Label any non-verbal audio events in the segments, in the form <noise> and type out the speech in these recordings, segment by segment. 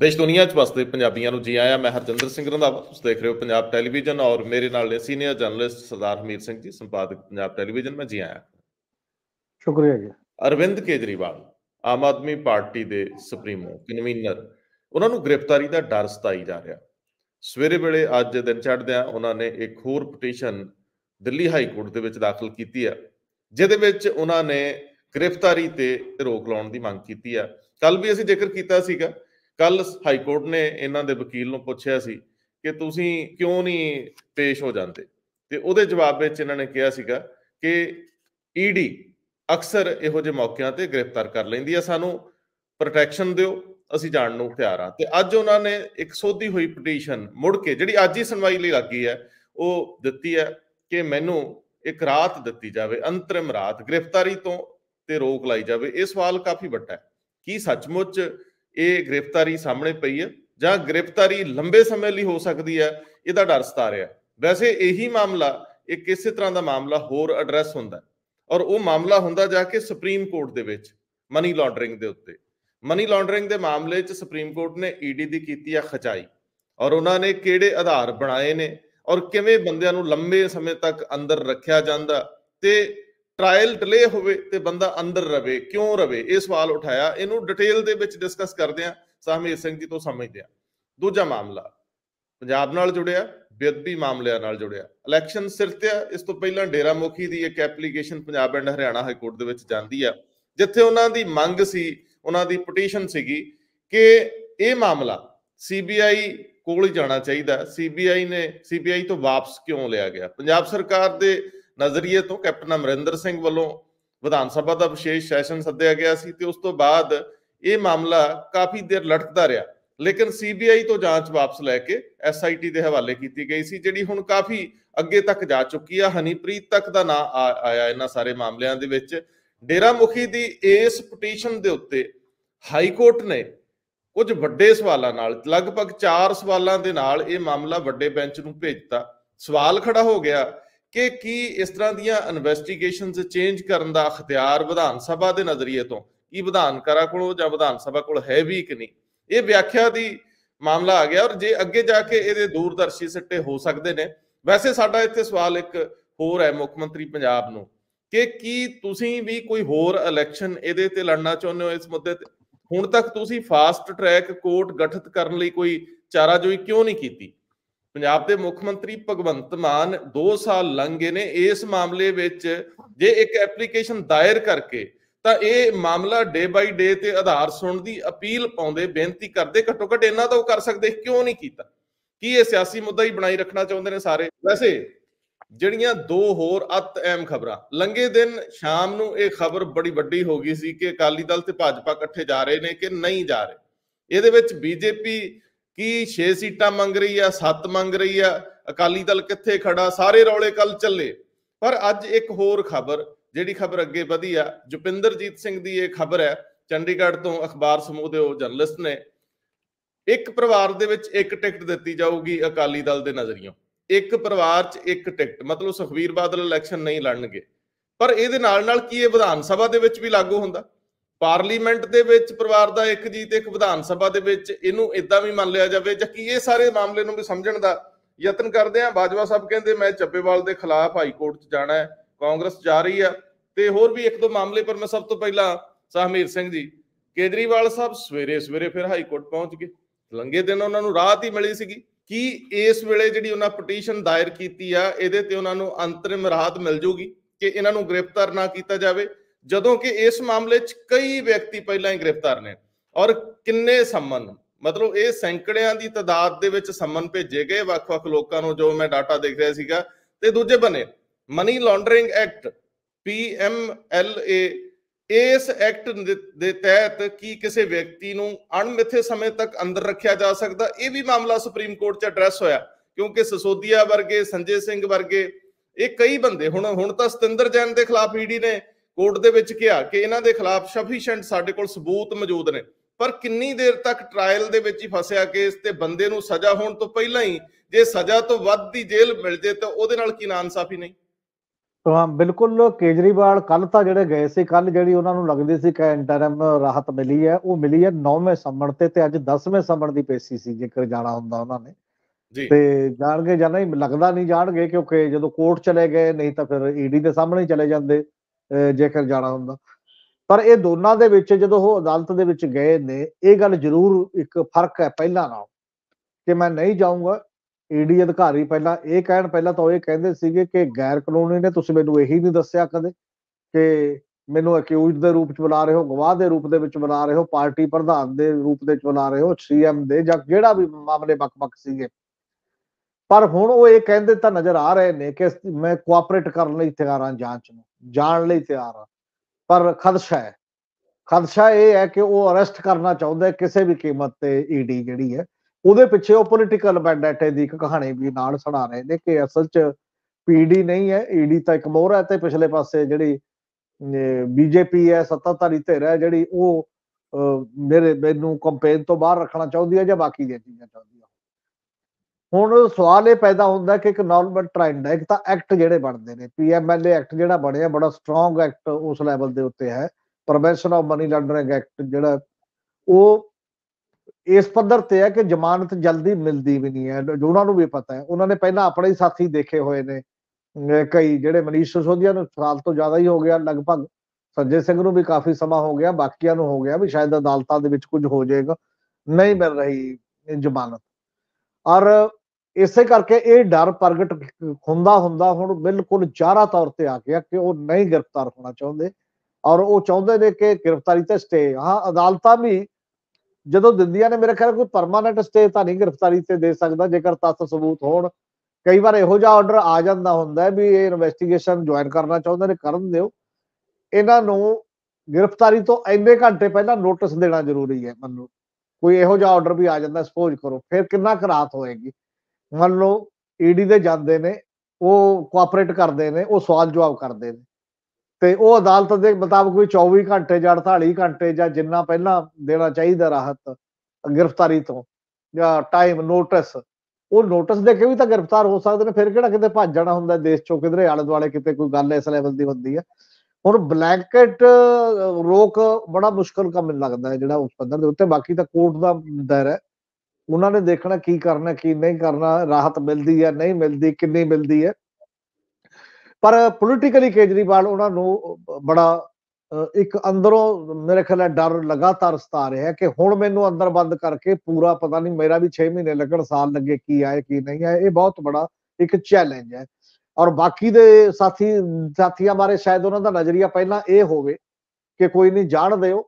ਦੇਸ਼ ਦੁਨੀਆ 'ਚ ਵਸਦੇ ਪੰਜਾਬੀਆਂ ਨੂੰ ਜੀ ਆਇਆਂ ਮੈਂ ਹਰਜਿੰਦਰ ਸਿੰਘ ਰੰਧਾਵਾ ਤੁਸੀਂ ਦੇਖ ਰਹੇ ਹੋ ਪੰਜਾਬ ਟੈਲੀਵਿਜ਼ਨ ਔਰ ਮੇਰੇ ਨਾਲ ਨੇ ਸੀਨੀਅਰ ਜਰਨਲਿਸਟ ਸਰਦਾਰ ਹਮੀਰ ਸਿੰਘ ਜੀ ਸੰਪਾਦਕ ਪੰਜਾਬ ਟੈਲੀਵਿਜ਼ਨ ਮੈਂ ਜੀ ਆਇਆਂ ਸ਼ੁਕਰੀਆ ਜੀ ਅਰਵਿੰਦ ਕੇਜਰੀਵਾਲ ਆਮ ਆਦਮੀ ਪਾਰਟੀ ਦੇ ਸੁਪਰੀਮੋ ਕਨਵੀਨਰ ਉਹਨਾਂ ਨੂੰ ਗ੍ਰਿਫਤਾਰੀ ਦਾ ਡਰ ਸਤਾਈ ਜਾ ਰਿਹਾ ਸਵੇਰੇ ਵੇਲੇ ਅੱਜ ਦਿਨ ਚੜ੍ਹਦਿਆਂ ਉਹਨਾਂ ਨੇ ਇੱਕ ਹੋਰ ਪਟੀਸ਼ਨ ਦਿੱਲੀ ਹਾਈ ਕੋਰਟ ਦੇ ਵਿੱਚ ਦਾਖਲ ਕੀਤੀ ਹੈ ਜਿਹਦੇ ਵਿੱਚ ਉਹਨਾਂ ਨੇ ਗ੍ਰਿਫਤਾਰੀ ਤੇ ਰੋਕ ਲਾਉਣ ਦੀ ਮੰਗ ਕੀਤੀ ਹੈ ਕੱਲ ਵੀ ਅਸੀਂ ਜ਼ਿਕਰ ਕੀਤਾ ਸੀਗਾ ਕੱਲ ਹਾਈ ਕੋਰਟ ਨੇ ਇਹਨਾਂ ਦੇ ਵਕੀਲ ਨੂੰ ਪੁੱਛਿਆ ਸੀ ਕਿ ਤੁਸੀਂ ਕਿਉਂ ਨਹੀਂ ਪੇਸ਼ ਹੋ ਜਾਂਦੇ ਤੇ ਉਹਦੇ ਜਵਾਬ ਵਿੱਚ ਇਹਨਾਂ ਨੇ ਕਿਹਾ ਸੀਗਾ ਕਿ ਈਡੀ e ਅਕਸਰ ਇਹੋ ਜਿਹੇ ਮੌਕਿਆਂ ਤੇ ਗ੍ਰਿਫਤਾਰ ਕਰ ਲੈਂਦੀ ਆ ਸਾਨੂੰ ਪ੍ਰੋਟੈਕਸ਼ਨ ਦਿਓ ਅਸੀਂ ਜਾਣ ਨੂੰ ਤਿਆਰ ਆ ਤੇ ਅੱਜ ਉਹਨਾਂ ਨੇ ਇੱਕ ਸੋਧੀ ਹੋਈ ਪਟੀਸ਼ਨ ਮੁੜ ਕੇ ਜਿਹੜੀ ਅੱਜ ਹੀ ਸੁਣਵਾਈ ਲਈ ਲੱਗੀ ਹੈ ਉਹ ਦਿੱਤੀ ਹੈ ਕਿ ਮੈਨੂੰ ਇੱਕ ਰਾਤ ਦਿੱਤੀ ਜਾਵੇ ਅੰਤਰਿਮ ਰਾਤ ਗ੍ਰਿਫਤਾਰੀ ਤੋਂ ਤੇ ਰੋਕ ਲਾਈ ਜਾਵੇ ਇਹ ਸਵਾਲ ਕਾਫੀ ਵੱਡਾ ਹੈ ਕੀ ਸੱਚਮੁੱਚ ਇਹ ਗ੍ਰਿਫਤਾਰੀ ਸਾਹਮਣੇ ਪਈ ਹੈ ਜਾਂ ਗ੍ਰਿਫਤਾਰੀ ਲੰਬੇ ਸਮੇਂ ਲਈ ਹੋ ਸਕਦੀ ਹੈ ਇਹਦਾ ਡਰ ਸਤਾ ਰਿਹਾ ਵੈਸੇ ਇਹੀ ਮਾਮਲਾ ਇਹ ਕਿਸੇ ਤਰ੍ਹਾਂ ਦਾ ਮਾਮਲਾ ਹੋਰ ਐਡਰੈਸ ਹੁੰਦਾ ਔਰ ਉਹ ਮਾਮਲਾ ਹੁੰਦਾ ਜਾ ਕੇ ਸੁਪਰੀਮ ਕੋਰਟ ਦੇ ਵਿੱਚ ਮਨੀ ਲਾਂਡਰਿੰਗ ਦੇ ਉੱਤੇ ਮਨੀ ਲਾਂਡਰਿੰਗ ਦੇ ਮਾਮਲੇ 'ਚ ਸੁਪਰੀਮ ਕੋਰਟ ਨੇ ਈਡੀ e ਦੀ ਕੀਤੀ ਆ ਖਚਾਈ ਔਰ ਉਹਨਾਂ ਨੇ ਕਿਹੜੇ ਆਧਾਰ ਬਣਾਏ ਨੇ ਔਰ ਕਿਵੇਂ ਬੰਦਿਆਂ ਨੂੰ ਲੰਬੇ ਸਮੇਂ ਤੱਕ ਅੰਦਰ ਰੱਖਿਆ ਜਾਂਦਾ ਤੇ ਟ੍ਰਾਇਲ ਡਿਲੇ ਹੋਵੇ ਤੇ ਬੰਦਾ ਅੰਦਰ ਰਵੇ ਕਿਉਂ ਰਵੇ ਇਹ ਸਵਾਲ ਉਠਾਇਆ ਇਹਨੂੰ ਡਿਟੇਲ ਦੇ ਵਿੱਚ ਡਿਸਕਸ ਕਰਦੇ ਆ ਸਾਹਮੇਤ ਸਿੰਘ ਜੀ ਤੋਂ ਸਮਝਦੇ ਆ ਦੂਜਾ ਮਾਮਲਾ ਪੰਜਾਬ ਨਾਲ ਜੁੜਿਆ ਬੇਅਦਬੀ ਮਾਮਲਿਆਂ ਨਾਲ ਜੁੜਿਆ ਇਲੈਕਸ਼ਨ ਸਿਰ ਤੇ ਇਸ ਤੋਂ ਪਹਿਲਾਂ ਡੇਰਾ ਮੁਖੀ ਦੀ ਇੱਕ application Punjab and Haryana High Court ਦੇ ਵਿੱਚ ਜਾਂਦੀ ਆ ਜਿੱਥੇ ਉਹਨਾਂ ਦੀ ਮੰਗ ਸੀ ਉਹਨਾਂ ਦੀ ਪਟੀਸ਼ਨ ਸੀਗੀ ਕਿ ਇਹ ਮਾਮਲਾ ਸੀਬੀਆਈ ਕੋਲ ਹੀ ਜਾਣਾ ਚਾਹੀਦਾ ਸੀਬੀਆਈ ਨੇ ਸੀਬੀਆਈ ਤੋਂ ਵਾਪਸ ਕਿਉਂ ਲਿਆ ਗਿਆ ਪੰਜਾਬ ਸਰਕਾਰ ਦੇ ਨਜ਼ਰੀਏ ਤੋਂ ਕੈਪਟਨ ਅਮਰਿੰਦਰ ਸਿੰਘ ਵੱਲੋਂ ਵਿਧਾਨ ਸਭਾ ਦਾ ਵਿਸ਼ੇਸ਼ ਸੈਸ਼ਨ ਸੱਦਿਆ ਗਿਆ ਸੀ ਤੇ ਉਸ ਤੋਂ ਬਾਅਦ ਇਹ ਮਾਮਲਾ ਕਾਫੀ ਦੇਰ ਲਟਕਦਾ ਰਿਹਾ ਲੇਕਿਨ ਸੀਬੀਆਈ ਤੋਂ ਜਾਂਚ ਵਾਪਸ ਲੈ ਕੇ ਐਸਆਈਟੀ ਦੇ ਹਵਾਲੇ ਕੀਤੀ ਗਈ ਸੀ ਜਿਹੜੀ ਹੁਣ ਕਾਫੀ ਅੱਗੇ ਤੱਕ ਜਾ ਚੁੱਕੀ ਆ ਹਨੀਪ੍ਰੀਤ ਤੱਕ ਦਾ ਨਾਂ ਆਇਆ ਇਹਨਾਂ ਸਾਰੇ ਮਾਮਲਿਆਂ ਦੇ ਵਿੱਚ ਡੇਰਾ ਮੁਖੀ ਦੀ ਇਸ ਪਟੀਸ਼ਨ ਦੇ ਉੱਤੇ ਹਾਈ ਕੋਰਟ ਨੇ ਕੁਝ ਵੱਡੇ ਸਵਾਲਾਂ ਨਾਲ ਲਗਭਗ 4 ਸਵਾਲਾਂ ਦੇ ਨਾਲ ਇਹ ਮਾਮਲਾ ਵੱਡੇ ਬੈਂਚ ਨੂੰ ਭੇਜਤਾ ਸਵਾਲ ਖੜਾ ਹੋ ਗਿਆ ਕਿ ਕੀ ਇਸ ਤਰ੍ਹਾਂ ਦੀਆਂ ਇਨਵੈਸਟੀਗੇਸ਼ਨਸ ਚੇਂਜ ਕਰਨ ਦਾ ਅਖਤਿਆਰ ਵਿਧਾਨ ਸਭਾ ਦੇ ਨਜ਼ਰੀਏ ਤੋਂ ਕੀ ਵਿਧਾਨ ਕਰਾ ਕੋਲ ਜਾਂ ਵਿਧਾਨ ਸਭਾ ਕੋਲ ਹੈ ਵੀ ਕਿ ਨਹੀਂ ਇਹ ਵਿਆਖਿਆ ਦੀ ਮਾਮਲਾ ਆ ਗਿਆ ਔਰ ਜੇ ਅੱਗੇ ਜਾ ਕੇ ਇਹਦੇ ਦੂਰਦਰਸ਼ੀ ਸਿੱਟੇ ਹੋ ਸਕਦੇ ਨੇ ਵੈਸੇ ਸਾਡਾ ਇੱਥੇ ਸਵਾਲ ਇੱਕ ਹੋਰ ਹੈ ਮੁੱਖ ਮੰਤਰੀ ਪੰਜਾਬ ਨੂੰ ਕਿ ਕੀ ਤੁਸੀਂ ਵੀ ਕੋਈ ਹੋਰ ਇਲੈਕਸ਼ਨ ਇਹਦੇ ਤੇ ਲੜਨਾ ਚਾਹੁੰਦੇ ਹੋ ਇਸ ਮੁੱਦੇ ਤੇ ਹੁਣ ਤੱਕ ਤੁਸੀਂ ਫਾਸਟ ਟਰੈਕ ਕੋਰਟ ਗਠਿਤ ਕਰਨ ਲਈ ਕੋਈ ਚਾਰਾ ਜੋਈ ਕਿਉਂ ਨਹੀਂ ਕੀਤੀ ਪੰਜਾਬ ਦੇ ਮੁੱਖ ਮੰਤਰੀ ਭਗਵੰਤ ਮਾਨ 2 ਸਾਲ ਲੰਘ ਗਏ ਨੇ ਇਸ ਮਾਮਲੇ ਵਿੱਚ ਜੇ ਇੱਕ ਐਪਲੀਕੇਸ਼ਨ ਦਾਇਰ ਕਰਕੇ ਤਾਂ ਇਹ ਮਾਮਲਾ ਡੇ ਬਾਈ ਡੇ ਤੇ ਆਧਾਰ ਸੁਣ ਦੀ ਅਪੀਲ ਪਾਉਂਦੇ ਬੇਨਤੀ ਕਰਦੇ ਘੱਟੋ ਘੱਟ ਇਹਨਾਂ ਤੋਂ ਕਰ ਸਕਦੇ ਕਿਉਂ ਨਹੀਂ ਕੀਤਾ ਕੀ ਇਹ ਸਿਆਸੀ ਮੁੱਦਾ ਹੀ ਬਣਾਈ ਰੱਖਣਾ ਚਾਹੁੰਦੇ ਨੇ ਸਾਰੇ ਵੈਸੇ ਜਿਹੜੀਆਂ ਦੋ ਹੋਰ ਅਤ ਅਹਿਮ ਖਬਰਾਂ ਲੰਗੇ ਦਿਨ ਸ਼ਾਮ ਨੂੰ ਇਹ ਖਬਰ ਬੜੀ ਵੱਡੀ ਹੋ ਗਈ ਸੀ ਕਿ ਅਕਾਲੀ ਦਲ ਤੇ ਭਾਜਪਾ ਇਕੱਠੇ ਜਾ ਰਹੇ ਨੇ ਕਿ ਨਹੀਂ ਜਾ ਰਹੇ ਇਹਦੇ ਵਿੱਚ ਬੀਜੇਪੀ ਕੀ 6 ਸੀਟਾਂ ਮੰਗ ਰਹੀ ਆ 7 ਮੰਗ ਰਹੀ ਆ ਅਕਾਲੀ ਦਲ ਕਿੱਥੇ ਖੜਾ ਸਾਰੇ ਰੌਲੇ ਕੱਲ ਚੱਲੇ ਪਰ ਅੱਜ ਇੱਕ ਹੋਰ ਖਬਰ ਜਿਹੜੀ ਖਬਰ ਅੱਗੇ ਵਧੀ ਆ ਜੁਪਿੰਦਰਜੀਤ ਸਿੰਘ ਦੀ ਇਹ ਖਬਰ ਹੈ ਚੰਡੀਗੜ੍ਹ ਤੋਂ ਅਖਬਾਰ ਸਮੂਹ ਦੇ ਉਹ ਜਰਨਲਿਸਟ ਨੇ ਇੱਕ ਪਰਿਵਾਰ ਦੇ ਵਿੱਚ ਇੱਕ ਟਿਕਟ ਦਿੱਤੀ ਜਾਊਗੀ ਅਕਾਲੀ ਦਲ ਦੇ ਨਜ਼ਰੀਓ ਇੱਕ ਪਰਿਵਾਰ 'ਚ ਇੱਕ ਟਿਕਟ ਮਤਲਬ ਸੁਖਵੀਰ ਬਾਦਲ ਇਲੈਕਸ਼ਨ ਨਹੀਂ ਲੜਨਗੇ ਪਰ ਇਹਦੇ ਨਾਲ ਨਾਲ ਕੀ ਇਹ ਵਿਧਾਨ ਸਭਾ ਦੇ ਵਿੱਚ ਵੀ ਲਾਗੂ ਹੁੰਦਾ ਪਾਰਲੀਮੈਂਟ ਦੇ ਵਿੱਚ ਪਰਿਵਾਰ ਦਾ ਇੱਕ ਜੀ ਤੇ ਇੱਕ ਵਿਧਾਨ ਸਭਾ ਦੇ ਵਿੱਚ ਇਹਨੂੰ ਇਦਾਂ ਵੀ ਮੰਨ ਲਿਆ ਜਾਵੇ ਜਾਂ ਕਿ ਇਹ ਸਾਰੇ ਮਾਮਲੇ ਨੂੰ ਵੀ ਸਮਝਣ ਦਾ ਯਤਨ ਕਰਦੇ ਆ ਬਾਜਵਾ ਸਾਹਿਬ ਕਹਿੰਦੇ ਮੈਂ ਚੱਪੇਵਾਲ ਦੇ ਖਿਲਾਫ ਹਾਈ ਕੋਰਟ 'ਚ ਜਾਣਾ ਹੈ ਕਾਂਗਰਸ ਜਾ ਰਹੀ ਆ ਤੇ ਹੋਰ ਵੀ ਇੱਕ ਦੋ ਮਾਮਲੇ ਪਰ ਮੈਂ ਸਭ ਤੋਂ ਪਹਿਲਾਂ ਸਾਹਮੀਰ ਸਿੰਘ ਜੀ ਕੇਜਰੀਵਾਲ ਸਾਹਿਬ ਸਵੇਰੇ ਸਵੇਰੇ ਫਿਰ ਹਾਈ ਕੋਰਟ ਪਹੁੰਚ ਗਏ ਲੰਗੇ ਦਿਨ ਉਹਨਾਂ ਨੂੰ ਰਾਹਤ ਹੀ ਮਿਲੀ ਸੀਗੀ ਕੀ ਇਸ ਵੇਲੇ ਜਿਹੜੀ ਉਹਨਾਂ ਪਟੀਸ਼ਨ ਦਾਇਰ ਕੀਤੀ ਆ ਇਹਦੇ ਤੇ ਉਹਨਾਂ ਨੂੰ ਅੰਤਰਿਮ ਰਾਹਤ ਮਿਲ ਜੂਗੀ ਕਿ ਇਹਨਾਂ ਨੂੰ ਗ੍ਰਿਫਤਾਰ ਨਾ ਕੀਤਾ ਜਾਵੇ ਜਦੋਂ ਕਿ ਇਸ ਮਾਮਲੇ 'ਚ ਕਈ ਵਿਅਕਤੀ ਪਹਿਲਾਂ ਹੀ ਗ੍ਰਿਫਤਾਰ ਨੇ ਔਰ ਕਿੰਨੇ ਸੰਮਨ ਮਤਲਬ ਇਹ ਸੈਂਕੜਿਆਂ ਦੀ ਤਦਾਦ ਦੇ ਵਿੱਚ ਸੰਮਨ ਭੇਜੇ ਗਏ ਵੱਖ-ਵੱਖ ਲੋਕਾਂ ਨੂੰ ਜੋ ਮੈਂ ਡਾਟਾ ਦੇਖ ਰਿਹਾ ਸੀਗਾ ਤੇ ਦੂਜੇ ਬਨੇ ਮਨੀ ਲਾਂਡਰਿੰਗ ਐਕਟ ਪੀਐਮਐਲਏ ਇਸ ਐਕਟ ਦੇ ਤਹਿਤ ਕੀ ਕਿਸੇ ਵਿਅਕਤੀ ਨੂੰ ਅਣਮਿੱਥੇ ਸਮੇਂ ਤੱਕ ਅੰਦਰ ਰੱਖਿਆ ਜਾ ਸਕਦਾ ਇਹ ਵੀ ਮਾਮਲਾ ਸੁਪਰੀਮ ਕੋਰਟ 'ਚ ਐਡਰੈਸ ਹੋਇਆ ਕਿਉਂਕਿ ਸਸੋਦੀਆ ਵਰਗੇ ਸੰਜੇ ਸਿੰਘ ਵਰਗੇ ਇਹ ਕਈ ਬੰਦੇ ਹੁਣ ਹੁਣ ਤਾਂ ਸਤਿੰਦਰ ਜੈਨ ਦੇ ਖਿਲਾਫ ਈਡੀ ਨੇ ਕੋਰਟ ਦੇ ਵਿੱਚ ਕਿਹਾ ਕਿ ਇਹਨਾਂ ਦੇ ਖਿਲਾਫ ਸਫੀਸ਼ੀਐਂਟ ਸਾਡੇ ਕੋਲ ਸਬੂਤ ਮੌਜੂਦ ਨੇ ਪਰ ਕਿੰਨੀ ਦੇਰ ਤੱਕ ਟ੍ਰਾਇਲ ਦੇ ਵਿੱਚ ਹੀ ਫਸਿਆ ਕੇਸ ਤੇ ਬੰਦੇ ਨੂੰ ਸਜ਼ਾ ਹੋਣ ਤੋਂ ਪਹਿਲਾਂ ਹੀ ਜੇ ਸਜ਼ਾ ਤੋਂ ਵੱਧ ਦੀ ਜੇਲ੍ਹ ਮਿਲ ਜੇ ਤਾਂ ਉਹਦੇ ਨਾਲ ਕੀ ਨਾਇਨਸਾਫੀ ਨਹੀਂ ਤਾਂ ਬਿਲਕੁਲ ਕੇਜਰੀਵਾਲ ਕੱਲ ਤਾਂ ਜਿਹੜੇ ਗਏ ਸੀ ਕੱਲ ਜਿਹੜੀ ਉਹਨਾਂ ਨੂੰ ਲੱਗਦੀ ਸੀ ਕਿ ਇੰਟਰਮ ਰਾਹਤ ਮਿਲੀ ਹੈ ਉਹ ਮਿਲੀ ਹੈ 9ਵੇਂ ਸੰਮਣ ਤੇ ਤੇ ਅੱਜ 10ਵੇਂ ਸੰਮਣ ਦੀ ਪੇਸ਼ੀ ਸੀ ਜੇਕਰ ਜਾਣਾ ਹੁੰਦਾ ਉਹਨਾਂ ਨੇ ਜੀ ਤੇ ਜਾਣਗੇ ਜਾਂ ਨਹੀਂ ਲੱਗਦਾ ਨਹੀਂ ਜਾਣਗੇ ਕਿਉਂਕਿ ਜਦੋਂ ਕੋਰਟ ਚਲੇ ਗਏ ਨਹੀਂ ਤਾਂ ਫਿਰ ਈਡੀ ਦੇ ਸਾਹਮਣੇ ਚਲੇ ਜਾਂਦੇ ਜੇਕਰ ਜਾਣਾ ਹੁੰਦਾ ਪਰ ਇਹ ਦੋਨਾਂ ਦੇ ਵਿੱਚ ਜਦੋਂ ਉਹ ਅਦਾਲਤ ਦੇ ਵਿੱਚ ਗਏ ਨੇ ਇਹ ਗੱਲ ਜ਼ਰੂਰ ਇੱਕ ਫਰਕ ਹੈ ਪਹਿਲਾਂ ਨਾਲ ਕਿ ਮੈਂ ਨਹੀਂ ਜਾਊਂਗਾ ਈਡੀ ਅਧਿਕਾਰੀ ਪਹਿਲਾਂ ਇਹ ਕਹਿਣ ਪਹਿਲਾਂ ਤਾਂ ਇਹ ਕਹਿੰਦੇ ਸੀਗੇ ਕਿ ਗੈਰ ਕਾਨੂੰਨੀ ਨੇ ਤੁਸੀਂ ਮੈਨੂੰ ਇਹੀ ਨਹੀਂ ਦੱਸਿਆ ਕਦੇ ਕਿ ਮੈਨੂੰ ਅਕਿਊਜ਼ਡ ਦੇ ਰੂਪ ਚ ਬੁਲਾ ਰਹੇ ਹੋ ਗਵਾਹ ਦੇ ਰੂਪ ਦੇ ਵਿੱਚ ਬੁਲਾ ਰਹੇ ਹੋ ਪਾਰਟੀ ਪ੍ਰਧਾਨ ਦੇ ਰੂਪ ਦੇ ਵਿੱਚ ਬੁਲਾ ਰਹੇ ਹੋ ਸੀਐਮ ਦੇ ਜਾਂ ਜਿਹੜਾ ਵੀ ਮਾਮਲੇ ਬਕਬਕ ਸੀਗੇ ਪਰ ਹੁਣ ਉਹ ਇਹ ਕਹਿੰਦੇ ਤਾਂ ਨਜ਼ਰ ਆ ਰਹੇ ਨੇ ਕਿ ਮੈਂ ਕੋਆਪਰੇਟ ਕਰਨ ਲਈ ਤਿਆਰ ਹਾਂ ਜਾਂਚ ਨੂੰ ਜਾਣ ਲਈ ਤਿਆਰ ਆ ਪਰ ਖਦਸ਼ਾ ਹੈ ਖਦਸ਼ਾ ਇਹ ਹੈ ਕਿ ਉਹ ਅਰੈਸਟ ਕਰਨਾ ਚਾਹੁੰਦਾ ਕਿਸੇ ਵੀ ਕੀਮਤ ਤੇ ਈਡੀ e ਜਿਹੜੀ ਹੈ ਉਹਦੇ ਪਿੱਛੇ ਉਹ ਪੋਲੀਟੀਕਲ ਮੈਂਡੇਟੇ ਦੀ ਇੱਕ ਕਹਾਣੀ ਵੀ ਨਾਲ ਸੁਣਾ ਰਹੇ ਨੇ ਕਿ ਅਸਲ 'ਚ ਪੀਡੀ ਨਹੀਂ ਹੈ ਈਡੀ e ਤਾਂ ਇੱਕ ਮੋਹਰ ਹੈ ਤੇ ਪਿਛਲੇ ਪਾਸੇ ਜਿਹੜੀ ਬੀਜੇਪੀ ਹੈ ਸੱਤਾਧਾਰੀ ਧਿਰ ਹੈ ਜਿਹੜੀ ਉਹ ਮੇਰੇ ਮੈਨੂੰ ਕੰਪੇਨ ਤੋਂ ਬਾਹਰ ਰੱਖਣਾ ਚਾਹੁੰਦੀ ਹੈ ਜਾਂ ਬਾਕੀ ਦੀਆਂ ਚੀਜ਼ਾਂ ਚਾਹੁੰਦੀ ਹੁਣ ਸਵਾਲ ਇਹ ਪੈਦਾ ਹੁੰਦਾ ਕਿ ਇੱਕ ਨਾਰਮਲ ਟ੍ਰੈਂਡ ਹੈ ਇੱਕ ਤਾਂ ਐਕਟ ਜਿਹੜੇ ਬਣਦੇ ਨੇ ਪੀਐਮਐਲਏ ਐਕਟ ਜਿਹੜਾ ਬਣਿਆ ਬੜਾ ਸਟਰੋਂਗ ਐਕਟ ਉਸ ਲੈਵਲ ਦੇ ਉੱਤੇ ਹੈ prevention of money laundering act ਜਿਹੜਾ ਉਹ ਇਸ ਪੱਧਰ ਤੇ ਹੈ ਕਿ ਜ਼ਮਾਨਤ ਜਲਦੀ ਮਿਲਦੀ ਵੀ ਨਹੀਂ ਹੈ ਉਹਨਾਂ ਨੂੰ ਵੀ ਪਤਾ ਹੈ ਉਹਨਾਂ ਨੇ ਪਹਿਲਾਂ ਆਪਣੇ ਹੀ ਸਾਥੀ ਦੇਖੇ ਹੋਏ ਨੇ ਕਈ ਜਿਹੜੇ ਮਨੀਸ਼ ਸਿਸੋਦੀਆ ਨੂੰ ਸਾਲ ਤੋਂ ਜ਼ਿਆਦਾ ਹੀ ਹੋ ਗਿਆ ਲਗਭਗ ਸੰਜੇ ਸਿੰਘ ਨੂੰ ਵੀ ਕਾਫੀ ਸਮਾਂ ਹੋ ਗਿਆ ਬਾਕੀਆਂ ਨੂੰ ਹੋ ਗਿਆ ਵੀ ਸ਼ਾਇਦ ਅਦਾਲਤਾਂ ਦੇ ਵਿੱਚ ਕੁਝ ਹੋ ਜਾਏਗਾ ਨਹੀਂ ਮਿਲ ਰਹੀ ਜ਼ਮਾਨਤ ਔਰ ਇਸੇ ਕਰਕੇ ਇਹ ਡਰ ਪ੍ਰਗਟ ਹੁੰਦਾ ਹੁੰਦਾ ਹੁਣ ਬਿਲਕੁਲ ਜਾਰਾ ਤੌਰ ਤੇ ਆ ਗਿਆ ਕਿ ਉਹ ਨਹੀਂ ਗ੍ਰਿਫਤਾਰ ਹੋਣਾ ਚਾਹੁੰਦੇ ਔਰ ਉਹ ਚਾਹੁੰਦੇ ਨੇ ਕਿ ਗ੍ਰਿਫਤਾਰੀ ਤੇ ਸਟੇ ਹਾਂ ਅਦਾਲਤਾਂ ਵੀ ਜਦੋਂ ਦਿੰਦੀਆਂ ਨੇ ਮੇਰੇ ਖਿਆਲ ਕੋਈ ਪਰਮਾਨੈਂਟ ਸਟੇ ਤਾਂ ਨਹੀਂ ਗ੍ਰਿਫਤਾਰੀ ਤੇ ਦੇ ਸਕਦਾ ਜੇਕਰ ਤੱਤ ਸਬੂਤ ਹੋਣ ਕਈ ਵਾਰ ਇਹੋ ਜਿਹਾ ਆਰਡਰ ਆ ਜਾਂਦਾ ਹੁੰਦਾ ਵੀ ਇਹ ਇਨਵੈਸਟੀਗੇਸ਼ਨ ਜੁਆਇਨ ਕਰਨਾ ਚਾਹੁੰਦੇ ਨੇ ਕਰਨ ਦਿਓ ਇਹਨਾਂ ਨੂੰ ਗ੍ਰਿਫਤਾਰੀ ਤੋਂ ਐਨੇ ਘੰਟੇ ਪਹਿਲਾਂ ਨੋਟਿਸ ਦੇਣਾ ਜ਼ਰੂਰੀ ਹੈ ਮੰਨੋ ਕੋਈ ਇਹੋ ਜਿਹਾ ਆਰਡਰ ਵੀ ਆ ਜਾਂਦਾ ਸਪੋਜ਼ ਕਰੋ ਫਿਰ ਕਿੰਨਾ ਘਰਾਤ ਹੋਏਗੀ ਮੰਨ ਲਓ ਈਡੀ ਦੇ ਜਾਂਦੇ ਨੇ ਉਹ ਕੋਆਪਰੇਟ ਕਰਦੇ ਨੇ ਉਹ ਸਵਾਲ ਜਵਾਬ ਕਰਦੇ ਨੇ ਤੇ ਉਹ ਅਦਾਲਤ ਦੇ ਮੁਤਾਬਕ ਵੀ 24 ਘੰਟੇ ਜਾਂ 48 ਘੰਟੇ ਜਾਂ ਜਿੰਨਾ ਪਹਿਲਾਂ ਦੇਣਾ ਚਾਹੀਦਾ ਰਾਹਤ ਗ੍ਰਿਫਤਾਰੀ ਤੋਂ ਜਾਂ ਟਾਈਮ ਨੋਟਿਸ ਉਹ ਨੋਟਿਸ ਦੇ ਕੇ ਵੀ ਤਾਂ ਗ੍ਰਿਫਤਾਰ ਹੋ ਸਕਦੇ ਨੇ ਫਿਰ ਕਿਹੜਾ ਕਿਤੇ ਭੱਜ ਜਾਣਾ ਹੁੰਦਾ ਦੇਸ਼ ਚੋਂ ਕਿਧਰੇ ਆਲੇ ਦੁਆਲੇ ਕਿਤੇ ਕੋਈ ਗੱਲ ਇਸ ਲੈਵਲ ਦੀ ਹੁੰਦੀ ਆ ਹੁਣ ਬਲੈਂਕਟ ਰੋਕ ਬੜਾ ਮੁਸ਼ਕਲ ਕੰਮ ਲੱਗਦਾ ਹੈ ਜਿਹੜਾ ਉਸ ਪੱਧਰ ਦੇ ਉੱਤੇ ਬਾਕੀ ਤਾਂ ਕੋਰਟ ਦਾ ਦਾਇਰਾ ਹੈ ਉਹਨਾਂ ਨੇ ਦੇਖਣਾ ਕੀ ਕਰਨਾ ਕੀ ਨਹੀਂ ਕਰਨਾ ਰਾਹਤ ਮਿਲਦੀ ਹੈ ਨਹੀਂ ਮਿਲਦੀ ਕਿੰਨੀ ਮਿਲਦੀ ਹੈ ਪਰ ਪੋਲੀਟੀਕਲੀ ਕੇਜਰੀਵਾਲ ਉਹਨਾਂ ਨੂੰ ਬੜਾ ਇੱਕ ਅੰਦਰੋਂ ਮੇਰੇ ਖਿਆਲ ਨਾਲ ਡਰ ਲਗਾਤਾਰ ਸਤਾ ਰਿਹਾ ਹੈ ਕਿ ਹੁਣ ਮੈਨੂੰ ਅੰਦਰ ਬੰਦ ਕਰਕੇ ਪੂਰਾ ਪਤਾ ਨਹੀਂ ਮੇਰਾ ਵੀ 6 ਮਹੀਨੇ ਲੱਗਣ ਸਾਲ ਲੱਗੇ ਕੀ ਆਏ ਕੀ ਨਹੀਂ ਆਏ ਇਹ ਬਹੁਤ ਬੜਾ ਇੱਕ ਚੈਲੰਜ ਹੈ ਔਰ ਬਾਕੀ ਦੇ ਸਾਥੀ ਸਾਥੀਆਂ ਬਾਰੇ ਸ਼ਾਇਦ ਉਹਨਾਂ ਦਾ ਨਜ਼ਰੀਆ ਪਹਿਲਾਂ ਇਹ ਹੋਵੇ ਕਿ ਕੋਈ ਨਹੀਂ ਜਾਣ ਦਿਓ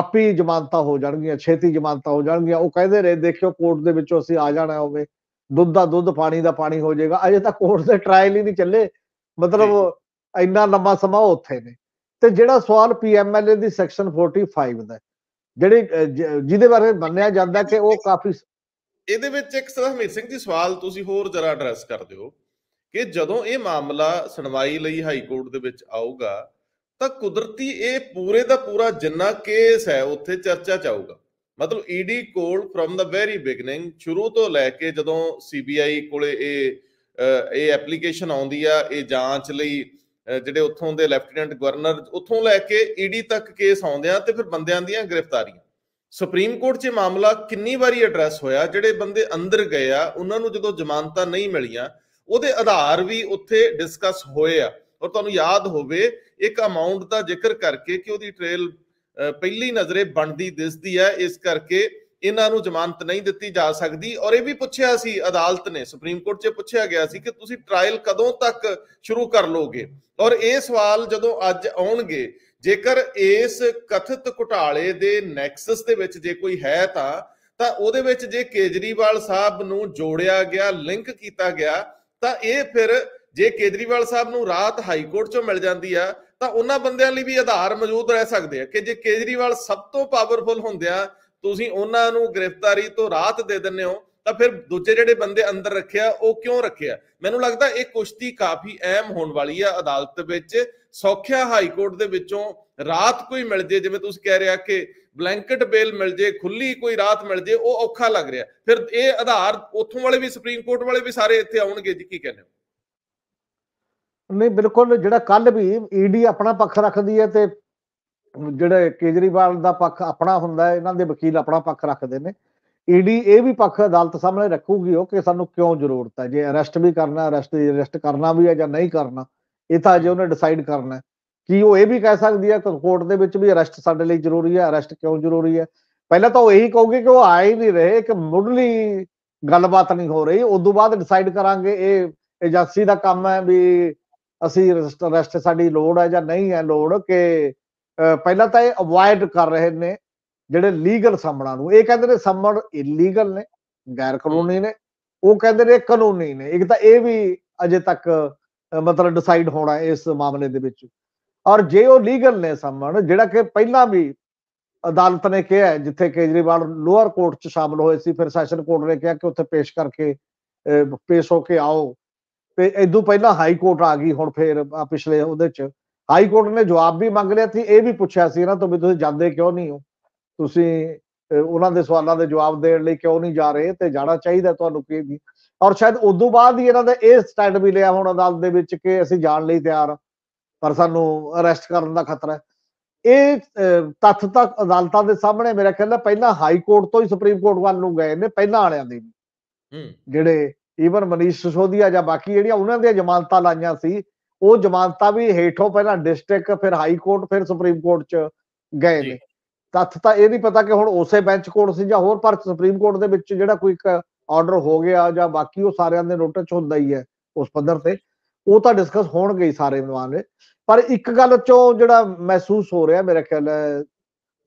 ਆਪੀ ਜ਼ਮਾਨਤਾ ਹੋ ਜਾਣਗੀਆਂ ਛੇਤੀ ਜ਼ਮਾਨਤਾ ਹੋ ਜਾਣਗੀਆਂ ਉਹ ਕਹਿੰਦੇ ਰਹੇ ਦੇਖਿਓ ਕੋਰਟ ਦੇ ਵਿੱਚੋਂ ਅਸੀਂ ਆ ਜਾਣਾ ਹੋਵੇ ਦੁੱਧ ਦਾ ਦੁੱਧ ਪਾਣੀ ਦਾ ਪਾਣੀ ਹੋ ਜਾਏਗਾ ਅਜੇ ਤਾਂ ਕੋਰਟ ਦੇ ਟ੍ਰਾਇਲ ਹੀ ਨਹੀਂ ਚੱਲੇ ਮਤਲਬ ਇੰਨਾ ਲੰਮਾ ਸਮਾਂ ਉੱਥੇ ਨੇ ਤੇ ਜਿਹੜਾ ਸਵਾਲ ਪੀਐਮਐਲਏ ਦੀ ਸੈਕਸ਼ਨ 45 ਦਾ ਜਿਹੜੇ ਜਿਹਦੇ ਬਾਰੇ ਮੰਨਿਆ ਜਾਂਦਾ ਕਿ ਉਹ ਕਾਫੀ ਇਹਦੇ ਵਿੱਚ ਇੱਕ ਸਰ ਹਮੀਰ ਸਿੰਘ ਜੀ ਸਵਾਲ ਤੁਸੀਂ ਹੋਰ ਜਰਾ ਐਡਰੈਸ ਕਰ ਦਿਓ ਕਿ ਜਦੋਂ ਇਹ ਮਾਮਲਾ ਸੁਣਵਾਈ ਲਈ ਹਾਈ ਕੋਰਟ ਦੇ ਵਿੱਚ ਆਊਗਾ ਤਾਂ ਕੁਦਰਤੀ ਇਹ ਪੂਰੇ ਦਾ ਪੂਰਾ ਜਿੰਨਾ ਕੇਸ ਹੈ ਉੱਥੇ ਚਰਚਾ ਚ ਆਊਗਾ ਮਤਲਬ ਈਡੀ ਕੋਲ ਫਰਮ ਦਾ ਵੈਰੀ ਬਿਗਨਿੰਗ ਸ਼ੁਰੂ ਤੋਂ ਲੈ ਕੇ ਜਦੋਂ ਸੀਬੀਆਈ ਕੋਲੇ ਇਹ ਇਹ ਐਪਲੀਕੇਸ਼ਨ ਆਉਂਦੀ ਆ ਇਹ ਜਾਂਚ ਲਈ ਜਿਹੜੇ ਉੱਥੋਂ ਦੇ ਲੈਫਟੀਨੈਂਟ ਗਵਰਨਰ ਉੱਥੋਂ ਲੈ ਕੇ ਈਡੀ ਤੱਕ ਕੇਸ ਆਉਂਦੇ ਆ ਤੇ ਫਿਰ ਬੰਦਿਆਂ ਦੀਆਂ ਗ੍ਰਿਫਤਾਰੀਆਂ ਸੁਪਰੀਮ ਕੋਰਟ 'ਚ ਮਾਮਲਾ ਕਿੰਨੀ ਵਾਰੀ ਐਡਰੈਸ ਹੋਇਆ ਜਿਹੜੇ ਬੰਦੇ ਅੰਦਰ ਗਏ ਆ ਉਹਨਾਂ ਨੂੰ ਜਦੋਂ ਜ਼ਮਾਨਤਾਂ ਨਹੀਂ ਮਿਲੀਆਂ ਉਹਦੇ ਆਧਾਰ ਵੀ ਉੱਥੇ ਡਿਸਕਸ ਹੋਏ ਆ ਔਰ ਤੁਹਾਨੂੰ ਯਾਦ ਹੋਵੇ ਇੱਕ ਅਮਾਉਂਟ ਦਾ ਜ਼ਿਕਰ ਕਰਕੇ ਕਿ ਉਹਦੀ ਟ੍ਰੇਲ ਪਹਿਲੀ ਨਜ਼ਰੇ ਬਣਦੀ ਦਿਸਦੀ ਹੈ ਇਸ ਕਰਕੇ ਇਹਨਾਂ ਨੂੰ ਜ਼ਮਾਨਤ ਨਹੀਂ ਦਿੱਤੀ ਜਾ ਸਕਦੀ ਔਰ ਇਹ ਵੀ ਪੁੱਛਿਆ ਸੀ ਅਦਾਲਤ ਨੇ ਸੁਪਰੀਮ ਕੋਰਟ 'ਚ ਪੁੱਛਿਆ ਗਿਆ ਸੀ ਕਿ ਤੁਸੀਂ ਟ੍ਰਾਇਲ ਕਦੋਂ ਤੱਕ ਸ਼ੁਰੂ ਕਰ ਲੋਗੇ ਔਰ ਇਹ ਸਵਾਲ ਜਦੋਂ ਅੱਜ ਆਉਣਗੇ ਜੇਕਰ ਇਸ ਕਥਿਤ ਘੁਟਾਲੇ ਦੇ ਨੈਕਸਸ ਦੇ ਵਿੱਚ ਜੇ ਕੋਈ ਹੈ ਤਾਂ ਤਾਂ ਉਹਦੇ ਵਿੱਚ ਜੇ ਕੇਜਰੀਵਾਲ ਸਾਹਿਬ ਨੂੰ ਜੋੜਿਆ ਗਿਆ ਲਿੰਕ ਕੀਤਾ ਗਿਆ ਤਾਂ ਇਹ ਫਿਰ ਜੇ ਕੇਜਰੀਵਾਲ ਸਾਹਿਬ ਨੂੰ ਰਾਤ ਹਾਈ ਕੋਰਟ ਚੋਂ ਮਿਲ ਜਾਂਦੀ ਆ ਤਾਂ ਉਹਨਾਂ ਬੰਦਿਆਂ ਲਈ ਵੀ ਆਧਾਰ ਮੌਜੂਦ ਰਹਿ ਸਕਦੇ ਆ ਕਿ ਜੇ ਕੇਜਰੀਵਾਲ ਸਭ ਤੋਂ ਪਾਵਰਫੁਲ ਹੁੰਦਿਆ ਤੁਸੀਂ ਉਹਨਾਂ ਨੂੰ ਗ੍ਰਿਫਤਾਰੀ ਤੋਂ ਰਾਤ ਦੇ ਦਿੰਨੇ ਹੋ ਤਾਂ ਫਿਰ ਦੂਜੇ ਜਿਹੜੇ ਬੰਦੇ ਅੰਦਰ ਰੱਖਿਆ ਉਹ ਕਿਉਂ ਰੱਖਿਆ ਮੈਨੂੰ ਲੱਗਦਾ ਇਹ ਕੁਸ਼ਤੀ ਕਾਫੀ ਅਹਿਮ ਹੋਣ ਵਾਲੀ ਆ ਅਦਾਲਤ ਵਿੱਚ ਸੌਖਿਆ ਹਾਈ ਕੋਰਟ ਦੇ ਵਿੱਚੋਂ ਰਾਤ ਕੋਈ ਮਿਲ ਜੇ ਜਿਵੇਂ ਤੁਸੀਂ ਕਹਿ ਰਿਹਾ ਕਿ ਬਲੈਂਕਟ ਬੇਲ ਮਿਲ ਜੇ ਖੁੱਲੀ ਕੋਈ ਰਾਤ ਮਿਲ ਜੇ ਉਹ ਔਖਾ ਲੱਗ ਰਿਹਾ ਫਿਰ ਇਹ ਆਧਾਰ ਉੱਥੋਂ ਵਾਲੇ ਵੀ ਸੁਪਰੀਮ ਕੋਰਟ ਵਾਲੇ ਵੀ ਸਾਰੇ ਇੱਥੇ ਆਉਣਗੇ ਜੀ ਕੀ ਕਹਿੰਦੇ ਨਹੀਂ ਬਿਲਕੁਲ ਜਿਹੜਾ ਕੱਲ ਵੀ ਈਡੀ e ਆਪਣਾ ਪੱਖ ਰੱਖਦੀ ਹੈ ਤੇ ਜਿਹੜੇ ਕੇਜਰੀਵਾਲ ਦਾ ਪੱਖ ਆਪਣਾ ਹੁੰਦਾ ਹੈ ਇਹਨਾਂ ਦੇ ਵਕੀਲ ਆਪਣਾ ਪੱਖ ਰੱਖਦੇ ਨੇ ਈਡੀ e ਇਹ ਵੀ ਪੱਖ ਅਦਾਲਤ ਸਾਹਮਣੇ ਰੱਖੂਗੀ ਉਹ ਕਿ ਸਾਨੂੰ ਕਿਉਂ ਜ਼ਰੂਰਤ ਹੈ ਜੇ ਅਰੈਸਟ ਵੀ ਕਰਨਾ ਅਰੈਸਟ ਅਰੈਸਟ ਕਰਨਾ ਵੀ ਹੈ ਜਾਂ ਨਹੀਂ ਕਰਨਾ ਇਹ ਤਾਂ ਅਜੇ ਉਹਨੇ ਡਿਸਾਈਡ ਕਰਨਾ ਹੈ ਕੀ ਉਹ ਇਹ ਵੀ ਕਹਿ ਸਕਦੀ ਹੈ ਕੋਰਟ ਦੇ ਵਿੱਚ ਵੀ ਅਰੈਸਟ ਸਾਡੇ ਲਈ ਜ਼ਰੂਰੀ ਹੈ ਅਰੈਸਟ ਕਿਉਂ ਜ਼ਰੂਰੀ ਹੈ ਪਹਿਲਾਂ ਤਾਂ ਉਹ ਇਹੀ ਕਹੋਗੇ ਕਿ ਉਹ ਆ ਹੀ ਨਹੀਂ ਰਹੇ ਕਿ ਮੁੱਢਲੀ ਗੱਲਬਾਤ ਨਹੀਂ ਹੋ ਰਹੀ ਉਸ ਤੋਂ ਬਾਅਦ ਡਿਸਾਈਡ ਕਰਾਂਗੇ ਇਹ ਏਜੰਸੀ ਦਾ ਕੰਮ ਹੈ ਵੀ ਅਸੀਂ ਅਰੈਸਟ ਸਾਡੀ ਲੋੜ ਹੈ ਜਾਂ ਨਹੀਂ ਹੈ ਲੋੜ ਕਿ ਪਹਿਲਾਂ ਤਾਂ ਇਹ ਅਵੋਇਡ ਕਰ ਰਹੇ ਨੇ ਜਿਹੜੇ ਲੀਗਲ ਸੰਮਣਾ ਨੂੰ ਇਹ ਕਹਿੰਦੇ ਨੇ ਸੰਮਣ ਇਲੀਗਲ ਨੇ ਗੈਰ ਕਾਨੂੰਨੀ ਨੇ ਉਹ ਕਹਿੰਦੇ ਨੇ ਕਾਨੂੰਨੀ ਨੇ ਇੱਕ ਤਾਂ ਇਹ ਵੀ ਅਜੇ ਤੱਕ ਮਤਲਬ ਡਿਸਾਈਡ ਹੋਣਾ ਇਸ ਮਾਮਲੇ ਦੇ ਵਿੱਚ ਔਰ ਜੇ ਉਹ ਲੀਗਲ ਨੇ ਸਮਣ ਜਿਹੜਾ ਕਿ ਪਹਿਲਾਂ ਵੀ ਅਦਾਲਤ ਨੇ ਕਿਹਾ ਜਿੱਥੇ ਕੇਜਰੀਵਾਲ ਲੋਅਰ ਕੋਰਟ 'ਚ ਸ਼ਾਮਲ ਹੋਏ ਸੀ ਫਿਰ ਸੈਸ਼ਨ ਕੋਰਟ ਨੇ ਕਿਹਾ ਕਿ ਉੱਥੇ ਪੇਸ਼ ਕਰਕੇ ਪੇਸ਼ ਹੋ ਕੇ ਆਓ ਤੇ ਇਦੋਂ ਪਹਿਲਾਂ ਹਾਈ ਕੋਰਟ ਆ ਗਈ ਹੁਣ ਫਿਰ ਪਿਛਲੇ ਉਹਦੇ 'ਚ ਹਾਈ ਕੋਰਟ ਨੇ ਜਵਾਬ ਵੀ ਮੰਗ ਲਿਆ ਸੀ ਇਹ ਵੀ ਪੁੱਛਿਆ ਸੀ ਨਾ ਤੋਂ ਵੀ ਤੁਸੀਂ ਜਾਂਦੇ ਕਿਉਂ ਨਹੀਂ ਹੋ ਤੁਸੀਂ ਉਹਨਾਂ ਦੇ ਸਵਾਲਾਂ ਦੇ ਜਵਾਬ ਦੇਣ ਲਈ ਕਿਉਂ ਨਹੀਂ ਜਾ ਰਹੇ ਤੇ ਜਾਣਾ ਚਾਹੀਦਾ ਤੁਹਾਨੂੰ ਕੀ ਔਰ ਸ਼ਾਇਦ ਉਦੋਂ ਬਾਅਦ ਹੀ ਇਹਨਾਂ ਦਾ ਇਹ ਸਟੈਂਡ ਵੀ ਲਿਆ ਹੁਣ ਅਦਾਲਤ ਦੇ ਵਿੱਚ ਕਿ ਅਸੀਂ ਜਾਣ ਲਈ ਤਿਆਰ ਆ ਪਰ ਸਾਨੂੰ ਅਰੈਸਟ ਕਰਨ ਦਾ ਖਤਰਾ ਹੈ ਇਹ ਤੱਥ ਤੱਕ ਅਦਾਲਤਾਂ ਦੇ ਸਾਹਮਣੇ ਮੇਰਾ ਖਿਆਲ ਹੈ ਪਹਿਲਾਂ ਹਾਈ ਕੋਰਟ ਤੋਂ ਹੀ ਸੁਪਰੀਮ ਕੋਰਟ ਵੱਲ ਨੂੰ ਗਏ ਨੇ ਪਹਿਲਾਂ ਵਾਲਿਆਂ ਦੇ ਵੀ ਜਿਹੜੇ ਈਵਨ ਮਨੀਸ਼ ਸੋਧੀਆ ਜਾਂ ਬਾਕੀ ਜਿਹੜੀਆਂ ਉਹਨਾਂ ਦੀਆਂ ਜ਼ਮਾਨਤਾਂ ਲਾਈਆਂ ਸੀ ਉਹ ਜ਼ਮਾਨਤਾਂ ਵੀ ਹੇਠੋਂ ਪਹਿਲਾਂ ਡਿਸਟ੍ਰਿਕਟ ਫਿਰ ਹਾਈ ਕੋਰਟ ਫਿਰ ਸੁਪਰੀਮ ਕੋਰਟ 'ਚ ਗਏ ਨੇ ਤੱਥ ਤਾਂ ਇਹ ਨਹੀਂ ਪਤਾ ਕਿ ਹੁਣ ਉਸੇ ਬੈਂਚ ਕੋਰਟ ਸੀ ਜਾਂ ਹੋਰ ਪਰ ਸੁਪਰੀਮ ਕੋਰਟ ਦੇ ਵਿੱਚ ਜਿਹੜਾ ਕੋਈ ਆਰਡਰ ਹੋ ਗਿਆ ਜਾਂ ਬਾਕੀ ਉਹ ਸਾਰਿਆਂ ਦੇ ਨੋਟਿਸ ਹੁੰਦਾ ਹੀ ਹੈ ਉਸ ਪੱਧਰ ਤੇ ਉਹ ਤਾਂ ਡਿਸਕਸ ਹੋਣਗੇ ਹੀ ਸਾਰੇ ਮਾਮਲੇ ਪਰ ਇੱਕ ਗੱਲ ਚੋਂ ਜਿਹੜਾ ਮਹਿਸੂਸ ਹੋ ਰਿਹਾ ਮੇਰੇ ਖਿਆਲ ਹੈ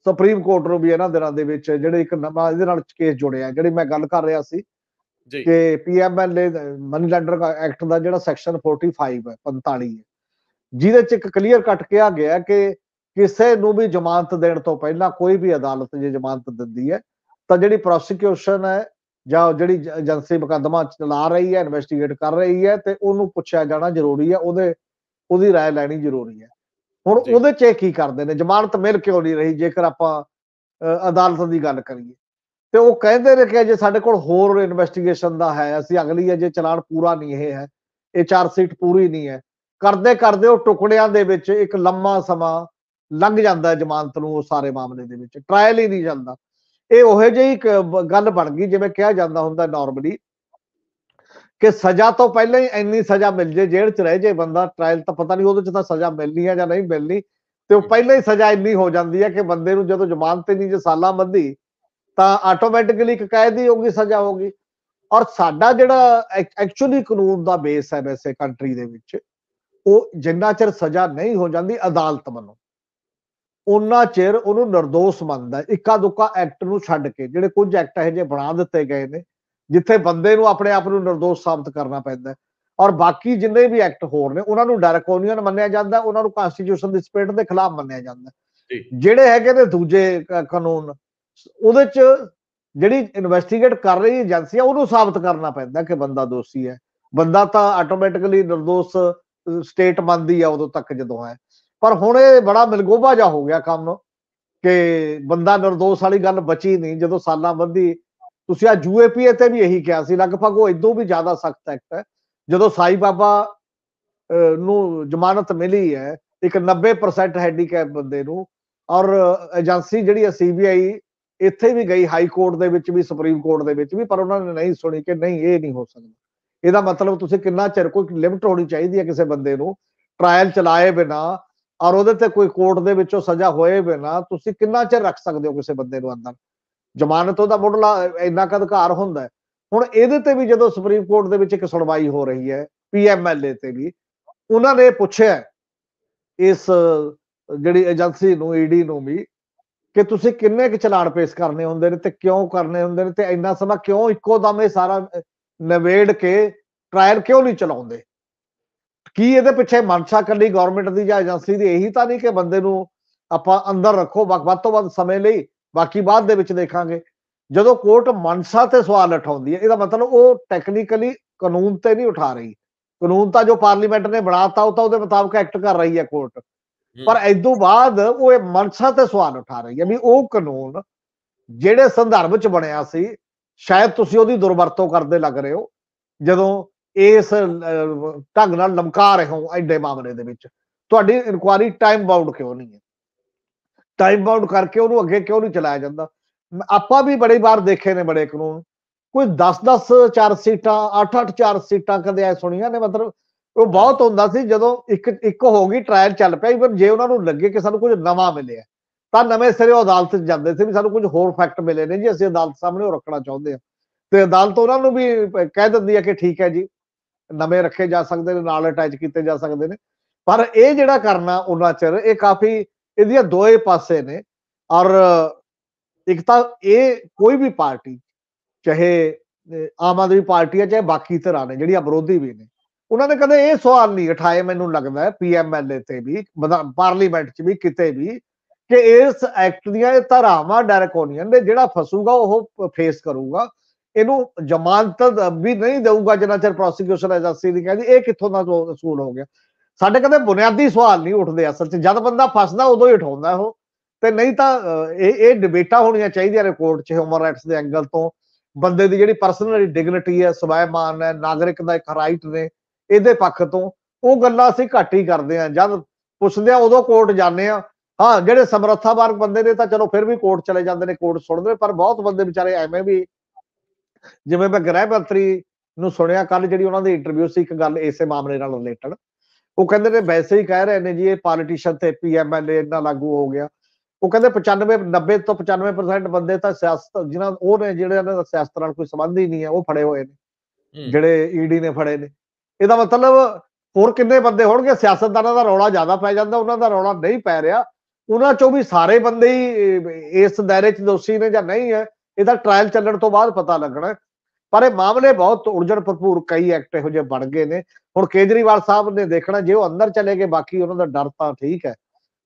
ਸੁਪਰੀਮ ਕੋਰਟ ਨੂੰ ਵੀ ਇਹਨਾਂ ਦਿਨਾਂ ਦੇ ਵਿੱਚ ਜਿਹੜੇ ਇੱਕ ਨਵਾਂ ਇਹਦੇ ਨਾਲ ਕੇਸ ਜੁੜਿਆ ਜਿਹੜੀ ਮੈਂ ਗੱਲ ਕਰ ਰਿਹਾ ਸੀ ਜੀ ਕਿ ਪੀਐਮਐਲਏ ਮਨੀ ਲੈਂਡਰ ਐਕਟ ਦਾ ਜਿਹੜਾ ਸੈਕਸ਼ਨ 45 ਹੈ 45 ਹੈ ਜਿਹਦੇ ਚ ਇੱਕ ਕਲੀਅਰ ਕੱਟ ਆ ਗਿਆ ਕਿ ਕਿਸੇ ਨੂੰ ਵੀ ਜ਼ਮਾਨਤ ਦੇਣ ਤੋਂ ਪਹਿਲਾਂ ਕੋਈ ਵੀ ਅਦਾਲਤ ਜੇ ਜ਼ਮਾਨਤ ਦਿੰਦੀ ਹੈ ਤਾਂ ਜਿਹੜੀ ਪ੍ਰੋਸੀਕਿਊਸ਼ਨ ਹੈ ਜਾਂ ਜਿਹੜੀ ਏਜੰਸੀ ਮਕਦਮਾ ਚਲਾ ਰਹੀ ਹੈ ਇਨਵੈਸਟੀਗੇਟ ਕਰ ਰਹੀ ਹੈ ਤੇ ਉਹਨੂੰ ਪੁੱਛਿਆ ਜਾਣਾ ਜ਼ਰੂਰੀ ਹੈ ਉਹਦੇ ਉਹਦੀ رائے ਲੈਣੀ ਜ਼ਰੂਰੀ ਹੈ ਹੁਣ ਉਹਦੇ 'ਚ ਕੀ ਕਰਦੇ ਨੇ ਜ਼ਮਾਨਤ ਮਿਲ ਕਿਉਂ ਨਹੀਂ ਰਹੀ ਜੇਕਰ ਆਪਾਂ ਅਦਾਲਤ ਦੀ ਗੱਲ ਕਰੀਏ ਤੇ ਉਹ ਕਹਿੰਦੇ ਨੇ ਕਿ ਜੇ ਸਾਡੇ ਕੋਲ ਹੋਰ ਇਨਵੈਸਟੀਗੇਸ਼ਨ ਦਾ ਹੈ ਅਸੀਂ ਅਗਲੀ ਹੈ ਜੇ ਚਲਾਨ ਪੂਰਾ ਨਹੀਂ ਇਹ ਹੈ ਇਹ ਚਾਰ ਸੀਟ ਪੂਰੀ ਨਹੀਂ ਹੈ ਕਰਦੇ ਕਰਦੇ ਉਹ ਟੁਕੜਿਆਂ ਦੇ ਵਿੱਚ ਇੱਕ ਲੰਮਾ ਸਮਾਂ ਲੰਘ ਜਾਂਦਾ ਜਮਾਨਤ ਨੂੰ ਉਹ ਸਾਰੇ ਮਾਮਲੇ ਦੇ ਵਿੱਚ ਟ੍ਰਾਇਲ ਹੀ ਨਹੀਂ ਜਾਂਦਾ ਇਹ ਉਹੋ ਜਿਹੀ ਗੱਲ ਬਣ ਗਈ ਜਿਵੇਂ ਕਿਹਾ ਜਾਂਦਾ ਹੁੰਦਾ ਨਾਰਮਲੀ ਕਿ ਸਜ਼ਾ ਤੋਂ ਪਹਿਲਾਂ ਹੀ ਇੰਨੀ ਸਜ਼ਾ ਮਿਲ ਜੇ ਜੇਲ੍ਹ 'ਚ ਰਹਿ ਜੇ ਬੰਦਾ ਟ੍ਰਾਇਲ ਤਾਂ ਪਤਾ ਨਹੀਂ ਉਹਦੇ 'ਚ ਤਾਂ ਸਜ਼ਾ ਮਿਲਣੀ ਹੈ ਜਾਂ ਨਹੀਂ ਮਿਲਣੀ ਤੇ ਉਹ ਪਹਿਲਾਂ ਹੀ ਸਜ਼ਾ ਇੰਨੀ ਹੋ ਜਾਂਦੀ ਹੈ ਕਿ ਬੰਦੇ ਨੂੰ ਜਦੋਂ ਜ਼ਮਾਨਤ ਨਹੀਂ ਜੇ ਸਾਲਾਂ ਬੰਦੀ ਤਾਂ ਆਟੋਮੈਟਿਕਲੀ ਇੱਕ ਕਾਇਦ ਹੀ ਹੋਗੀ ਸਜ਼ਾ ਹੋਗੀ ਔਰ ਸਾਡਾ ਜਿਹੜਾ ਐਕਚੁਅਲੀ ਕਾਨੂੰਨ ਦਾ ਬੇਸ ਹੈ ਵੈਸੇ ਕੰਟਰੀ ਦੇ ਵਿੱਚ ਉਹ ਜਿੰਨਾ ਚਿਰ ਸਜ਼ਾ ਨਹੀਂ ਹੋ ਜਾਂਦੀ ਅਦਾਲਤ ਵੱਲੋਂ ਉਹਨਾਂ ਚਿਰ ਉਹਨੂੰ નિર્ਦੋਸ਼ ਮੰਨਦਾ ਇੱਕਾ ਦੁੱਕਾ ਐਕਟ ਨੂੰ ਛੱਡ ਕੇ ਜਿਹੜੇ ਕੁਝ ਐਕਟ ਇਹ ਜੇ ਬਣਾ ਦਿੱਤੇ ਗਏ ਨੇ ਜਿੱਥੇ ਬੰਦੇ ਨੂੰ ਆਪਣੇ ਆਪ ਨੂੰ નિર્ਦੋਸ਼ ਸਾਬਤ ਕਰਨਾ ਪੈਂਦਾ ਔਰ ਬਾਕੀ ਜਿੰਨੇ ਵੀ ਐਕਟ ਹੋਰ ਨੇ ਉਹਨਾਂ ਨੂੰ ਡਾਰਕੋਨੀਅਨ ਮੰਨਿਆ ਜਾਂਦਾ ਉਹਨਾਂ ਨੂੰ ਕਨਸਟੀਟਿਊਸ਼ਨ ਦੇ ਸਪਿਰਟ ਦੇ ਖਿਲਾਫ ਮੰਨਿਆ ਜਾਂਦਾ ਜਿਹੜੇ ਹੈਗੇ ਨੇ ਦੂਜੇ ਕਾਨੂੰਨ ਉਹਦੇ ਚ ਜਿਹੜੀ ਇਨਵੈਸਟੀਗੇਟ ਕਰ ਰਹੀ ਏਜੰਸੀ ਆ ਉਹਨੂੰ ਸਾਬਤ ਕਰਨਾ ਪੈਂਦਾ ਕਿ ਬੰਦਾ ਦੋਸ਼ੀ ਹੈ ਬੰਦਾ ਤਾਂ ਆਟੋਮੈਟਿਕਲੀ નિર્ਦੋਸ਼ ਸਟੇਟ ਬਣਦੀ ਆ ਉਦੋਂ ਤੱਕ ਜਦੋਂ ਹੈ ਪਰ ਹੁਣ ਇਹ ਬੜਾ ਮਿਲਗੋਬਾ ਜਾ ਹੋ ਗਿਆ ਕੰਮ ਕਿ ਬੰਦਾ ਨਿਰਦੋਸ਼ ਵਾਲੀ ਗੱਲ ਬਚੀ ਨਹੀਂ ਜਦੋਂ ਸਾਲਾਂ ਬੰਦੀ ਤੁਸੀਂ ਆ ਯੂਏਪੀਏ ਤੇ ਵੀ ਇਹੀ ਕਿਹਾ ਸੀ ਲਗਭਗ ਉਹ ਇਦੋਂ ਵੀ ਜ਼ਿਆਦਾ ਸਖਤ ਐਕਟ ਹੈ ਜਦੋਂ ਸਾਈ ਬਾਬਾ ਨੂੰ ਜ਼ਮਾਨਤ ਮਿਲੀ ਹੈ ਇੱਕ 90% ਹੈਂਡੀਕੈਪ ਬੰਦੇ ਨੂੰ ਔਰ ਏਜੰਸੀ ਜਿਹੜੀ ਹੈ ਸੀਬੀਆਈ ਇੱਥੇ ਵੀ ਗਈ ਹਾਈ ਕੋਰਟ ਦੇ ਵਿੱਚ ਵੀ ਸੁਪਰੀਮ ਕੋਰਟ ਦੇ ਵਿੱਚ ਵੀ ਪਰ ਉਹਨਾਂ ਨੇ ਨਹੀਂ ਸੁਣੀ ਕਿ ਨਹੀਂ ਇਹ ਨਹੀਂ ਹੋ ਸਕਦਾ ਇਹਦਾ ਮਤਲਬ ਤੁਸੀਂ ਕਿੰਨਾ ਚਿਰ ਕੋਈ ਲਿਮਟ ਹੋਣੀ ਚਾਹੀਦੀ ਹੈ ਕਿਸੇ ਬੰਦੇ ਨੂੰ ਟ੍ਰਾਇਲ ਚਲਾਏ ਬਿਨਾ ਔਰ ਉਹਦੇ ਤੇ ਕੋਈ ਕੋਰਟ ਦੇ ਵਿੱਚੋਂ ਸਜ਼ਾ ਹੋਏ ਬਿਨਾ ਤੁਸੀਂ ਕਿੰਨਾ ਚਿਰ ਰੱਖ ਸਕਦੇ ਹੋ ਕਿਸੇ ਬੰਦੇ ਨੂੰ ਅੰਦਰ ਜ਼ਮਾਨਤ ਉਹਦਾ ਮੁੱਢਲਾ ਇੰਨਾ ਕ ਅਧਿਕਾਰ ਹੁੰਦਾ ਹੁਣ ਇਹਦੇ ਤੇ ਵੀ ਜਦੋਂ ਸੁਪਰੀਮ ਕੋਰਟ ਦੇ ਵਿੱਚ ਇੱਕ ਸੁਣਵਾਈ ਹੋ ਰਹੀ ਹੈ ਪੀਐਮਐਲਏ ਤੇ ਵੀ ਉਹਨਾਂ ਨੇ ਪੁੱਛਿਆ ਇਸ ਜਿਹੜੀ ਏਜੰਸੀ ਨੂੰ ਈਡੀ e ਨੂੰ ਵੀ ਕਿ ਤੁਸੀਂ ਕਿੰਨੇ ਕਿ ਚਲਾਨ ਪੇਸ਼ ਕਰਨੇ ਹੁੰਦੇ ਨੇ ਤੇ ਕਿਉਂ ਕਰਨੇ ਹੁੰਦੇ ਨੇ ਤੇ ਇੰਨਾ ਸਮਾਂ ਕਿਉਂ ਇੱਕੋ ਦਮ ਇਹ ਸਾਰਾ ਨਵੇੜ ਕੇ ਟ੍ਰਾਇਲ ਕਿਉਂ ਨਹੀਂ ਚਲਾਉਂਦੇ ਕੀ ਇਹਦੇ ਪਿੱਛੇ ਮਨਸ਼ਾ ਕੱਲੀ ਗਵਰਨਮੈਂਟ ਦੀ ਜਾਂ ਏਜੰਸੀ ਦੀ ਇਹੀ ਤਾਂ ਨਹੀਂ ਕਿ ਬੰਦੇ ਨੂੰ ਆਪਾਂ ਅੰਦਰ ਰੱਖੋ ਵੱਧ ਤੋਂ ਵੱਧ ਸਮੇਂ ਲਈ ਬਾਕੀ ਬਾਅਦ ਦੇ ਵਿੱਚ ਦੇਖਾਂਗੇ ਜਦੋਂ ਕੋਰਟ ਮਨਸਾ ਤੇ ਸਵਾਲ ਉਠਾਉਂਦੀ ਹੈ ਇਹਦਾ ਮਤਲਬ ਉਹ ਟੈਕਨੀਕਲੀ ਕਾਨੂੰਨ ਤੇ ਨਹੀਂ ਉਠਾ ਰਹੀ ਕਾਨੂੰਨ ਤਾਂ ਜੋ ਪਾਰਲੀਮੈਂਟ ਨੇ ਬਣਾਤਾ ਉਹ ਤਾਂ ਉਹਦੇ ਮੁਤਾਬਕ ਐਕਟ ਕਰ ਰਹੀ ਹੈ ਕੋਰਟ ਪਰ ਐਦੋਂ ਬਾਅਦ ਉਹ ਇਹ ਮਨਸਾ ਤੇ ਸਵਾਲ ਉਠਾ ਰਹੀ ਹੈ ਵੀ ਉਹ ਕਾਨੂੰਨ ਜਿਹੜੇ ਸੰਦਰਭ ਵਿੱਚ ਬਣਿਆ ਸੀ ਸ਼ਾਇਦ ਤੁਸੀਂ ਉਹਦੀ ਦੁਰਵਰਤੋਂ ਕਰਦੇ ਲੱਗ ਰਹੇ ਹੋ ਜਦੋਂ ਇਸ ਢੰਗ ਨਾਲ ਲਮਕਾ ਰਹੇ ਹੋ ਐਡੇ ਮਾਮਲੇ ਦੇ ਵਿੱਚ ਤੁਹਾਡੀ ਇਨਕੁਆਰੀ ਟਾਈਮ ਬਾਉਂਡ ਕਿਉਂ ਨਹੀਂ ਹੈ ਟਾਈਮ ਬਾਉਂਡ ਕਰਕੇ ਉਹਨੂੰ ਅੱਗੇ ਕਿਉਂ ਨਹੀਂ ਚਲਾਇਆ ਜਾਂਦਾ ਆਪਾਂ ਵੀ ਬੜੀ ਵਾਰ ਦੇਖੇ ਨੇ ਬੜੇ ਕਾਨੂੰਨ ਕੋਈ 10-10 ਚਾਰ ਸੀਟਾਂ 8-8 ਚਾਰ ਸੀਟਾਂ ਕਦੇ ਐ ਸੁਣੀਆਂ ਨੇ ਮਤਲਬ ਉਹ ਬਹੁਤ ਹੁੰਦਾ ਸੀ ਜਦੋਂ ਇੱਕ ਇੱਕ ਹੋ ਗਈ ਟ੍ਰਾਇਲ ਚੱਲ ਪਿਆ ਪਰ ਜੇ ਉਹਨਾਂ ਨੂੰ ਲੱਗੇ ਕਿ ਸਾਨੂੰ ਕੁਝ ਨਵਾਂ ਮਿਲਿਆ ਤਾਂ ਨਵੇਂ ਸਿਰੇ ਉਹ ਅਦਾਲਤ 'ਚ ਜਾਂਦੇ ਸੀ ਵੀ ਸਾਨੂੰ ਕੁਝ ਹੋਰ ਫੈਕਟ ਮਿਲੇ ਨੇ ਜੀ ਅਸੀਂ ਅਦਾਲਤ ਸਾਹਮਣੇ ਉਹ ਰੱਖਣਾ ਚਾਹੁੰਦੇ ਆ ਤੇ ਅਦਾਲਤ ਉਹਨਾਂ ਨੂੰ ਵੀ ਕਹਿ ਦਿੰਦੀ ਆ ਕਿ ਠੀਕ ਹੈ ਜੀ ਨਵੇਂ ਰੱਖੇ ਜਾ ਸਕਦੇ ਨੇ ਨਾਲ ਅਟੈਚ ਕੀਤੇ ਜਾ ਸਕਦੇ ਨੇ ਪਰ ਇਹ ਜਿਹੜਾ ਕਰਨਾ ਉਹਨਾਂ ਚਿਰ ਇਹ ਕਾਫੀ ਇਹਦੀਆਂ ਦੋਏ ਪਾਸੇ ਨੇ ਔਰ ਇੱਕ ਤਾਂ ਇਹ ਕੋਈ ਵੀ ਪਾਰਟੀ ਚਾਹੇ ਆਮ ਆਦਮੀ ਪਾਰਟੀ ਹੈ ਚਾਹੇ ਬਾਕੀ ਤਰ੍ਹਾਂ ਨੇ ਜਿਹੜੀਆਂ ਵਿਰੋਧੀ ਵੀ ਨੇ ਉਹਨਾਂ ਨੇ ਕਦੇ ਇਹ ਸਵਾਲ ਨਹੀਂ ਉਠਾਏ ਮੈਨੂੰ ਲੱਗਦਾ ਪੀਐਮਐਲਏ ਤੇ ਵੀ ਪਾਰਲੀਮੈਂਟ 'ਚ ਵੀ ਕਿਤੇ ਵੀ ਕਿ ਇਸ ਐਕਟ ਦੀਆਂ ਇਹ ਧਾਰਾਵਾਂ ਡਾਇਰੈਕਟ ਹੋਣੀਆਂ ਨੇ ਜਿਹੜਾ ਫਸੂਗਾ ਉਹ ਫੇਸ ਕਰੂਗਾ ਇਹਨੂੰ ਜ਼ਮਾਨਤ ਵੀ ਨਹੀਂ ਦੇਊਗਾ ਜਿੰਨਾ ਚਿਰ ਪ੍ਰੋਸੀਕਿਊਸ਼ਨ ਏਜੰਸੀ ਨਹੀਂ ਕਹਿੰਦੀ ਇਹ ਕਿੱਥੋਂ ਦਾ ਸੂਲ ਹੋ ਗਿਆ ਸਾਡੇ ਕਦੇ ਬੁਨਿਆਦੀ ਸਵਾਲ ਨਹੀਂ ਉੱਠਦੇ ਅਸਲ 'ਚ ਜਦ ਬੰਦਾ ਫਸਦਾ ਉਦੋਂ ਹੀ ਉਠਾਉਂਦਾ ਉਹ ਤੇ ਨਹੀਂ ਤਾਂ ਇਹ ਇਹ ਡਿਬੇਟਾਂ ਹੋਣੀਆਂ ਚਾਹੀਦੀਆਂ ਰਿਪੋਰਟ 'ਚ ਹਿਊਮਨ ਰਾਈਟਸ ਦੇ ਐਂਗਲ ਤੋਂ ਬੰਦੇ ਦੀ ਜਿਹੜੀ ਪਰਸਨਲ ਡਿਗਨਿਟੀ ਹੈ ਸਵੈਮਾਨ ਹੈ ਨਾਗਰਿਕ ਦਾ ਇੱਕ ਰਾਈਟ ਨੇ ਇਹਦੇ ਪੱਖ ਤੋਂ ਉਹ ਗੱਲਾਂ ਅਸੀਂ ਘੱਟ ਹੀ ਕਰਦੇ ਆ ਜਦ ਪੁੱਛਦੇ ਆ ਉਦੋਂ ਕੋਰਟ ਜਾਂਦੇ ਆ ਹਾਂ ਜਿਹੜੇ ਸਮਰੱਥਾ ਵਰਗ ਬੰਦੇ ਨੇ ਤਾਂ ਚਲੋ ਫਿਰ ਵੀ ਕੋਰਟ ਚਲੇ ਜਾਂਦੇ ਨੇ ਕੋਰਟ ਸੁਣਦੇ ਪਰ ਬਹੁਤ ਬੰਦੇ ਵਿਚਾਰੇ ਐਵੇਂ ਵੀ ਜਿਵੇਂ ਮੈਂ ਗ੍ਰਹਿ ਮੰਤਰੀ ਨੂੰ ਸੁਣਿਆ ਕੱਲ ਜਿਹੜੀ ਉਹਨਾਂ ਦੀ ਇੰਟਰਵਿਊ ਸੀ ਇੱਕ ਗੱਲ ਇਸੇ ਮਾਮਲੇ ਨਾਲ ਰਿਲੇਟਡ ਉਹ ਕਹਿੰਦੇ ਨੇ ਵੈਸੇ ਹੀ ਕਹਿ ਰਹੇ ਨੇ ਜੀ ਇਹ ਪੋਲੀਟੀਸ਼ੀਅਨ ਤੇ ਪੀਐਮਐਲਏ ਨਾਲ ਲਾਗੂ ਹੋ ਗਿਆ ਉਹ ਕਹਿੰਦੇ 95 90 ਤੋਂ 95% ਬੰਦੇ ਤਾਂ ਸਿਆਸਤ ਜਿਨ੍ਹਾਂ ਉਹ ਨੇ ਜਿਹੜੇ ਇਹਨਾਂ ਦਾ ਸਿਆਸਤ ਨਾਲ ਕੋਈ ਸੰਬੰਧ ਹੀ ਨਹੀਂ ਹੈ ਉਹ ਫੜੇ ਹੋਏ ਨੇ ਜਿਹੜੇ ਈਡੀ e ਨੇ ਫੜੇ ਨੇ ਇਹਦਾ ਮਤਲਬ ਹੋਰ ਕਿੰਨੇ ਬੰਦੇ ਹੋਣਗੇ ਸਿਆਸਤਦਾਨਾਂ ਦਾ ਰੌਲਾ ਜ਼ਿਆਦਾ ਪੈ ਜਾਂਦਾ ਉਹਨਾਂ ਦਾ ਰੌਲਾ ਨਹੀਂ ਪੈ ਰਿਹਾ ਉਹਨਾਂ ਚੋਂ ਵੀ ਸਾਰੇ ਬੰਦੇ ਹੀ ਇਸ ਦਾਇਰੇ 'ਚ ਦੋਸ਼ੀ ਨੇ ਜਾਂ ਨਹੀਂ ਹੈ ਇਹਦਾ ਟ੍ਰਾਇਲ ਚੱਲਣ ਤੋਂ ਬਾਅਦ ਪਤਾ ਲੱਗਣਾ ਪਰ ਇਹ ਮਾਮਲੇ ਬਹੁਤ ਉਲਝਣ ਭਰਪੂਰ ਕਈ ਐਕਟ ਇਹੋ ਜਿਹੇ ਬਣ ਗਏ ਨੇ ਹੁਣ ਕੇਜਰੀਵਾਲ ਸਾਹਿਬ ਨੇ ਦੇਖਣਾ ਜੇ ਉਹ ਅੰਦਰ ਚਲੇ ਗਏ ਬਾਕੀ ਉਹਨਾਂ ਦਾ ਡਰ ਤਾਂ ਠੀਕ ਹੈ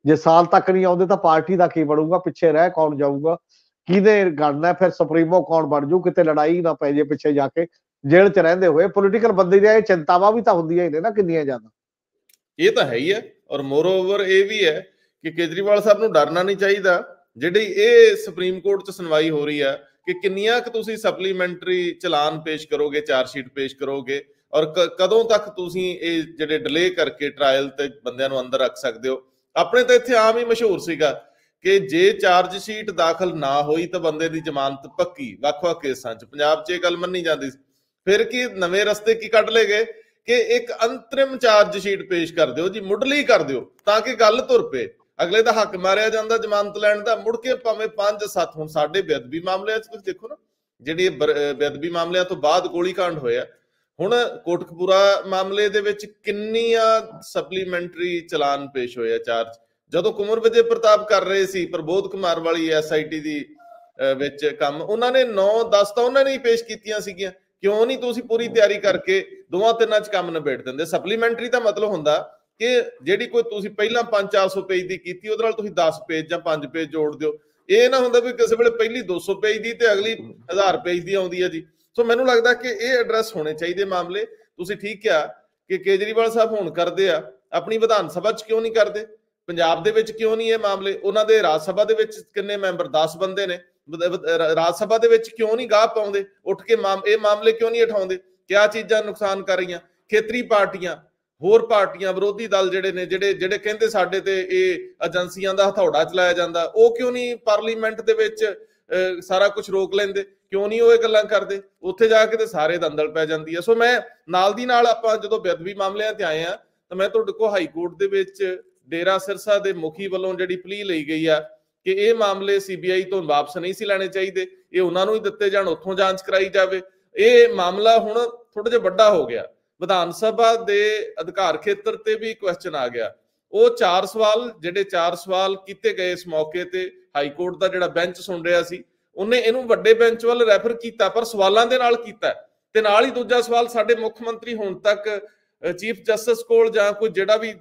ਜੇ ਸਾਲ ਤੱਕ ਨਹੀਂ ਆਉਂਦੇ ਤਾਂ ਪਾਰਟੀ ਦਾ ਕੀ ਬਣੂਗਾ ਪਿੱਛੇ ਰਹਿ ਕੌਣ ਜਾਊਗਾ ਕਿਹਦੇ ਗੜਨਾ ਫਿਰ ਸੁਪਰੀਮੋ ਕੌਣ ਬਣ ਜੂ ਕਿਤੇ ਲੜਾਈ ਨਾ ਪੈ ਜੇ ਪਿੱਛੇ ਜਾ ਕੇ ਜੇਲ੍ਹ 'ਚ ਰਹਿੰਦੇ ਹੋਏ ਪੋਲੀਟੀਕਲ ਬੰਦੇ ਦੀਆਂ ਇਹ ਚਿੰਤਾਵਾਂ ਵੀ ਤਾਂ ਹੁੰਦੀਆਂ ਹੀ ਨੇ ਨਾ ਕਿੰਨੀਆਂ ਜ਼ਿਆਦਾ ਇਹ ਤਾਂ ਹੈ ਹੀ ਹੈ ਔਰ ਮੋਰ ਓਵਰ ਇਹ ਵੀ ਹੈ ਕਿ ਕੇਜਰੀਵਾਲ ਸਾਹਿਬ ਨੂੰ ਡਰਨਾ ਨਹੀਂ ਚਾਹੀਦਾ ਜਿਹੜੀ ਇਹ ਸੁਪਰੀਮ ਕੋਰਟ 'ਚ ਸੁਣਵਾਈ ਹੋ ਰਹੀ ਆ ਕਿ ਕਿੰਨੀਆਂ ਕਿ ਤੁਸੀਂ ਸਪਲੀਮੈਂਟਰੀ ਚਲਾਨ ਪੇਸ਼ ਕਰੋਗੇ ਚਾਰਜ ਸ਼ੀਟ ਪੇਸ਼ ਕਰੋਗੇ ਔਰ ਕਦੋਂ ਤੱਕ ਤੁਸੀਂ ਇਹ ਜਿਹੜੇ ਡਿਲੇ ਕਰਕੇ ਟ੍ਰਾਇਲ ਤੇ ਬੰਦਿਆਂ ਨੂੰ ਅੰਦਰ ਰੱਖ ਸਕਦੇ ਹੋ ਆਪਣੇ ਤਾਂ ਇੱਥੇ ਆਮ ਹੀ ਮਸ਼ਹੂਰ ਸੀਗਾ ਕਿ ਜੇ ਚਾਰਜ ਸ਼ੀਟ ਦਾਖਲ ਨਾ ਹੋਈ ਤਾਂ ਬੰਦੇ ਦੀ ਜ਼ਮਾਨਤ ਪੱਕੀ ਵੱਖ-ਵੱਖ ਕੇਸਾਂ 'ਚ ਪੰਜਾਬ 'ਚ ਇਹ ਗੱਲ ਮੰਨੀ ਜਾਂਦੀ ਸੀ ਫਿਰ ਕੀ ਨਵੇਂ ਰਸਤੇ ਕੀ ਕੱਢ ਲਏ ਗਏ ਕਿ ਇੱਕ ਅੰਤਰਿਮ ਚਾਰਜ ਸ਼ੀਟ ਪੇਸ਼ ਕਰ ਦਿਓ ਜੀ ਮੁੱਢਲੀ ਕਰ ਦਿਓ ਤਾਂ ਕਿ ਗੱਲ ਤੁਰ ਪਏ ਅਗਲੇ ਦਾ ਹੱਕ ਮਾਰਿਆ ਜਾਂਦਾ ਜ਼ਮਾਨਤ ਲੈਣ ਦਾ ਮੁੜ ਕੇ ਭਾਵੇਂ 5 7 ਹੁਣ ਸਾਡੇ ਬੇਅਦਬੀ ਮਾਮਲਿਆਂ 'ਚ ਕੁਝ ਦੇਖੋ ਨਾ ਜਿਹੜੇ ਬੇਅਦਬੀ ਮਾਮਲਿਆਂ ਤੋਂ ਬਾਅਦ ਗੋਲੀकांड ਹੋਇਆ ਹੁਣ ਕੋਟਕਪੂਰਾ ਮਾਮਲੇ ਦੇ ਵਿੱਚ ਕਿੰਨੀਆਂ ਸਪਲੀਮੈਂਟਰੀ ਚਲਾਨ ਪੇਸ਼ ਹੋਇਆ ਚਾਰਜ ਜਦੋਂ ਕੁਮਰ ਵਿਜੇ ਪ੍ਰਤਾਪ ਕਰ ਰਹੇ ਸੀ ਪ੍ਰਬੋਧ ਕੁਮਾਰ ਵਾਲੀ ਐਸਆਈਟੀ ਦੀ ਵਿੱਚ ਕੰਮ ਉਹਨਾਂ ਨੇ 9 10 ਤਾਂ ਉਹਨਾਂ ਨੇ ਹੀ ਪੇਸ਼ ਕੀਤੀਆਂ ਸੀਗੀਆਂ ਕਿਉਂ ਨਹੀਂ ਤੁਸੀਂ ਪੂਰੀ ਤਿਆਰੀ ਕਰਕੇ ਦੋਵਾਂ ਤਿੰਨਾਂ 'ਚ ਕੰਮ ਨਿਬੇੜ ਦਿੰਦੇ ਸਪਲੀਮੈਂਟਰੀ ਦਾ ਮਤਲਬ ਹੁੰਦਾ ਕਿ ਜਿਹੜੀ ਕੋਈ ਤੁਸੀਂ ਪਹਿਲਾਂ 5-400 ਪੇਜ ਦੀ ਕੀਤੀ ਉਹਦੇ ਨਾਲ ਤੁਸੀਂ 10 ਪੇਜ ਜਾਂ 5 ਪੇਜ ਜੋੜ ਦਿਓ ਇਹ ਨਾ ਹੁੰਦਾ ਵੀ ਕਿਸੇ ਵੇਲੇ ਪਹਿਲੀ 200 ਪੇਜ ਦੀ ਤੇ ਅਗਲੀ 1000 ਪੇਜ ਦੀ ਆਉਂਦੀ ਹੈ ਜੀ ਸੋ ਮੈਨੂੰ ਲੱਗਦਾ ਕਿ ਇਹ ਐਡਰੈਸ ਹੋਣੇ ਚਾਹੀਦੇ ਮਾਮਲੇ ਤੁਸੀਂ ਠੀਕ ਕਿਹਾ ਕਿ ਕੇਜਰੀਵਾਲ ਸਾਹਿਬ ਹੁਣ ਕਰਦੇ ਆ ਆਪਣੀ ਵਿਧਾਨ ਸਭਾ 'ਚ ਕਿਉਂ ਨਹੀਂ ਕਰਦੇ ਪੰਜਾਬ ਦੇ ਵਿੱਚ ਕਿਉਂ ਨਹੀਂ ਇਹ ਮਾਮਲੇ ਉਹਨਾਂ ਦੇ ਰਾਜ ਸਭਾ ਦੇ ਵਿੱਚ ਕਿੰਨੇ ਮੈਂਬਰ 10 ਬੰਦੇ ਨੇ ਰਾਜ ਸਭਾ ਦੇ ਵਿੱਚ ਕਿਉਂ ਨਹੀਂ ਗਾਹ ਪਾਉਂਦੇ ਉੱਠ ਕੇ ਇਹ ਮਾਮਲੇ ਕਿਉਂ ਨਹੀਂ ਉਠਾਉਂਦੇ ਕਿਆ ਚੀਜ਼ਾਂ ਨੁਕਸਾਨ ਕਰ ਰਹੀਆਂ ਖੇਤਰੀ ਪਾਰਟੀਆਂ ਹੋਰ ਪਾਰਟੀਆਂ ਵਿਰੋਧੀ ਦਲ ਜਿਹੜੇ ਨੇ ਜਿਹੜੇ ਜਿਹੜੇ ਕਹਿੰਦੇ ਸਾਡੇ ਤੇ ਇਹ ਏਜੰਸੀਆਂ ਦਾ ਹਥੌੜਾ ਚਲਾਇਆ ਜਾਂਦਾ ਉਹ ਕਿਉਂ ਨਹੀਂ ਪਾਰਲੀਮੈਂਟ ਦੇ ਵਿੱਚ ਸਾਰਾ ਕੁਝ ਰੋਕ ਲੈਂਦੇ ਕਿਉਂ ਨਹੀਂ ਉਹ ਇਹ ਗੱਲਾਂ ਕਰਦੇ ਉੱਥੇ ਜਾ ਕੇ ਤੇ ਸਾਰੇ ਦੰਦਲ ਪੈ ਜਾਂਦੀ ਹੈ ਸੋ ਮੈਂ ਨਾਲ ਦੀ ਨਾਲ ਆਪਾਂ ਜਦੋਂ ਬੇਅਦਬੀ ਮਾਮਲਿਆਂ ਤੇ ਆਏ ਆ ਤਾਂ ਮੈਂ ਤੁਹਾਡੇ ਕੋ ਹਾਈ ਕੋਰਟ ਦੇ ਵਿੱਚ ਡੇਰਾ ਸਿਰਸਾ ਦੇ ਮੁਖੀ ਵੱਲੋਂ ਜਿਹੜੀ ਪਲੀ ਲਈ ਗਈ ਆ ਕਿ ਇਹ ਮਾਮਲੇ ਸੀਬੀਆਈ ਤੋਂ ਵਾਪਸ ਨਹੀਂ ਸੀ ਲੈਣੇ ਚਾਹੀਦੇ ਇਹ ਉਹਨਾਂ ਨੂੰ ਹੀ ਦਿੱਤੇ ਜਾਣ ਉੱਥੋਂ ਜਾਂਚ ਕਰਾਈ ਜਾਵੇ ਇਹ ਮਾਮਲਾ ਹੁਣ ਥੋੜਾ ਜਿਹਾ ਵੱਡਾ ਹੋ ਗਿਆ ਵਿਧਾਨ ਸਭਾ ਦੇ ਅਧਿਕਾਰ ਖੇਤਰ ਤੇ ਵੀ ਕੁਐਸਚਨ ਆ ਗਿਆ ਉਹ ਚਾਰ ਸਵਾਲ ਜਿਹੜੇ ਚਾਰ ਸਵਾਲ ਕੀਤੇ ਗਏ ਇਸ ਮੌਕੇ ਤੇ ਹਾਈ ਕੋਰਟ ਦਾ ਜਿਹੜਾ ਬੈਂਚ ਸੁਣ ਰਿਹਾ ਸੀ ਉਹਨੇ ਇਹਨੂੰ ਵੱਡੇ ਬੈਂਚ ਵੱਲ ਰੈਫਰ ਕੀਤਾ ਪਰ ਸਵਾਲਾਂ ਦੇ ਨਾਲ ਕੀਤਾ ਤੇ ਨਾਲ ਹੀ ਦੂਜਾ ਸਵਾਲ ਸਾਡੇ ਮੁੱਖ ਮੰਤਰੀ ਹੁਣ ਤੱਕ ਚੀਫ ਜਸਟਿਸ ਕੋਲ ਜਾਂ ਕੋਈ ਜਿਹੜਾ ਵੀ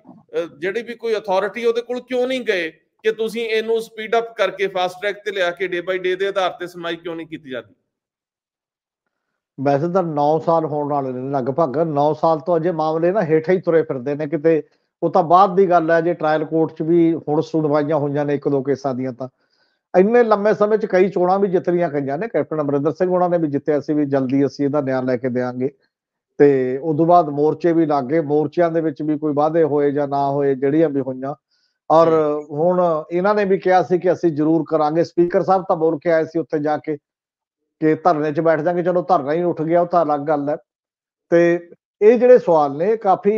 ਜਿਹੜੀ ਵੀ ਕੋਈ ਅਥਾਰਟੀ ਉਹਦੇ ਕੋਲ ਕਿਉਂ ਨਹੀਂ ਗਏ ਕਿ ਤੁਸੀਂ ਇਹਨੂੰ ਸਪੀਡ ਅਪ ਕਰਕੇ ਫਾਸਟ ਟਰੈਕ ਤੇ ਲਿਆ ਕੇ ਡੇ ਬਾਈ ਡੇ ਦੇ ਆਧਾਰ ਤੇ ਸਮਾਈ ਕਿਉਂ ਨਹੀਂ ਕੀਤੀ ਜਾਂਦੀ ਵੈਸੇ ਤਾਂ 9 ਸਾਲ ਹੋਣ ਵਾਲੇ ਨੇ ਲਗਭਗ 9 ਸਾਲ ਤੋਂ ਅਜੇ ਮਾਮਲੇ ਨਾ ਹੇਠਾ ਹੀ ਤੁਰੇ ਫਿਰਦੇ ਨੇ ਕਿਤੇ ਉਹ ਤਾਂ ਬਾਅਦ ਦੀ ਗੱਲ ਹੈ ਜੇ ਟ੍ਰਾਇਲ ਕੋਰਟ 'ਚ ਵੀ ਹੁਣ ਸੁਣਵਾਈਆਂ ਹੋਈਆਂ ਨੇ ਇੱਕ ਦੋ ਕੇਸਾਂ ਦੀਆਂ ਤਾਂ ਇੰਨੇ ਲੰਮੇ ਸਮੇਂ 'ਚ ਕਈ ਚੋਣਾਂ ਵੀ ਜਿੱਤਰੀਆਂ ਕਈਆਂ ਨੇ ਕੈਪਟਨ ਅਮਰਿੰਦਰ ਸਿੰਘ ਉਹਨਾਂ ਨੇ ਵੀ ਜਿੱਤਿਆ ਸੀ ਵੀ ਜਲਦੀ ਅਸੀਂ ਇਹਦਾ ਨਿਆਂ ਲੈ ਕੇ ਦੇਵਾਂਗੇ ਤੇ ਉਸ ਤੋਂ ਬਾਅਦ ਮੋਰਚੇ ਵੀ ਲੱਗੇ ਮੋਰਚਿਆਂ ਦੇ ਵਿੱਚ ਵੀ ਕੋਈ ਵਾਅਦੇ ਹੋਏ ਜਾਂ ਨਾ ਹੋਏ ਜਿਹੜੀਆਂ ਵੀ ਹੋਈਆਂ ਔਰ ਹੁਣ ਇਹਨਾਂ ਨੇ ਵੀ ਕਿਹਾ ਸੀ ਕਿ ਅਸੀਂ ਜ਼ਰੂਰ ਕਰਾਂਗੇ ਸਪੀਕਰ ਸਾਹਿਬ ਤਾਂ ਬੋਲ ਕੇ ਆਏ ਸੀ ਉੱਥੇ ਜਾ ਕੇ ਕਿ ਧਰਨੇ 'ਚ ਬੈਠ ਜਾਾਂਗੇ ਚਲੋ ਧਰਨਾ ਹੀ ਉੱਠ ਗਿਆ ਉਹ ਤਾਂ ਅਲੱਗ ਗੱਲ ਹੈ ਤੇ ਇਹ ਜਿਹੜੇ ਸਵਾਲ ਨੇ ਕਾਫੀ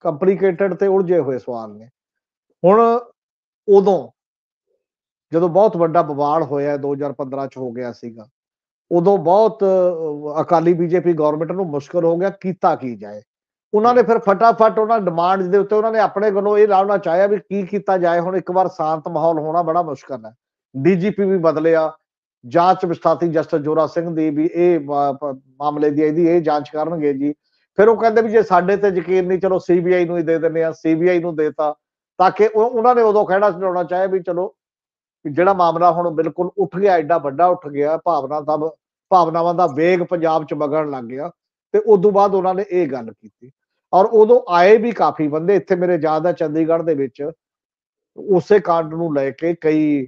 ਕੰਪਲਿਕੇਟਡ ਤੇ ਉਲਝੇ ਹੋਏ ਸਵਾਲ ਨੇ ਹੁਣ ਉਦੋਂ ਜਦੋਂ ਬਹੁਤ ਵੱਡਾ ਬਵਾਲ ਹੋਇਆ 2015 ਚ ਹੋ ਗਿਆ ਸੀਗਾ ਉਦੋਂ ਬਹੁਤ ਅਕਾਲੀ ਬੀਜੇਪੀ ਗਵਰਨਮੈਂਟ ਨੂੰ ਮੁਸ਼ਕਲ ਹੋ ਗਿਆ ਕੀਤਾ ਕੀ ਜਾਏ ਉਹਨਾਂ ਨੇ ਫਿਰ ਫਟਾਫਟ ਉਹਨਾਂ ਡਿਮਾਂਡ ਦੇ ਉੱਤੇ ਉਹਨਾਂ ਨੇ ਆਪਣੇ ਵੱਲੋਂ ਇਹ ਲਾਉਣਾ ਚਾਹਿਆ ਵੀ ਕੀ ਕੀਤਾ ਜਾਏ ਹੁਣ ਇੱਕ ਵਾਰ ਸ਼ਾਂਤ ਮਾਹੌਲ ਹੋਣਾ ਬੜਾ ਮੁਸ਼ਕਲ ਹੈ ਡੀਜੀਪੀ ਵੀ ਬਦਲਿਆ ਜਾਂਚ ਵਿਸਥਾਰਤੀ ਜਸਟਿਸ ਜੋਰਾ ਸਿੰਘ ਦੀ ਵੀ ਇਹ ਮਾਮਲੇ ਦੀ ਇਹਦੀ ਇਹ ਜਾਂਚ ਕਰਨਗੇ ਜੀ ਫਿਰ ਉਹ ਕਹਿੰਦੇ ਵੀ ਜੇ ਸਾਡੇ ਤੇ ਯਕੀਨ ਨਹੀਂ ਚਲੋ ਸੀਬੀਆਈ ਨੂੰ ਹੀ ਦੇ ਦਿੰਦੇ ਆ ਸੀਬੀਆਈ ਨੂੰ ਦੇਤਾ ਤਾਂ ਕਿ ਉਹਨਾਂ ਨੇ ਉਦੋਂ ਕਹਿਣਾ ਸੁਣਾਉਣਾ ਚਾਹੇ ਵੀ ਚਲੋ ਜਿਹੜਾ ਮਾਮਲਾ ਹੁਣ ਬਿਲਕੁਲ ਉੱਠ ਗਿਆ ਐਡਾ ਵੱਡਾ ਉੱਠ ਗਿਆ ਭਾਵਨਾ ਦਾ ਭਾਵਨਾਵਾਂ ਦਾ ਵੇਗ ਪੰਜਾਬ 'ਚ ਵਗਣ ਲੱਗ ਗਿਆ ਤੇ ਉਸ ਤੋਂ ਬਾਅਦ ਉਹਨਾਂ ਨੇ ਇਹ ਗੱਲ ਕੀਤੀ ਔਰ ਉਦੋਂ ਆਏ ਵੀ ਕਾਫੀ ਬੰਦੇ ਇੱਥੇ ਮੇਰੇ ਜਾਦਾ ਚੰਡੀਗੜ੍ਹ ਦੇ ਵਿੱਚ ਉਸੇ ਕਾਰਡ ਨੂੰ ਲੈ ਕੇ ਕਈ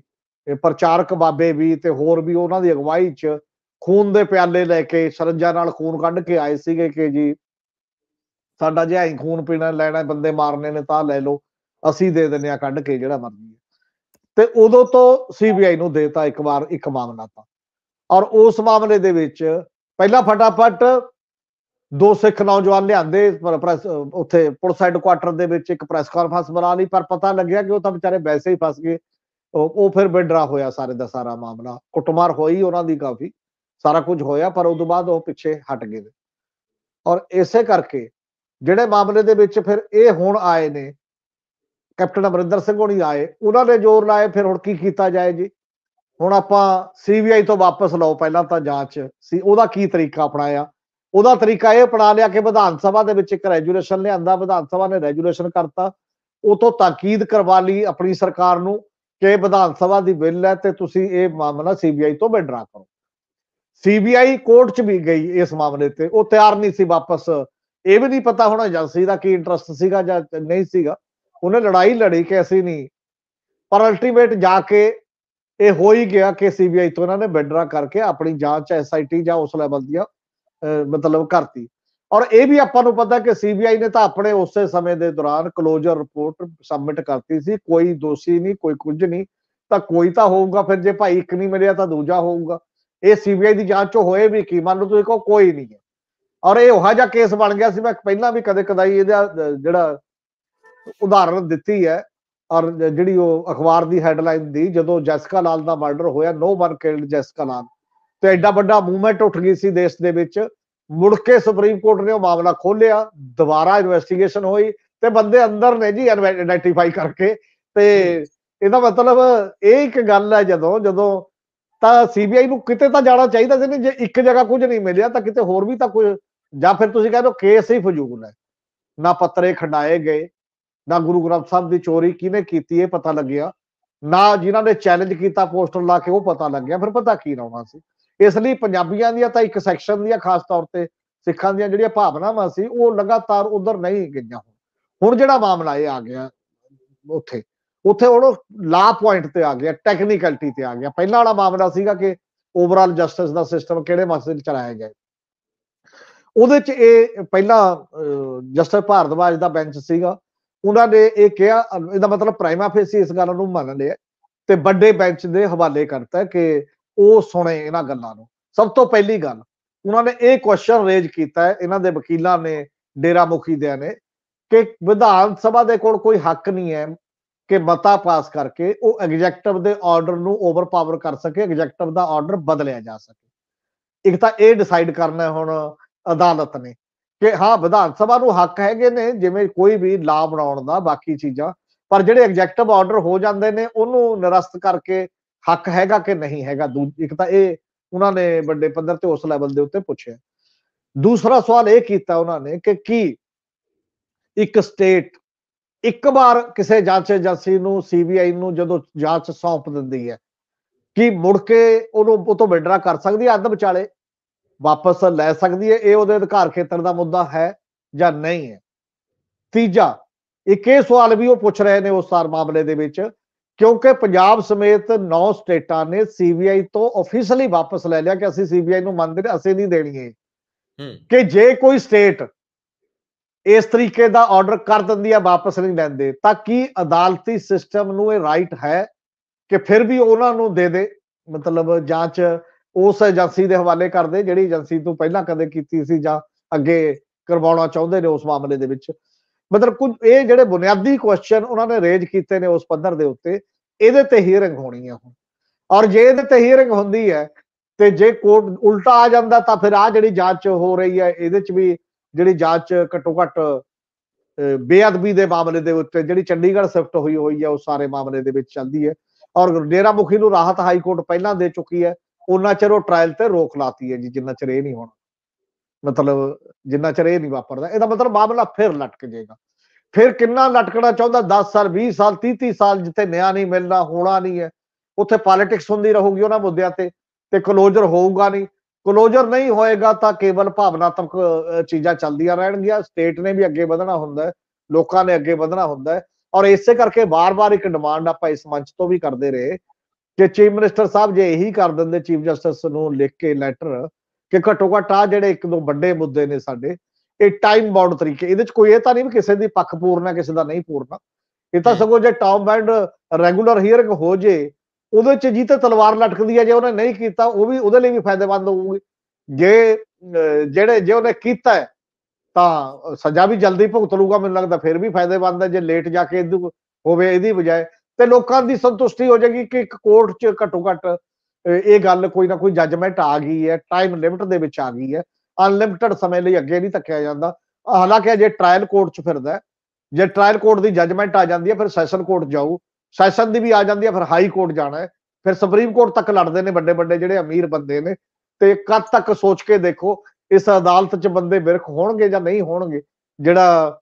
ਪ੍ਰਚਾਰਕ ਬਾਬੇ ਵੀ ਤੇ ਹੋਰ ਵੀ ਉਹਨਾਂ ਦੀ ਅਗਵਾਈ 'ਚ ਖੂਨ ਦੇ ਪਿਆਲੇ ਲੈ ਕੇ ਸਰੰਜਾ ਨਾਲ ਖੂਨ ਕੱਢ ਕੇ ਆਏ ਸੀਗੇ ਕਿ ਜੀ ਸਾਡਾ ਜਿਹਾ ਹੀ ਖੂਨ ਪੀਣਾ ਲੈਣਾ ਬੰਦੇ ਮਾਰਨੇ ਨੇ ਤਾਂ ਲੈ ਲਓ ਅਸੀਂ ਦੇ ਦਿੰਨੇ ਆ ਕੱਢ ਕੇ ਜਿਹੜਾ ਮਰਜ਼ੀ ਤੇ ਉਦੋਂ ਤੋਂ ਸੀਬੀਆਈ ਨੂੰ ਦੇਤਾ ਇੱਕ ਵਾਰ ਇੱਕ ਮਾਮਲਾ ਤਾਂ ਔਰ ਉਸ ਮਾਮਲੇ ਦੇ ਵਿੱਚ ਪਹਿਲਾਂ ਫਟਾਫਟ ਦੋ ਸਿੱਖ ਨੌਜਵਾਨ ਲਿਆਂਦੇ ਪ੍ਰੈਸ ਉੱਥੇ ਪੁਲਿਸ ਹੈੱਡਕੁਆਟਰ ਦੇ ਵਿੱਚ ਇੱਕ ਪ੍ਰੈਸ ਕਾਨਫਰੰਸ ਬਣਾ ਲਈ ਪਰ ਪਤਾ ਲੱਗਿਆ ਕਿ ਉਹ ਤਾਂ ਵਿਚਾਰੇ ਵੈਸੇ ਹੀ ਫਸ ਗਏ ਉਹ ਫਿਰ ਵਿਡਰਾ ਹੋਇਆ ਸਾਰੇ ਦਾ ਸਾਰਾ ਮਾਮਲਾ ਕੁੱਟਮਾਰ ਹੋਈ ਉਹਨਾਂ ਦੀ ਕਾਫੀ ਸਾਰਾ ਕੁਝ ਹੋਇਆ ਪਰ ਉਸ ਤੋਂ ਬਾਅਦ ਉਹ ਪਿੱਛੇ ਹਟ ਗਏ ਔਰ ਇਸੇ ਕਰਕੇ ਜਿਹੜੇ ਮਾਮਲੇ ਦੇ ਵਿੱਚ ਫਿਰ ਇਹ ਹੁਣ ਆਏ ਨੇ ਕੈਪਟਨ ਅਮਰਿੰਦਰ ਸਿੰਘ ਹੁਣੀ ਆਏ ਉਹਨਾਂ ਨੇ ਜ਼ੋਰ ਲਾਇਆ ਫਿਰ ਹੁਣ ਕੀ ਕੀਤਾ ਜਾਏ ਜੀ ਹੁਣ ਆਪਾਂ ਸੀਬੀਆਈ ਤੋਂ ਵਾਪਸ ਲਓ ਪਹਿਲਾਂ ਤਾਂ ਜਾਂਚ ਸੀ ਉਹਦਾ ਕੀ ਤਰੀਕਾ ਅਪਣਾਇਆ ਉਹਦਾ ਤਰੀਕਾ ਇਹ ਅਪਣਾ ਲਿਆ ਕਿ ਵਿਧਾਨ ਸਭਾ ਦੇ ਵਿੱਚ ਇੱਕ ਰੈਜੂਲੇਸ਼ਨ ਲਿਆਂਦਾ ਵਿਧਾਨ ਸਭਾ ਨੇ ਰੈਜੂਲੇਸ਼ਨ ਕਰਤਾ ਉਹ ਤੋਂ ਤਾਕੀਦ ਕਰਵਾ ਲਈ ਆਪਣੀ ਸਰਕਾਰ ਨੂੰ ਕਿ ਵਿਧਾਨ ਸਭਾ ਦੀ ਬਿੱਲ ਹੈ ਤੇ ਤੁਸੀਂ ਇਹ ਮਾਮਲਾ ਸੀਬੀਆਈ ਤੋਂ ਬੈਡਰਾ ਕਰੋ ਸੀਬੀਆਈ ਕੋਰਟ 'ਚ ਵੀ ਗਈ ਇਸ ਮਾਮਲੇ ਤੇ ਉਹ ਤਿਆਰ ਨਹੀਂ ਸੀ ਵਾਪਸ ਇਹ ਵੀ ਨਹੀਂ ਪਤਾ ਹੋਣਾ ਏਜੰਸੀ ਦਾ ਕੀ ਇੰਟਰਸਟ ਸੀਗਾ ਜਾਂ ਨਹੀਂ ਸੀਗਾ ਉਹਨੇ ਲੜਾਈ ਲੜੀ ਕਿ ਅਸੀਂ ਨਹੀਂ ਪਰ ਅਲਟੀਮੇਟ ਜਾ ਕੇ ਇਹ ਹੋ ਹੀ ਗਿਆ ਕਿ ਸੀਬੀਆਈ ਤੋਂ ਇਹਨਾਂ ਨੇ ਬੈਡਰਾ ਕਰਕੇ ਆਪਣੀ ਜਾਂਚ ਐਸਆਈਟੀ ਜਾਂ ਉਸ ਲੈਵਲ ਦੀਆਂ ਮਤਲਬ ਕਰਤੀ ਔਰ ਇਹ ਵੀ ਆਪਾਂ ਨੂੰ ਪਤਾ ਕਿ ਸੀਬੀਆਈ ਨੇ ਤਾਂ ਆਪਣੇ ਉਸੇ ਸਮੇਂ ਦੇ ਦੌਰਾਨ ਕਲੋਜ਼ਰ ਰਿਪੋਰਟ ਸਬਮਿਟ ਕਰਤੀ ਸੀ ਕੋਈ ਦੋਸ਼ੀ ਨਹੀਂ ਕੋਈ ਕੁਝ ਨਹੀਂ ਤਾਂ ਕੋਈ ਤਾਂ ਹੋਊਗਾ ਫਿਰ ਜੇ ਭਾਈ ਇੱਕ ਨਹੀਂ ਮਿਲਿਆ ਤਾਂ ਦੂਜਾ ਹੋਊਗਾ ਇਹ ਸੀਬੀਆਈ ਦੀ ਜਾਂਚ ਹੋਏ ਵੀ ਕੀ ਮੰਨ ਲਓ ਤੁਸੀਂ ਕੋਈ ਨਹੀਂ ਹੈ ਔਰ ਇਹ ਉਹਾ ਜਿਹਾ ਕੇਸ ਬਣ ਗਿਆ ਸੀ ਮੈਂ ਪਹਿਲਾਂ ਵੀ ਕਦੇ ਕਦਾਈ ਇਹਦਾ ਜਿਹੜਾ ਉਦਾਹਰਣ ਦਿੱਤੀ ਹੈ ਔਰ ਜਿਹੜੀ ਉਹ ਅਖਬਾਰ ਦੀ ਹੈਡਲਾਈਨ ਦੀ ਜਦੋਂ ਜੈਸਕਾ ਲਾਲ ਦਾ ਮਰਡਰ ਹੋਇਆ ਨੋ ਵਨ ਕਿਲਡ ਜੈਸਕਾ ਲਾਲ ਤੇ ਐਡਾ ਵੱਡਾ ਮੂਵਮੈਂਟ ਉੱਠ ਗਈ ਸੀ ਦੇਸ਼ ਦੇ ਵਿੱਚ ਮੁੜ ਕੇ ਸੁਪਰੀਮ ਕੋਰਟ ਨੇ ਉਹ ਮਾਮਲਾ ਖੋਲਿਆ ਦੁਬਾਰਾ ਇਨਵੈਸਟੀਗੇਸ਼ਨ ਹੋਈ ਤੇ ਬੰਦੇ ਅੰਦਰ ਨੇ ਜੀ ਆਇਡੈਂਟੀਫਾਈ ਕਰਕੇ ਤੇ ਇਹਦਾ ਮਤਲਬ ਇਹ ਇੱਕ ਗੱਲ ਹੈ ਜਦੋਂ ਜਦੋਂ ਤਾਂ ਸੀਬੀਆਈ ਨੂੰ ਕਿਤੇ ਤਾਂ ਜਾਣਾ ਚਾਹੀਦਾ ਸੀ ਨਹੀਂ ਜੇ ਇੱਕ ਜਗ੍ਹਾ ਕੁਝ ਨਹੀਂ ਮਿਲਿਆ ਤਾਂ ਕਿਤੇ ਹੋਰ ਵੀ ਤਾਂ ਕੁਝ ਜਾਂ ਫਿਰ ਤੁਸੀਂ ਕਹਿੰਦੇ ਹੋ ਕੇਸ ਹੀ ਫਜ਼ੂਲ ਹੈ ਨਾ ਪੱਤਰੇ ਖੰਡਾਏ ਗਏ ਨਾ ਗੁਰੂ ਗ੍ਰੰਥ ਸਾਹਿਬ ਦੀ ਚੋਰੀ ਕਿਹਨੇ ਕੀਤੀ ਇਹ ਪਤਾ ਲੱਗਿਆ ਨਾ ਜਿਨ੍ਹਾਂ ਨੇ ਚੈਲੰਜ ਕੀਤਾ ਪੋਸਟਰ ਲਾ ਕੇ ਉਹ ਪਤਾ ਲੱਗਿਆ ਫਿਰ ਪਤਾ ਕੀ ਲਾਉਣਾ ਸੀ ਇਸ ਲਈ ਪੰਜਾਬੀਆਂ ਦੀਆਂ ਤਾਂ ਇੱਕ ਸੈਕਸ਼ਨ ਦੀਆਂ ਖਾਸ ਤੌਰ ਤੇ ਸਿੱਖਾਂ ਦੀਆਂ ਜਿਹੜੀਆਂ ਭਾਵਨਾਵਾਂ ਸੀ ਉਹ ਲਗਾਤਾਰ ਉਧਰ ਨਹੀਂ ਗਈਆਂ ਹੁਣ ਜਿਹੜਾ ਮਾਮਲਾ ਇਹ ਆ ਗਿਆ ਉੱਥੇ ਉੱਥੇ ਉਹ ਲਾ ਪੁਆਇੰਟ ਤੇ ਆ ਗਿਆ ਟੈਕਨੀਕਲਟੀ ਤੇ ਆ ਗਿਆ ਪਹਿਲਾਂ ਵਾਲਾ ਮਾਮਲਾ ਸੀਗਾ ਕਿ ਓਵਰਆਲ ਜਸਟਿਸ ਦਾ ਸਿਸਟਮ ਕਿਹੜੇ ਮਸਲੇ ਚਲਾਇਆ ਗਿਆ ਉਹਦੇ ਚ ਇਹ ਪਹਿਲਾਂ ਜਸਟਿਸ ਭਾਰਦਵਾਜ ਦਾ ਬੈਂਚ ਸੀਗਾ ਉਹਨਾਂ ਨੇ ਇਹ ਕਿਹਾ ਇਹਦਾ ਮਤਲਬ ਪ੍ਰਾਈਮਾ ਫੇਸੀ ਇਸ ਗੱਲ ਨੂੰ ਮੰਨ ਲਿਆ ਤੇ ਵੱਡੇ ਬੈਂਚ ਦੇ ਹਵਾਲੇ ਕਰਤਾ ਕਿ ਉਹ ਸੁਣੇ ਇਹਨਾਂ ਗੱਲਾਂ ਨੂੰ ਸਭ ਤੋਂ ਪਹਿਲੀ ਗੱਲ ਉਹਨਾਂ ਨੇ ਇਹ ਕੁਐਸਚਨ ਰੇਜ ਕੀਤਾ ਹੈ ਇਹਨਾਂ ਦੇ ਵਕੀਲਾਂ ਨੇ ਡੇਰਾ ਮੁਖੀਦਿਆਂ ਨੇ ਕਿ ਵਿਧਾਨ ਸਭਾ ਦੇ ਕੋਲ ਕੋਈ ਹੱਕ ਨਹੀਂ ਹੈ ਕਿ ਮਤਾ ਪਾਸ ਕਰਕੇ ਉਹ ਐਗਜ਼ੈਕਟਿਵ ਦੇ ਆਰਡਰ ਨੂੰ ਓਵਰਪਾਵਰ ਕਰ ਸਕੇ ਐਗਜ਼ੈਕਟਿਵ ਦਾ ਆਰਡਰ ਬਦਲਿਆ ਜਾ ਸਕੇ ਇੱਕ ਤਾਂ ਇਹ ਡਿਸਾਈਡ ਕਰਨਾ ਹੁਣ ਅਦਾਲਤ ਨੇ ਕਿ ਹਾਂ ਵਿਧਾਨ ਸਭਾ ਨੂੰ ਹੱਕ ਹੈਗੇ ਨੇ ਜਿਵੇਂ ਕੋਈ ਵੀ ਲਾ ਬਣਾਉਣ ਦਾ ਬਾਕੀ ਚੀਜ਼ਾਂ ਪਰ ਜਿਹੜੇ ਐਗਜ਼ੈਕਟਿਵ ਆਰਡਰ ਹੋ ਜਾਂਦੇ ਨੇ ਉਹਨੂੰ ਨਿਰਸਤ ਕਰਕੇ ਹੱਕ ਹੈਗਾ ਕਿ ਨਹੀਂ ਹੈਗਾ ਇੱਕ ਤਾਂ ਇਹ ਉਹਨਾਂ ਨੇ ਵੱਡੇ ਪੱਧਰ ਤੇ ਉਸ ਲੈਵਲ ਦੇ ਉੱਤੇ ਪੁੱਛਿਆ ਦੂਸਰਾ ਸਵਾਲ ਇਹ ਕੀਤਾ ਉਹਨਾਂ ਨੇ ਕਿ ਕੀ ਇੱਕ ਸਟੇਟ ਇੱਕ ਵਾਰ ਕਿਸੇ ਜਾਂਚ ਏਜੰਸੀ ਨੂੰ ਸੀਬੀਆਈ ਨੂੰ ਜਦੋਂ ਜਾਂਚ ਸੌਂਪ ਦਿੰਦੀ ਹੈ ਕਿ ਮੁੜ ਕੇ ਉਹਨੂੰ ਉਹ ਤੋਂ ਵਿਡਰਾ ਕਰ ਸਕਦੀ ਹੈ ਅੱਧ ਵਿਚਾਲੇ ਵਾਪਸ ਲੈ ਸਕਦੀ ਹੈ ਇਹ ਉਹਦੇ ਅਧਿਕਾਰ ਖੇਤਰ ਦਾ ਮੁੱਦਾ ਹੈ ਜਾਂ ਨਹੀਂ ਹੈ ਤੀਜਾ ਇੱਕ ਇਹ ਸਵਾਲ ਵੀ ਉਹ ਪੁੱਛ ਰਹੇ ਨੇ ਉਸ ਸਾਰ ਮਾਮਲੇ ਦੇ ਵਿੱਚ ਕਿਉਂਕਿ ਪੰਜਾਬ ਸਮੇਤ 9 ਸਟੇਟਾਂ ਨੇ ਸੀਬੀਆਈ ਤੋਂ ਆਫੀਸ਼ੀਅਲੀ ਵਾਪਸ ਲੈ ਲਿਆ ਕਿ ਅਸੀਂ ਸੀਬੀਆਈ ਨੂੰ ਮੰਨਦੇ ਅਸੀਂ ਨਹੀਂ ਦੇਣੀ ਹੈ ਕਿ ਜੇ ਕੋਈ ਸਟੇਟ ਇਸ ਤਰੀਕੇ ਦਾ ਆਰਡਰ ਕਰ ਦਿੰਦੀ ਆ ਵਾਪਸ ਨਹੀਂ ਲੈਂਦੇ ਤਾਂ ਕੀ ਅਦਾਲਤੀ ਸਿਸਟਮ ਨੂੰ ਇਹ ਰਾਈਟ ਹੈ ਕਿ ਫਿਰ ਵੀ ਉਹਨਾਂ ਨੂੰ ਦੇ ਦੇ ਮਤਲਬ ਜਾਂਚ ਉਸ ਏਜੰਸੀ ਦੇ ਹਵਾਲੇ ਕਰਦੇ ਜਿਹੜੀ ਏਜੰਸੀ ਤੋਂ ਪਹਿਲਾਂ ਕਦੇ ਕੀਤੀ ਸੀ ਜਾਂ ਅੱਗੇ ਕਰਵਾਉਣਾ ਚਾਹੁੰਦੇ ਨੇ ਉਸ ਮਾਮਲੇ ਦੇ ਵਿੱਚ ਮਤਲਬ ਕੁਝ ਇਹ ਜਿਹੜੇ ਬੁਨਿਆਦੀ ਕੁਐਸਚਨ ਉਹਨਾਂ ਨੇ ਰੇਜ ਕੀਤੇ ਨੇ ਉਸ ਪੱਧਰ ਦੇ ਉੱਤੇ ਇਹਦੇ ਤੇ ਹੀਅਰਿੰਗ ਹੋਣੀ ਹੈ ਹੁਣ ਔਰ ਜੇ ਇਹਦੇ ਤੇ ਹੀਅਰਿੰਗ ਹੁੰਦੀ ਹੈ ਤੇ ਜੇ ਕੋਰਟ ਉਲਟਾ ਆ ਜਾਂਦਾ ਤਾਂ ਫਿਰ ਆ ਜਿਹੜੀ ਜਾਂਚ ਹੋ ਰਹੀ ਹੈ ਇਹਦੇ ਚ ਵੀ ਜਿਹੜੀ ਜਾਂਚ ਘੱਟੋ ਘੱਟ ਬੇਅਦਬੀ ਦੇ ਮਾਮਲੇ ਦੇ ਉੱਤੇ ਜਿਹੜੀ ਚੰਡੀਗੜ੍ਹ ਸ਼ਿਫਟ ਹੋਈ ਹੋਈ ਹੈ ਉਹ ਸਾਰੇ ਮਾਮਲੇ ਦੇ ਵਿੱਚ ਚੱਲਦੀ ਹੈ ਔਰ ਡੇਰਾ ਮੁਖੀ ਨੂੰ ਰਾਹਤ ਹਾਈ ਕੋਰਟ ਪਹਿਲਾਂ ਦੇ ਚੁੱਕੀ ਹੈ ਉਹਨਾਂ ਚਿਰ ਉਹ ਟ੍ਰਾਇਲ ਤੇ ਰੋਕ ਲਾਤੀ ਹੈ ਜੀ ਜਿੰਨਾ ਚਿਰ ਇਹ ਨਹੀਂ ਹੋਣਾ ਮਤਲਬ ਜਿੰਨਾ ਚਿਰ ਇਹ ਨਹੀਂ ਵਾਪਰਦਾ ਇਹਦਾ ਮਤਲਬ ਮਾਮਲਾ ਫਿਰ ਲਟਕ ਜਾਏਗਾ ਫਿਰ ਕਿੰਨਾ ਲਟਕਣਾ ਚਾਹੁੰਦਾ 10 ਸਾਲ 20 ਸਾਲ 30 30 ਸਾਲ ਜਿੱਥੇ ਨਿਆਂ ਨਹੀਂ ਮਿਲਣਾ ਹੋਣਾ ਨਹੀਂ ਹੈ ਉੱਥੇ ਪੋਲਿਟਿਕਸ ਹੁੰਦੀ ਰਹੂਗੀ ਉਹਨਾਂ ਮੁੱਦਿਆਂ ਤੇ ਤੇ ਕਲੋਜ਼ਰ ਹੋਊਗਾ ਨਹੀਂ ਕਲੋਜ਼ਰ ਨਹੀਂ ਹੋਏਗਾ ਤਾਂ ਕੇਵਲ ਭਾਵਨਾਤਮਕ ਚੀਜ਼ਾਂ ਚੱਲਦੀਆਂ ਰਹਿਣਗੀਆਂ ਸਟੇਟ ਨੇ ਵੀ ਅੱਗੇ ਵਧਣਾ ਹੁੰਦਾ ਲੋਕਾਂ ਨੇ ਅੱਗੇ ਵਧਣਾ ਹੁੰਦਾ ਔਰ ਇਸੇ ਕਰਕੇ ਵਾਰ-ਵਾਰ ਇੱਕ ਡਿਮਾਂਡ ਆਪਾਂ ਇਸ ਮੰਚ ਤੋਂ ਵੀ ਕਰਦੇ ਰਹੇ ਕਿ ਚੀਫ ਮਿਨਿਸਟਰ ਸਾਹਿਬ ਜੇ ਇਹੀ ਕਰ ਦਿੰਦੇ ਚੀਫ ਜਸਟਿਸ ਨੂੰ ਲਿਖ ਕੇ ਲੈਟਰ ਕਿ ਘੱਟੋ ਘੱਟ ਆ ਜਿਹੜੇ ਇੱਕ ਦੋ ਵੱਡੇ ਮੁੱਦੇ ਨੇ ਸਾਡੇ ਇਹ ਟਾਈਮ ਬਾਉਂਡ ਤਰੀਕੇ ਇਹਦੇ ਚ ਕੋਈ ਇਹ ਤਾਂ ਨਹੀਂ ਵੀ ਕਿਸੇ ਦੀ ਪੱਖ ਪੂਰਨਾ ਕਿਸੇ ਦਾ ਨਹੀਂ ਪੂਰਨਾ ਇਹ ਤਾਂ ਸਗੋ ਜੇ ਟਾਪ ਬੈਂਡ ਰੈਗੂਲਰ ਹੀਅਰਿੰਗ ਹੋ ਜੇ ਉਹਦੇ ਚ ਜੀ ਤੇ ਤਲਵਾਰ ਲਟਕਦੀ ਹੈ ਜੇ ਉਹਨੇ ਨਹੀਂ ਕੀਤਾ ਉਹ ਵੀ ਉਹਦੇ ਲਈ ਵੀ ਫਾਇਦੇਮੰਦ ਹੋਊਗੀ ਜੇ ਜਿਹੜੇ ਜੇ ਉਹਨੇ ਕੀਤਾ ਤਾਂ ਸਜ਼ਾ ਵੀ ਜਲਦੀ ਭੁਗਤ ਲੂਗਾ ਮੈਨੂੰ ਲੱਗਦਾ ਫਿਰ ਵੀ ਫਾਇਦੇਮੰਦ ਹੈ ਜੇ ਲੇਟ ਜਾ ਕੇ ਹੋਵੇ ਇਹਦੀ ਬਜਾਏ ਤੇ ਲੋਕਾਂ ਦੀ ਸੰਤੁਸ਼ਟੀ ਹੋ ਜਾਏਗੀ ਕਿ ਇੱਕ ਕੋਰਟ 'ਚ ਘੱਟੋ ਘੱਟ ਇਹ ਗੱਲ ਕੋਈ ਨਾ ਕੋਈ ਜੱਜਮੈਂਟ ਆ ਗਈ ਹੈ ਟਾਈਮ ਲਿਮਟ ਦੇ ਵਿੱਚ ਆ ਗਈ ਹੈ ਅਨਲਿਮਟਿਡ ਸਮੇਂ ਲਈ ਅੱਗੇ ਨਹੀਂ ਧੱਕਿਆ ਜਾਂਦਾ ਹਾਲਾਂਕਿ ਜੇ ਟ੍ਰਾਇਲ ਕੋਰਟ 'ਚ ਫਿਰਦਾ ਜੇ ਟ੍ਰਾਇਲ ਕੋਰਟ ਦੀ ਜੱਜਮੈਂਟ ਆ ਜਾਂਦੀ ਹੈ ਫਿਰ ਸੈਸ਼ਨ ਕੋਰਟ ਜਾਊ ਸੈਸ਼ਨ ਦੀ ਵੀ ਆ ਜਾਂਦੀ ਹੈ ਫਿਰ ਹਾਈ ਕੋਰਟ ਜਾਣਾ ਹੈ ਫਿਰ ਸੁਪਰੀਮ ਕੋਰਟ ਤੱਕ ਲੜਦੇ ਨੇ ਵੱਡੇ ਵੱਡੇ ਜਿਹੜੇ ਅਮੀਰ ਬੰਦੇ ਨੇ ਤੇ ਕਦ ਤੱਕ ਸੋਚ ਕੇ ਦੇਖੋ ਇਸ ਅਦਾਲਤ 'ਚ ਬੰਦੇ ਬਿਰਖ ਹੋਣਗੇ ਜਾਂ ਨਹੀਂ ਹੋਣਗੇ ਜਿਹੜਾ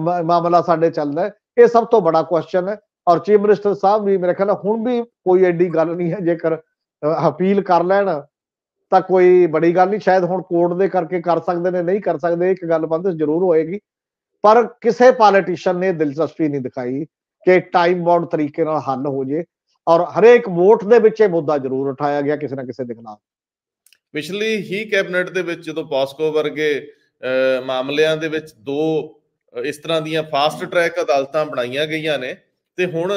ਮਾਮਲਾ ਸਾਡੇ ਚੱਲਦਾ ਹੈ ਇਹ ਸਭ ਤੋਂ ਬੜਾ ਕੁਐਸਚਨ ਹੈ ਔਰ ਚੀਫ ਮਿਨਿਸਟਰ ਸਾਹਿਬ ਵੀ ਮੇਰੇ ਖਿਆਲ ਹੁਣ ਵੀ ਕੋਈ ਐਡੀ ਗੱਲ ਨਹੀਂ ਹੈ ਜੇਕਰ ਅਪੀਲ ਕਰ ਲੈਣ ਤਾਂ ਕੋਈ ਬੜੀ ਗੱਲ ਨਹੀਂ ਸ਼ਾਇਦ ਹੁਣ ਕੋਰਟ ਦੇ ਕਰਕੇ ਕਰ ਸਕਦੇ ਨੇ ਨਹੀਂ ਕਰ ਸਕਦੇ ਇੱਕ ਗੱਲ ਬੰਦ ਜ਼ਰੂਰ ਹੋਏਗੀ ਪਰ ਕਿਸੇ ਪੋਲੀਟੀਸ਼ੀਅਨ ਨੇ ਦਿਲਚਸਪੀ ਨਹੀਂ ਦਿਖਾਈ ਕਿ ਟਾਈਮ ਬਾਉਂਡ ਤਰੀਕੇ ਨਾਲ ਹੱਲ ਹੋ ਜੇ ਔਰ ਹਰੇਕ ਵੋਟ ਦੇ ਵਿੱਚ ਇਹ ਮੁੱਦਾ ਜ਼ਰੂਰ ਉਠਾਇਆ ਗਿਆ ਕਿਸੇ ਨਾ ਕਿਸੇ ਦੇ ਖਿਲਾਫ ਪਿਛਲੀ ਹੀ ਕੈਬਨਿਟ ਦੇ ਵਿੱਚ ਜਦੋਂ ਪਾਸਕੋ ਵਰਗੇ ਮਾਮਲਿਆਂ ਦੇ ਵਿੱਚ ਦੋ ਇਸ ਤਰ੍ਹਾਂ ਦੀਆਂ ਫਾਸਟ ਟਰੈਕ ਅਦਾਲਤਾਂ ਬਣਾਈਆਂ ਗਈਆਂ ਨੇ ਤੇ ਹੁਣ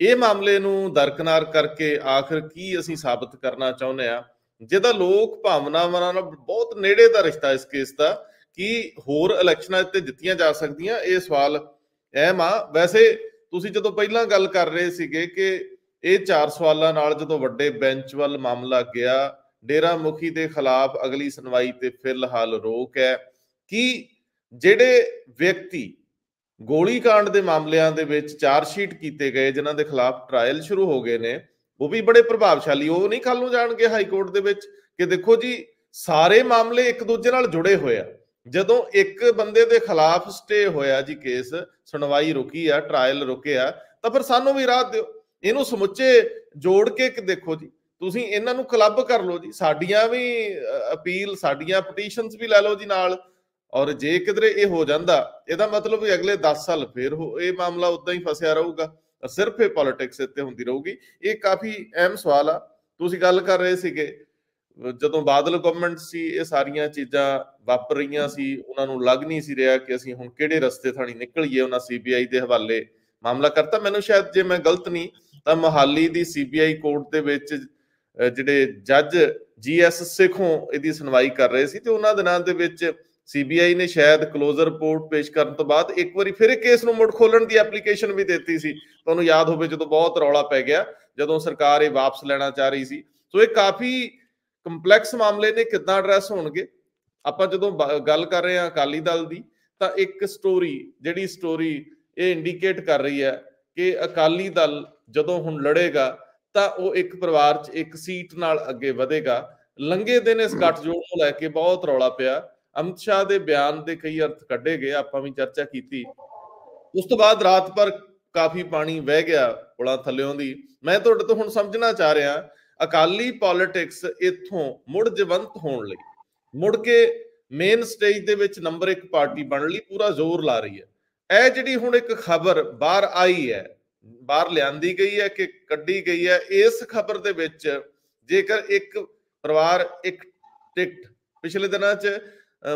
ਇਹ ਮਾਮਲੇ ਨੂੰ ਦਰਕਨਾਰ ਕਰਕੇ ਆਖਰ ਕੀ ਅਸੀਂ ਸਾਬਤ ਕਰਨਾ ਚਾਹੁੰਦੇ ਆ ਜਿਹਦਾ ਲੋਕ ਭਾਵਨਾਵਾਂ ਨਾਲ ਬਹੁਤ ਨੇੜੇ ਦਾ ਰਿਸ਼ਤਾ ਇਸ ਕੇਸ ਦਾ ਕਿ ਹੋਰ ਇਲੈਕਸ਼ਨਾਂ ਤੇ ਜਿੱਤੀਆਂ ਜਾ ਸਕਦੀਆਂ ਇਹ ਸਵਾਲ ਅਹਿਮ ਆ ਵੈਸੇ ਤੁਸੀਂ ਜਦੋਂ ਪਹਿਲਾਂ ਗੱਲ ਕਰ ਰਹੇ ਸੀਗੇ ਕਿ ਇਹ ਚਾਰ ਸਵਾਲਾਂ ਨਾਲ ਜਦੋਂ ਵੱਡੇ ਬੈਂਚ ਵੱਲ ਮਾਮਲਾ ਗਿਆ ਡੇਰਾ ਮੁਖੀ ਦੇ ਖਿਲਾਫ ਅਗਲੀ ਸੁਣਵਾਈ ਤੇ ਫਿਲਹਾਲ ਰੋਕ ਹੈ ਕਿ ਜਿਹੜੇ ਵਿਅਕਤੀ ਗੋਲੀ ਕਾਂਡ ਦੇ ਮਾਮਲਿਆਂ ਦੇ ਵਿੱਚ ਚਾਰ ਸ਼ੀਟ ਕੀਤੇ ਗਏ ਜਿਨ੍ਹਾਂ ਦੇ ਖਿਲਾਫ ਟ੍ਰਾਇਲ ਸ਼ੁਰੂ ਹੋ ਗਏ ਨੇ ਉਹ ਵੀ ਬੜੇ ਪ੍ਰਭਾਵਸ਼ਾਲੀ ਉਹ ਨਹੀਂ ਕੱਲ ਨੂੰ ਜਾਣਗੇ ਹਾਈ ਕੋਰਟ ਦੇ ਵਿੱਚ ਕਿ ਦੇਖੋ ਜੀ ਸਾਰੇ ਮਾਮਲੇ ਇੱਕ ਦੂਜੇ ਨਾਲ ਜੁੜੇ ਹੋਏ ਆ ਜਦੋਂ ਇੱਕ ਬੰਦੇ ਦੇ ਖਿਲਾਫ ਸਟੇ ਹੋਇਆ ਜੀ ਕੇਸ ਸੁਣਵਾਈ ਰੁਕੀ ਆ ਟ੍ਰਾਇਲ ਰੁਕਿਆ ਤਾਂ ਫਿਰ ਸਾਨੂੰ ਵੀ ਰਾਹ ਦਿਓ ਇਹਨੂੰ ਸਮੁੱਚੇ ਜੋੜ ਕੇ ਦੇਖੋ ਜੀ ਤੁਸੀਂ ਇਹਨਾਂ ਨੂੰ ਕਲੱਬ ਕਰ ਲਓ ਜੀ ਸਾਡੀਆਂ ਵੀ ਅਪੀਲ ਸਾਡੀਆਂ ਪਟੀਸ਼ਨਸ ਵੀ ਲੈ ਲਓ ਜੀ ਨਾਲ ਔਰ ਜੇ ਕਿਧਰੇ ਇਹ ਹੋ ਜਾਂਦਾ ਇਹਦਾ ਮਤਲਬ ਵੀ ਅਗਲੇ 10 ਸਾਲ ਫੇਰ ਇਹ ਮਾਮਲਾ ਉਦਾਂ ਹੀ ਫਸਿਆ ਰਹੂਗਾ ਸਿਰਫ ਇਹ ਪੋਲਿਟਿਕਸ ਇੱਥੇ ਹੁੰਦੀ ਰਹੂਗੀ ਇਹ ਕਾਫੀ ਅਹਿਮ ਸਵਾਲ ਆ ਤੁਸੀਂ ਗੱਲ ਕਰ ਰਹੇ ਸੀਗੇ ਜਦੋਂ ਬਾਦਲ ਗਵਰਨਮੈਂਟ ਸੀ ਇਹ ਸਾਰੀਆਂ ਚੀਜ਼ਾਂ ਵਾਪਰ ਰਹੀਆਂ ਸੀ ਉਹਨਾਂ ਨੂੰ ਲੱਗ ਨਹੀਂ ਸੀ ਰਿਹਾ ਕਿ ਅਸੀਂ ਹੁਣ ਕਿਹੜੇ ਰਸਤੇ ਥਾਣੀ ਨਿਕਲੀਏ ਉਹਨਾਂ ਸੀਬੀਆਈ ਦੇ ਹਵਾਲੇ ਮਾਮਲਾ ਕਰਤਾ ਮੈਨੂੰ ਸ਼ਾਇਦ ਜੇ ਮੈਂ ਗਲਤ ਨਹੀਂ ਤਾਂ ਮਹਾਲੀ ਦੀ ਸੀਬੀਆਈ ਕੋਰਟ ਦੇ ਵਿੱਚ ਜਿਹੜੇ ਜੱਜ ਜੀਐਸ ਸਿੱਖੋਂ ਇਹਦੀ ਸੁਣਵਾਈ ਕਰ ਰਹੇ ਸੀ ਤੇ ਉਹਨਾਂ ਦਿਨਾਂ ਦੇ ਵਿੱਚ ਸੀਬੀਆਈ ਨੇ ਸ਼ਾਇਦ ਕਲੋਜ਼ਰ ਰਿਪੋਰਟ ਪੇਸ਼ ਕਰਨ ਤੋਂ ਬਾਅਦ ਇੱਕ ਵਾਰੀ ਫਿਰ ਕੇਸ ਨੂੰ ਮੁੜ ਖੋਲਣ ਦੀ ਐਪਲੀਕੇਸ਼ਨ ਵੀ ਦਿੱਤੀ ਸੀ ਤੁਹਾਨੂੰ ਯਾਦ ਹੋਵੇ ਜਦੋਂ ਬਹੁਤ ਰੌਲਾ ਪੈ ਗਿਆ ਜਦੋਂ ਸਰਕਾਰ ਇਹ ਵਾਪਸ ਲੈਣਾ ਚਾਹ ਰਹੀ ਸੀ ਸੋ ਇਹ ਕਾਫੀ ਕੰਪਲੈਕਸ ਮਾਮਲੇ ਨੇ ਕਿੱਦਾਂ ਐਡਰੈਸ ਹੋਣਗੇ ਆਪਾਂ ਜਦੋਂ ਗੱਲ ਕਰ ਰਹੇ ਹਾਂ ਅਕਾਲੀ ਦਲ ਦੀ ਤਾਂ ਇੱਕ ਸਟੋਰੀ ਜਿਹੜੀ ਸਟੋਰੀ ਇਹ ਇੰਡੀਕੇਟ ਕਰ ਰਹੀ ਹੈ ਕਿ ਅਕਾਲੀ ਦਲ ਜਦੋਂ ਹੁਣ ਲੜੇਗਾ ਤਾਂ ਉਹ ਇੱਕ ਪਰਿਵਾਰ 'ਚ ਇੱਕ ਸੀਟ ਨਾਲ ਅੱਗੇ ਵਧੇਗਾ ਲੰਗੇ ਦਿਨ ਇਸ <clears throat> ਗੱਠਜੋੜ ਨੂੰ ਲੈ ਕੇ ਬਹੁਤ ਰੌਲਾ ਪਿਆ ਅਮਿਤ ਸ਼ਾਹ ਦੇ ਬਿਆਨ ਦੇ ਕਈ ਅਰਥ ਕੱਢੇ ਗਏ ਆਪਾਂ ਵੀ ਚਰਚਾ ਕੀਤੀ ਉਸ ਤੋਂ ਬਾਅਦ ਰਾਤ ਪਰ ਕਾਫੀ ਪਾਣੀ ਵਹਿ ਗਿਆ ਪੁਲਾਂ ਥੱਲਿਓਂ ਦੀ ਮੈਂ ਤੁਹਾਡੇ ਤੋਂ ਹੁਣ ਸਮਝਣਾ ਚਾਹ ਰਿਹਾ ਅਕਾਲੀ ਪੋਲਿਟਿਕਸ ਇੱਥੋਂ ਮੁੜ ਜਵੰਤ ਹੋਣ ਲਈ ਮੁੜ ਕੇ ਮੇਨ ਸਟੇਜ ਦੇ ਵਿੱਚ ਨੰਬਰ 1 ਪਾਰਟੀ ਬਣਨ ਲਈ ਪੂਰਾ ਜ਼ੋਰ ਲਾ ਰਹੀ ਹੈ ਇਹ ਜਿਹੜੀ ਹੁਣ ਇੱਕ ਖਬਰ ਬਾਹਰ ਆਈ ਹੈ ਬਾਹਰ ਲਿਆਂਦੀ ਗਈ ਹੈ ਕਿ ਕੱਢੀ ਗਈ ਹੈ ਇਸ ਖਬਰ ਦੇ ਵਿੱਚ ਜੇਕਰ ਇੱਕ ਪਰਿਵਾਰ ਇੱਕ ਟਿਕਟ ਪਿਛਲੇ ਦਿਨਾਂ 'ਚ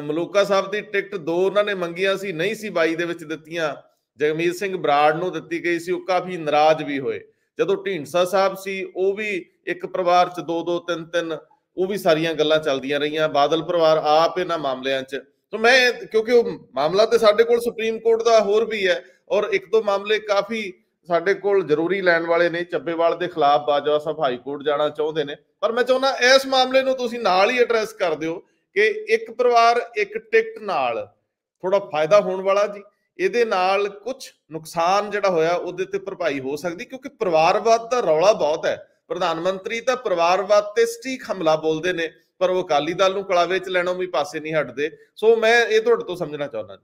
ਮਲੂਕਾ ਸਾਹਿਬ ਦੀ ਟਿਕਟ ਦੋ ਉਹਨਾਂ ਨੇ ਮੰਗੀਆਂ ਸੀ ਨਹੀਂ ਸੀ 22 ਦੇ ਵਿੱਚ ਦਿੱਤੀਆਂ ਜਗਮੀਤ ਸਿੰਘ ਬਰਾੜ ਨੂੰ ਦਿੱਤੀ ਗਈ ਸੀ ਉਹ ਕਾਫੀ ਨਾਰਾਜ਼ ਵੀ ਹੋਏ ਜਦੋਂ ਢੀਂਡਸਾ ਸਾਹਿਬ ਸੀ ਉਹ ਵੀ ਇੱਕ ਪਰਿਵਾਰ 'ਚ ਦੋ ਦੋ ਤਿੰਨ ਤਿੰਨ ਉਹ ਵੀ ਸਾਰੀਆਂ ਗੱਲਾਂ ਚੱਲਦੀਆਂ ਰਹੀਆਂ ਬਾਦਲ ਪਰਿਵਾਰ ਆਪ ਇਹਨਾਂ ਮਾਮਲਿਆਂ 'ਚ ਤੋਂ ਮੈਂ ਕਿਉਂਕਿ ਉਹ ਮਾਮਲਾ ਤੇ ਸਾਡੇ ਕੋਲ ਸੁਪਰੀਮ ਕੋਰਟ ਦਾ ਹੋਰ ਵੀ ਹੈ ਔਰ ਇੱਕ ਦੋ ਮਾਮਲੇ ਕਾਫੀ ਸਾਡੇ ਕੋਲ ਜ਼ਰੂਰੀ ਲੈਣ ਵਾਲੇ ਨੇ ਚੱਬੇਵਾਲ ਦੇ ਖਿਲਾਫ ਬਾਜਵਾ ਸਾਹਿਬ ਹਾਈ ਕੋਰਟ ਜਾਣਾ ਚਾਹੁੰਦੇ ਨੇ ਪਰ ਮੈਂ ਚਾਹੁੰਦਾ ਇਸ ਮਾਮਲੇ ਨੂੰ ਤੁਸੀਂ ਨਾਲ ਹੀ ਐਡਰੈਸ ਕਰ ਦਿਓ ਕਿ ਇੱਕ ਪਰਿਵਾਰ ਇੱਕ ਟਿਕਟ ਨਾਲ ਥੋੜਾ ਫਾਇਦਾ ਹੋਣ ਵਾਲਾ ਜੀ ਇਹਦੇ ਨਾਲ ਕੁਝ ਨੁਕਸਾਨ ਜਿਹੜਾ ਹੋਇਆ ਉਹਦੇ ਤੇ ਭਰਪਾਈ ਹੋ ਸਕਦੀ ਕਿਉਂਕਿ ਪਰਿਵਾਰਵਾਦ ਦਾ ਰੌਲਾ ਬਹੁਤ ਹੈ ਪ੍ਰਧਾਨ ਮੰਤਰੀ ਤਾਂ ਪਰਿਵਾਰਵਾਦ ਤੇ ਸਟੀਕ ਹਮਲਾ ਬੋਲਦੇ ਨੇ ਪਰ ਉਹ ਅਕਾਲੀ ਦਲ ਨੂੰ ਕਲਾਵੇ ਚ ਲੈਣੋਂ ਵੀ ਪਾਸੇ ਨਹੀਂ ਹਟਦੇ ਸੋ ਮੈਂ ਇਹ ਤੁਹਾਡੇ ਤੋਂ ਸਮਝਣਾ ਚਾਹੁੰਦਾ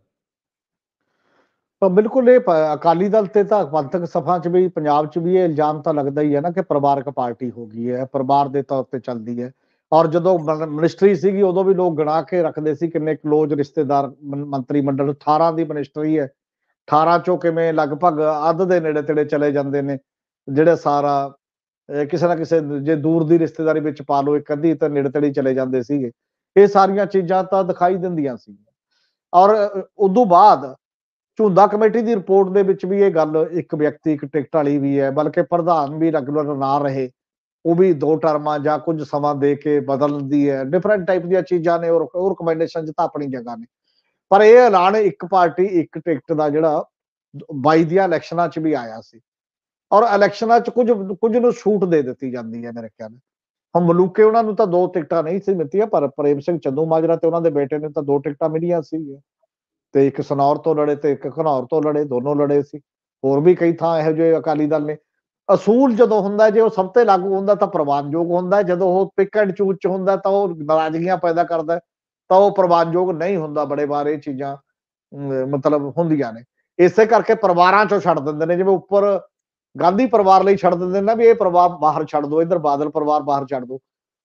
ਪਰ ਬਿਲਕੁਲ ਇਹ ਅਕਾਲੀ ਦਲ ਤੇ ਤਾਂ ਪੰਥਕ ਸਫਾ ਚ ਵੀ ਪੰਜਾਬ ਚ ਵੀ ਇਹ ਇਲਜ਼ਾਮ ਤਾਂ ਲੱਗਦਾ ਹੀ ਹੈ ਨਾ ਕਿ ਪਰਿਵਾਰਕ ਪਾਰਟੀ ਹੋ ਗਈ ਹੈ ਪਰਿਵਾਰ ਦੇ ਤੌਰ ਤੇ ਚੱਲਦੀ ਹੈ ਔਰ ਜਦੋਂ ਮਿਨਿਸਟਰੀ ਸੀਗੀ ਉਦੋਂ ਵੀ ਲੋਕ ਗਿਣਾ ਕੇ ਰੱਖਦੇ ਸੀ ਕਿੰਨੇ ਕਲੋਜ਼ ਰਿਸ਼ਤੇਦਾਰ ਮੰਤਰੀ ਮੰਡਲ 18 ਦੀ ਮਿਨਿਸਟਰੀ ਹੈ 18 ਚੋਂ ਕਿਵੇਂ ਲਗਭਗ ਅੱਧ ਦੇ ਨੇੜੇ ਤੇੜੇ ਚਲੇ ਜਾਂਦੇ ਨੇ ਜਿਹੜੇ ਸਾਰਾ ਕਿਸੇ ਨਾ ਕਿਸੇ ਜੇ ਦੂਰ ਦੀ ਰਿਸ਼ਤੇਦਾਰੀ ਵਿੱਚ ਪਾ ਲਓ ਇੱਕ ਅੱਧੀ ਤਾਂ ਨੇੜੇ ਤੇੜੇ ਚਲੇ ਜਾਂਦੇ ਸੀਗੇ ਇਹ ਸਾਰੀਆਂ ਚੀਜ਼ਾਂ ਤਾਂ ਦਿਖਾਈ ਦਿੰਦੀਆਂ ਸੀ ਔਰ ਉਦੋਂ ਬਾਅਦ ਝੁੰਦਾ ਕਮੇਟੀ ਦੀ ਰਿਪੋਰਟ ਦੇ ਵਿੱਚ ਵੀ ਇਹ ਗੱਲ ਇੱਕ ਵਿਅਕਤੀ ਇੱਕ ਟਿਕਟ ਵਾਲੀ ਵੀ ਹੈ ਬਲਕਿ ਪ੍ਰਧਾਨ ਵੀ ਰੈਗੂਲਰ ਨਾ ਰਹੇ ਉਹ ਵੀ ਦੋ ਟਰਮਾਂ ਜਾਂ ਕੁਝ ਸਮਾਂ ਦੇ ਕੇ ਬਦਲਦੀ ਹੈ ਡਿਫਰੈਂਟ ਟਾਈਪ ਦੀਆਂ ਚੀਜ਼ਾਂ ਨੇ ਔਰ ਉਹ ਰਿਕਮੈਂਡੇਸ਼ਨ ਚ ਤਾਂ ਆਪਣੀ ਜਗ੍ਹਾ ਨੇ ਪਰ ਇਹ ਐਲਾਨ ਇੱਕ ਪਾਰਟੀ ਇੱਕ ਟਿਕਟ ਦਾ ਜਿਹੜਾ 22 ਦੀਆਂ ਇਲੈਕਸ਼ਨਾਂ 'ਚ ਵੀ ਆਇਆ ਸੀ ਔਰ ਇਲੈਕਸ਼ਨਾਂ 'ਚ ਕੁਝ ਕੁਝ ਨੂੰ ਛੂਟ ਦੇ ਦਿੱਤੀ ਜਾਂਦੀ ਹੈ ਮੇਰੇ ਖਿਆਲ ਨਾਲ ਮਲੂਕੇ ਉਹਨਾਂ ਨੂੰ ਤਾਂ ਦੋ ਟਿਕਟਾਂ ਨਹੀਂ ਸੀ ਮਿਲਤੀਆਂ ਪਰ ਪ੍ਰੇਮ ਸਿੰਘ ਚੰਦੂ ਮਾਜਰਾ ਤੇ ਉਹਨਾਂ ਦੇ ਬੇਟੇ ਨੇ ਤਾਂ ਦੋ ਟਿਕਟਾਂ ਮਿਲੀਆਂ ਸੀ ਤੇ ਇੱਕ ਸਨੌਰ ਤੋਂ ਲੜੇ ਤੇ ਇੱਕ ਘਨੌਰ ਤੋਂ ਲੜੇ ਦੋਨੋਂ ਲੜੇ ਸੀ ਹੋਰ ਵੀ ਕਈ ਥਾਂ ਇਹੋ ਜਿਹੇ ਅਕਾਲੀ ਦਲ ਨੇ ਅਸੂਲ ਜਦੋਂ ਹੁੰਦਾ ਜੇ ਉਹ ਸਭ ਤੇ ਲਾਗੂ ਹੁੰਦਾ ਤਾਂ ਪ੍ਰਵਾਨਯੋਗ ਹੁੰਦਾ ਜਦੋਂ ਉਹ ਪਿਕ ਐਂਡ ਚੂਜ਼ ਚ ਹੁੰਦਾ ਤਾਂ ਉਹ ਨਾਰਾਜ਼ਗੀਆਂ ਪੈਦਾ ਕਰਦਾ ਤਾਂ ਉਹ ਪ੍ਰਵਾਨਯੋਗ ਨਹੀਂ ਹੁੰਦਾ ਬੜੇ ਵਾਰ ਇਹ ਚੀਜ਼ਾਂ ਮਤਲਬ ਹੁੰਦੀਆਂ ਨੇ ਇਸੇ ਕਰਕੇ ਪਰਿਵਾਰਾਂ ਚੋਂ ਛੱਡ ਦਿੰਦੇ ਨੇ ਜਿਵੇਂ ਉੱਪਰ ਗਾਂਧੀ ਪਰਿਵਾਰ ਲਈ ਛੱਡ ਦਿੰਦੇ ਨੇ ਨਾ ਵੀ ਇਹ ਪਰਿਵਾਰ ਬਾਹਰ ਛੱਡ ਦਿਓ ਇਧਰ ਬਾਦਲ ਪਰਿਵਾਰ ਬਾਹਰ ਛੱਡ ਦਿਓ